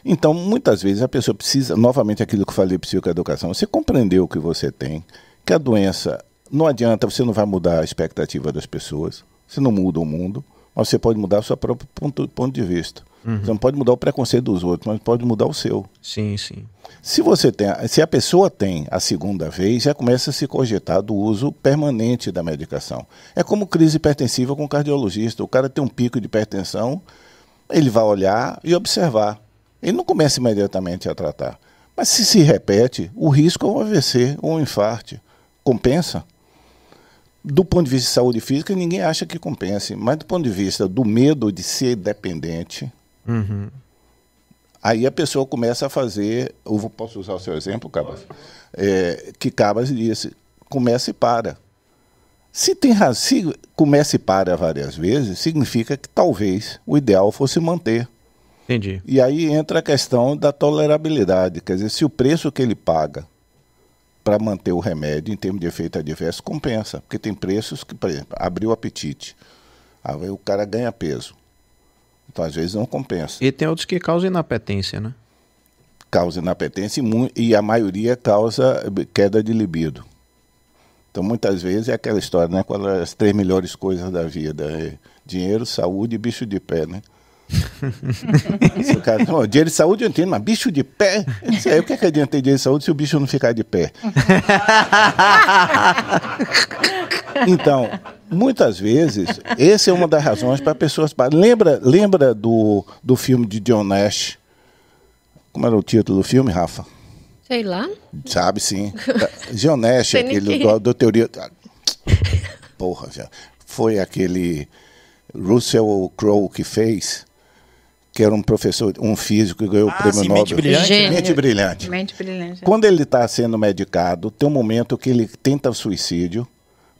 Então, muitas vezes a pessoa precisa, novamente aquilo que eu falei, psicoeducação, é você compreendeu o que você tem, que a doença não adianta, você não vai mudar a expectativa das pessoas, você não muda o mundo, mas você pode mudar o seu próprio ponto, ponto de vista. Uhum. Você não pode mudar o preconceito dos outros, mas pode mudar o seu. Sim, sim. Se você tem, se a pessoa tem a segunda vez, já começa a se cogitar do uso permanente da medicação. É como crise hipertensiva com o cardiologista. O cara tem um pico de hipertensão, ele vai olhar e observar. Ele não começa imediatamente a tratar. Mas se se repete, o risco é um AVC ou um infarto compensa. Do ponto de vista de saúde física, ninguém acha que compense, mas do ponto de vista do medo de ser dependente, uhum. aí a pessoa começa a fazer, ou posso usar o seu exemplo, Cabas? É, que Cabas disse, começa e para. Se, tem, se começa e para várias vezes, significa que talvez o ideal fosse manter. Entendi. E aí entra a questão da tolerabilidade, quer dizer, se o preço que ele paga para manter o remédio em termos de efeito adverso compensa, porque tem preços que, por exemplo, abriu o apetite, aí o cara ganha peso. Então, às vezes, não compensa. E tem outros que causam inapetência, né? Causa inapetência e, a maioria causa queda de libido. Então, muitas vezes é aquela história, né? quando as três melhores coisas da vida: é dinheiro, saúde e bicho de pé, né? o, cara, oh, dinheiro de saúde eu entendo, mas bicho de pé? Eu disse, o é, que, é que adianta ter dinheiro de saúde se o bicho não ficar de pé? então, muitas vezes, essa é uma das razões para pessoas. Lembra, lembra do, do filme de John Nash? Como era o título do filme, Rafa? Sei lá. Sabe sim. John Nash, aquele do, é. do teoria. Porra, já. Foi aquele Russell Crowe que fez que era um professor, um físico que ganhou ah, o prêmio sim, Nobel. Mente brilhante. Né? Mente brilhante. Mente brilhante. Quando ele está sendo medicado, tem um momento que ele tenta suicídio,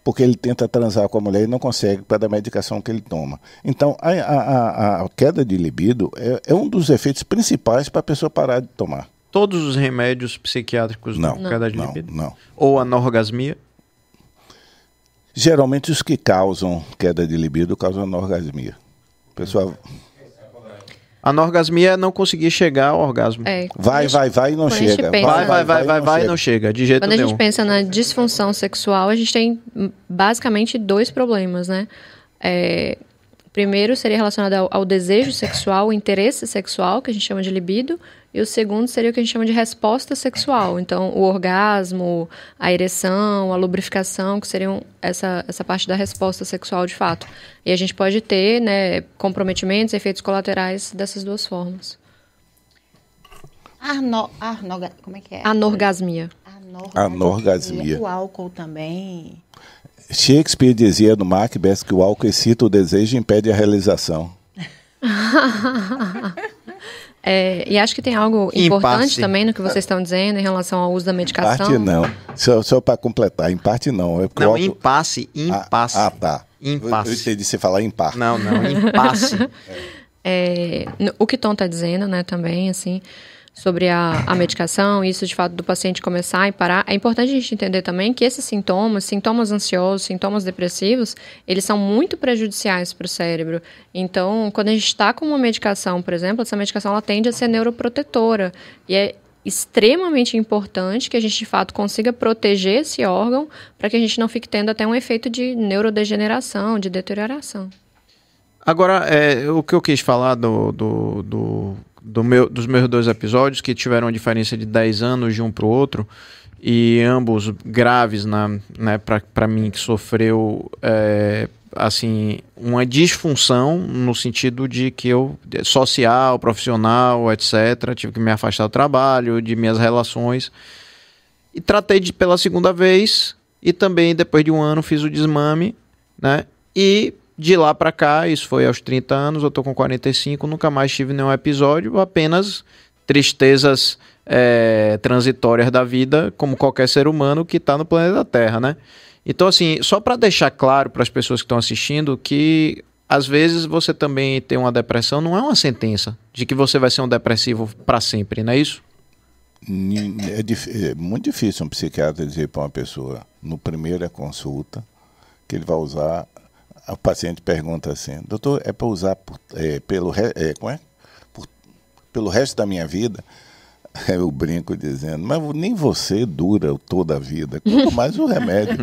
porque ele tenta transar com a mulher e não consegue para a medicação que ele toma. Então, a, a, a queda de libido é, é um dos efeitos principais para a pessoa parar de tomar. Todos os remédios psiquiátricos não, não. queda de não, libido? Não. Ou anorgasmia? Geralmente os que causam queda de libido causam anorgasmia. Pessoal. Hum. A Anorgasmia é não conseguir chegar ao orgasmo. É, vai, gente, vai, vai e não chega. Pensa, vai, vai, vai, vai, vai, vai e não chega, de jeito quando nenhum. Quando a gente pensa na disfunção sexual, a gente tem basicamente dois problemas, né? É, o primeiro seria relacionado ao, ao desejo sexual, o interesse sexual, que a gente chama de libido, e o segundo seria o que a gente chama de resposta sexual. Então, o orgasmo, a ereção, a lubrificação, que seriam essa, essa parte da resposta sexual de fato. E a gente pode ter né, comprometimentos, efeitos colaterais dessas duas formas. Arno, arno, como é que é? Anorgasmia. Anorgasmia. Anorgasmia. O álcool também. Shakespeare dizia no Macbeth que o álcool excita o desejo e impede a realização. É, e acho que tem algo importante parte. também no que vocês estão dizendo em relação ao uso da medicação. Em parte não. Só, só para completar, em parte não. É não, álcool... impasse, impasse. Ah, ah tá. Impasse. Eu, eu entendi você falar impar. Não, não, impasse. é. É, o que Tom está dizendo, né, também, assim, sobre a, a medicação, isso de fato do paciente começar e parar. É importante a gente entender também que esses sintomas, sintomas ansiosos, sintomas depressivos, eles são muito prejudiciais para o cérebro. Então, quando a gente está com uma medicação, por exemplo, essa medicação ela tende a ser neuroprotetora. E é extremamente importante que a gente de fato consiga proteger esse órgão para que a gente não fique tendo até um efeito de neurodegeneração, de deterioração. Agora, é, o que eu quis falar do, do, do do meu, dos meus dois episódios, que tiveram uma diferença de 10 anos de um para o outro, e ambos graves na, né, para mim, que sofreu é, assim uma disfunção no sentido de que eu, é, social, profissional, etc., tive que me afastar do trabalho, de minhas relações. E tratei de, pela segunda vez, e também depois de um ano fiz o desmame, né? E de lá para cá, isso foi aos 30 anos, eu tô com 45, nunca mais tive nenhum episódio, apenas tristezas é, transitórias da vida, como qualquer ser humano que está no planeta Terra, né? Então, assim, só para deixar claro para as pessoas que estão assistindo que às vezes você também tem uma depressão, não é uma sentença de que você vai ser um depressivo para sempre, não é isso? É, é, muito difícil um psiquiatra dizer para uma pessoa, no primeiro é consulta, que ele vai usar o paciente pergunta assim, doutor, é para usar por, é, pelo, é, como é? Por, pelo resto da minha vida? Eu brinco dizendo, mas nem você dura toda a vida, quanto mais o remédio.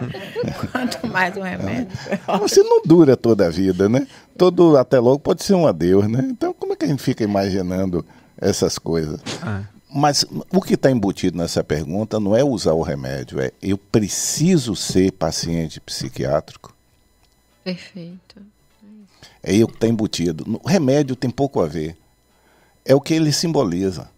quanto mais o remédio. Ah, você não dura toda a vida, né? Todo até logo pode ser um adeus, né? Então como é que a gente fica imaginando essas coisas? Ah. Mas o que está embutido nessa pergunta não é usar o remédio, é eu preciso ser paciente psiquiátrico Perfeito. É o que está embutido. O remédio tem pouco a ver. É o que ele simboliza.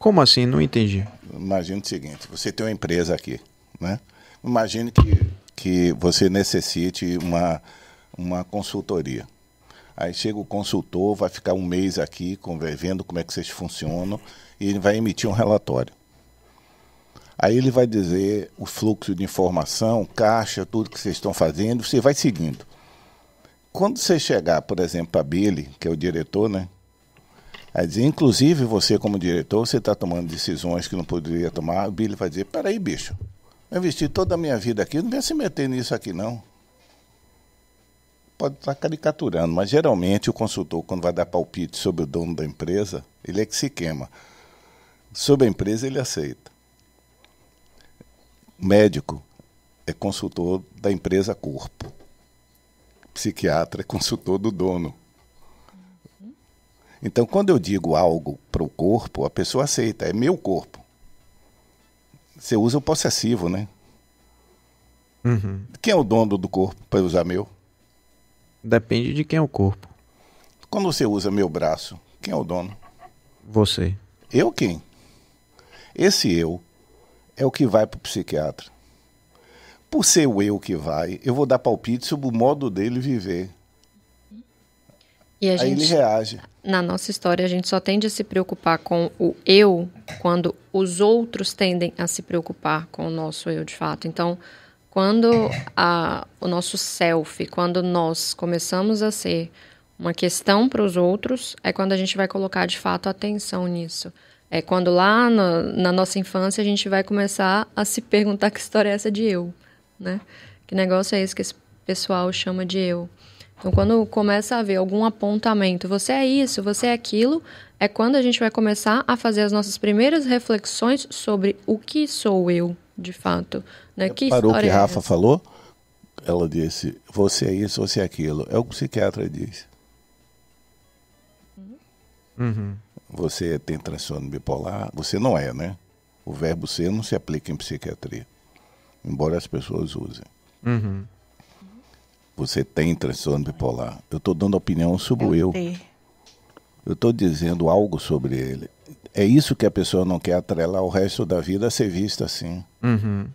Como assim? Não entendi. Imagina o seguinte: você tem uma empresa aqui, né? Imagine que, que você necessite uma, uma consultoria. Aí chega o consultor, vai ficar um mês aqui vendo como é que vocês funcionam e ele vai emitir um relatório. Aí ele vai dizer o fluxo de informação, caixa, tudo que vocês estão fazendo, você vai seguindo. Quando você chegar, por exemplo, a Billy, que é o diretor, né? Aí dizer, inclusive você como diretor, você está tomando decisões que não poderia tomar. O Billy vai dizer, peraí, bicho, eu investi toda a minha vida aqui, não vem se meter nisso aqui não. Pode estar tá caricaturando, mas geralmente o consultor, quando vai dar palpite sobre o dono da empresa, ele é que se queima. Sobre a empresa, ele aceita. Médico é consultor da empresa Corpo. Psiquiatra é consultor do dono. Então, quando eu digo algo para o corpo, a pessoa aceita, é meu corpo. Você usa o possessivo, né? Uhum. Quem é o dono do corpo para usar meu? Depende de quem é o corpo. Quando você usa meu braço, quem é o dono? Você. Eu quem? Esse eu é o que vai para o psiquiatra. Por ser o eu que vai, eu vou dar palpite sobre o modo dele viver. E Aí gente, ele reage. Na nossa história, a gente só tende a se preocupar com o eu quando os outros tendem a se preocupar com o nosso eu de fato. Então, quando a, o nosso self, quando nós começamos a ser uma questão para os outros, é quando a gente vai colocar de fato atenção nisso. É quando lá na, na nossa infância a gente vai começar a se perguntar que história é essa de eu, né? Que negócio é esse que esse pessoal chama de eu? Então, quando começa a haver algum apontamento, você é isso, você é aquilo, é quando a gente vai começar a fazer as nossas primeiras reflexões sobre o que sou eu, de fato. Né? Que Parou o que é Rafa falou? Ela disse, você é isso, você é aquilo. É o que o psiquiatra diz. Uhum você tem transtorno bipolar, você não é, né? O verbo ser não se aplica em psiquiatria, embora as pessoas usem. Uhum. Você tem transtorno bipolar. Eu estou dando opinião sobre eu. Eu estou dizendo algo sobre ele. É isso que a pessoa não quer atrelar o resto da vida a ser vista assim. Uhum.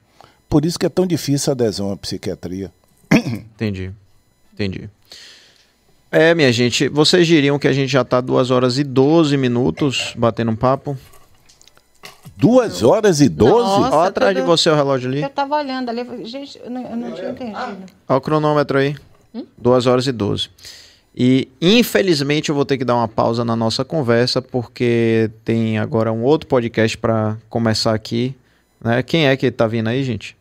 Por isso que é tão difícil a adesão à psiquiatria. Entendi. Entendi. É, minha gente, vocês diriam que a gente já tá 2 horas e 12 minutos batendo um papo? 2 horas e 12? Olha atrás tudo... de você o relógio ali. Eu tava olhando ali, gente, eu não, eu não tinha entendido. Ah. o cronômetro aí. 2 hum? horas e 12. E infelizmente eu vou ter que dar uma pausa na nossa conversa porque tem agora um outro podcast para começar aqui, né? Quem é que tá vindo aí, gente?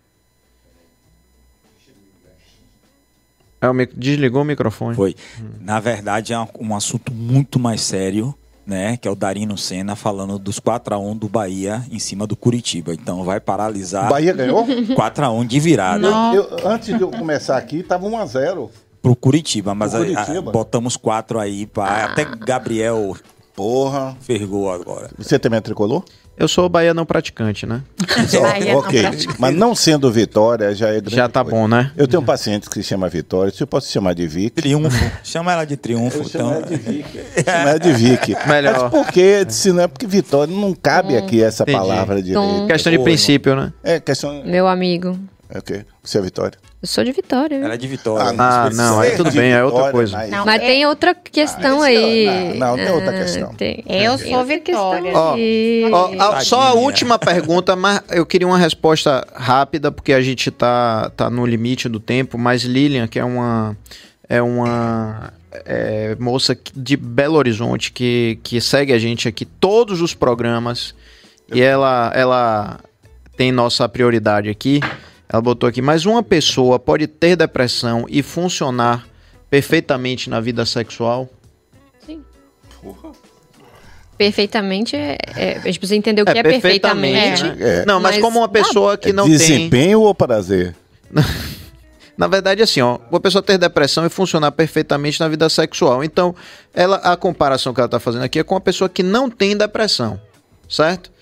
É, o mic... desligou o microfone. Foi. Hum. Na verdade, é um assunto muito mais sério, né? Que é o Darino Senna falando dos 4x1 do Bahia em cima do Curitiba. Então vai paralisar. Bahia ganhou? 4x1 de virada. Eu, antes de eu começar aqui, tava 1x0. Pro Curitiba, mas Pro ah, Curitiba. A, a, botamos 4 aí. Pra, ah. Até Gabriel Porra. Fergou agora. Você também é tricolor? Eu sou o Bahia não praticante, né? ok, mas não sendo Vitória já é Já tá coisa. bom, né? Eu tenho um paciente que se chama Vitória, se eu posso chamar de Vic. Triunfo. Chama ela de Triunfo, eu então. Chama ela de Vic. chama ela de Vic. Melhor. Mas por que? Se não é porque Vitória não cabe hum, aqui essa entendi. palavra de Questão de Pô, princípio, né? É, questão. Meu amigo. É o quê? Você é Vitória? Eu sou de Vitória. Ela é de Vitória. Ah, não, ah, não aí é tudo bem, é outra coisa. Mas, não, mas é... tem outra questão ah, aí. Não, não, tem outra ah, questão. Tem. Eu tem sou Vitória. só a última pergunta, mas eu queria uma resposta rápida, porque a gente tá, tá no limite do tempo, mas Lilian, que é uma... É uma é, moça de Belo Horizonte que, que segue a gente aqui todos os programas. E ela, ela tem nossa prioridade aqui. Ela botou aqui: mas uma pessoa pode ter depressão e funcionar perfeitamente na vida sexual? Sim. Porra. Perfeitamente é. é a gente precisa entender o é, que é, é perfeitamente. perfeitamente. Né? É. Não, mas, mas, como uma pessoa que é não Desempenho tem. Desempenho ou prazer? Na verdade, assim, ó, uma pessoa ter depressão e funcionar perfeitamente na vida sexual. Então, ela, a comparação que ela está fazendo aqui é com uma pessoa que não tem depressão, certo?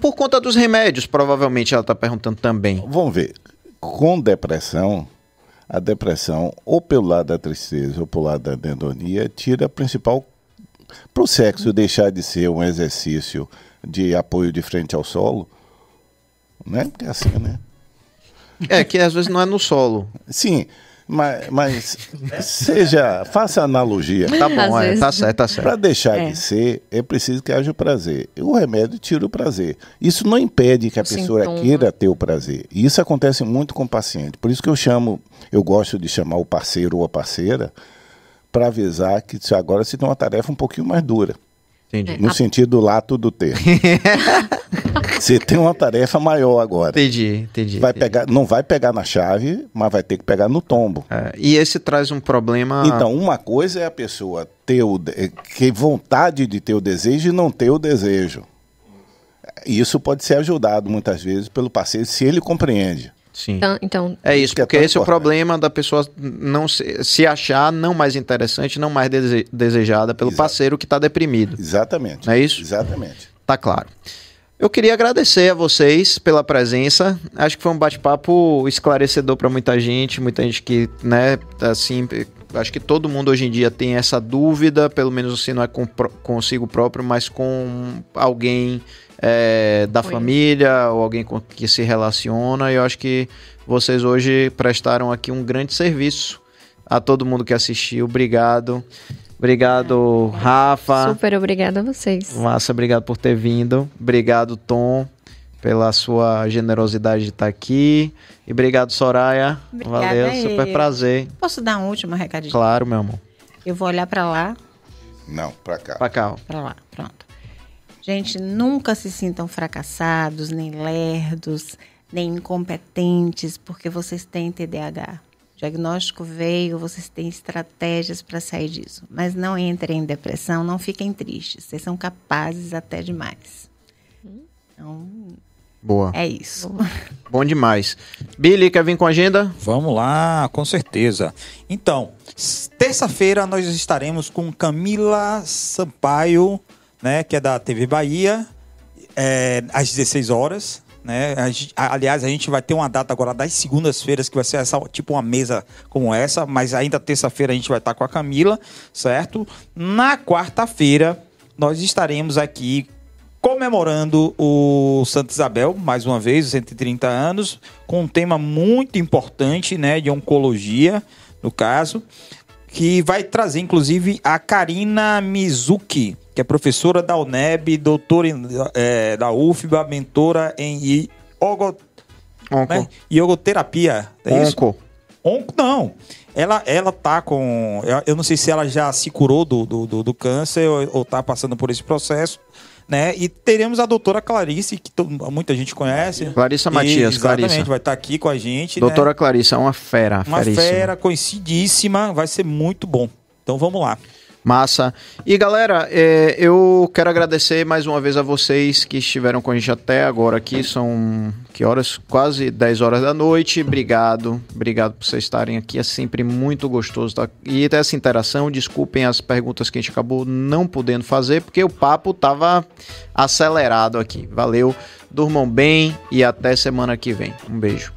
Por conta dos remédios, provavelmente ela está perguntando também. Vamos ver. Com depressão, a depressão, ou pelo lado da tristeza ou pelo lado da dendonia tira a principal. Para o sexo deixar de ser um exercício de apoio de frente ao solo, né? Porque é assim, né? É, que às vezes não é no solo. Sim. Mas, mas seja, faça analogia. Tá bom, é, tá certo, tá certo. Para deixar é. de ser, é preciso que haja o prazer. O remédio tira o prazer. Isso não impede que a o pessoa sintoma. queira ter o prazer. E isso acontece muito com o paciente. Por isso que eu chamo, eu gosto de chamar o parceiro ou a parceira para avisar que agora se tem uma tarefa um pouquinho mais dura. Entendi. No a... sentido lato do termo. Você tem uma tarefa maior agora. Entendi, entendi. Vai entendi. Pegar, não vai pegar na chave, mas vai ter que pegar no tombo. É, e esse traz um problema. Então, uma coisa é a pessoa ter o que eh, vontade de ter o desejo e não ter o desejo. Isso pode ser ajudado muitas vezes pelo parceiro se ele compreende. Sim. Então, então... É isso, porque esse é o problema da pessoa não se, se achar não mais interessante, não mais dese, desejada pelo Exato. parceiro que está deprimido. Exatamente. Não é isso? Exatamente. Tá claro. Eu queria agradecer a vocês pela presença. Acho que foi um bate-papo esclarecedor para muita gente, muita gente que, né, assim, acho que todo mundo hoje em dia tem essa dúvida, pelo menos se assim, não é com, consigo próprio, mas com alguém é, da Foi. família ou alguém com que se relaciona. E eu acho que vocês hoje prestaram aqui um grande serviço a todo mundo que assistiu. Obrigado. Obrigado, é. Rafa. Super obrigado a vocês. Massa, obrigado por ter vindo. Obrigado, Tom, pela sua generosidade de estar aqui. E obrigado, Soraya. Obrigada Valeu, aí. super prazer. Posso dar um último recadinho? Claro, meu amor. Eu vou olhar para lá. Não, para cá. Para cá. Para lá, pronto. Gente, nunca se sintam fracassados, nem lerdos, nem incompetentes, porque vocês têm TDAH. O diagnóstico veio, vocês têm estratégias para sair disso. Mas não entrem em depressão, não fiquem tristes. Vocês são capazes até demais. Então, Boa. É isso. Boa. Bom demais. Billy, quer vir com a agenda? Vamos lá, com certeza. Então, terça-feira nós estaremos com Camila Sampaio né, que é da TV Bahia, é, às 16 horas. Né? A gente, aliás, a gente vai ter uma data agora das segundas-feiras, que vai ser essa, tipo uma mesa como essa, mas ainda terça-feira a gente vai estar com a Camila, certo? Na quarta-feira, nós estaremos aqui comemorando o Santa Isabel, mais uma vez, 130 anos, com um tema muito importante, né, de oncologia, no caso, que vai trazer inclusive a Karina Mizuki, que é professora da UNEB, doutora em, é, da UFBA, mentora em iogo, Onco. Né? iogoterapia. É Onco. Isso? Onco, não. Ela, ela tá com. Eu não sei se ela já se curou do, do, do, do câncer ou, ou tá passando por esse processo. Né? E teremos a doutora Clarice, que muita gente conhece. Clarissa Matias, exatamente, Clarissa. vai estar tá aqui com a gente. Né? Doutora né? Clarissa, uma fera. Uma feríssima. fera, conhecidíssima, vai ser muito bom. Então vamos lá. Massa. E galera, é, eu quero agradecer mais uma vez a vocês que estiveram com a gente até agora aqui. São que horas? Quase 10 horas da noite. Obrigado, obrigado por vocês estarem aqui. É sempre muito gostoso tá? E ter essa interação. Desculpem as perguntas que a gente acabou não podendo fazer, porque o papo tava acelerado aqui. Valeu, durmam bem e até semana que vem. Um beijo.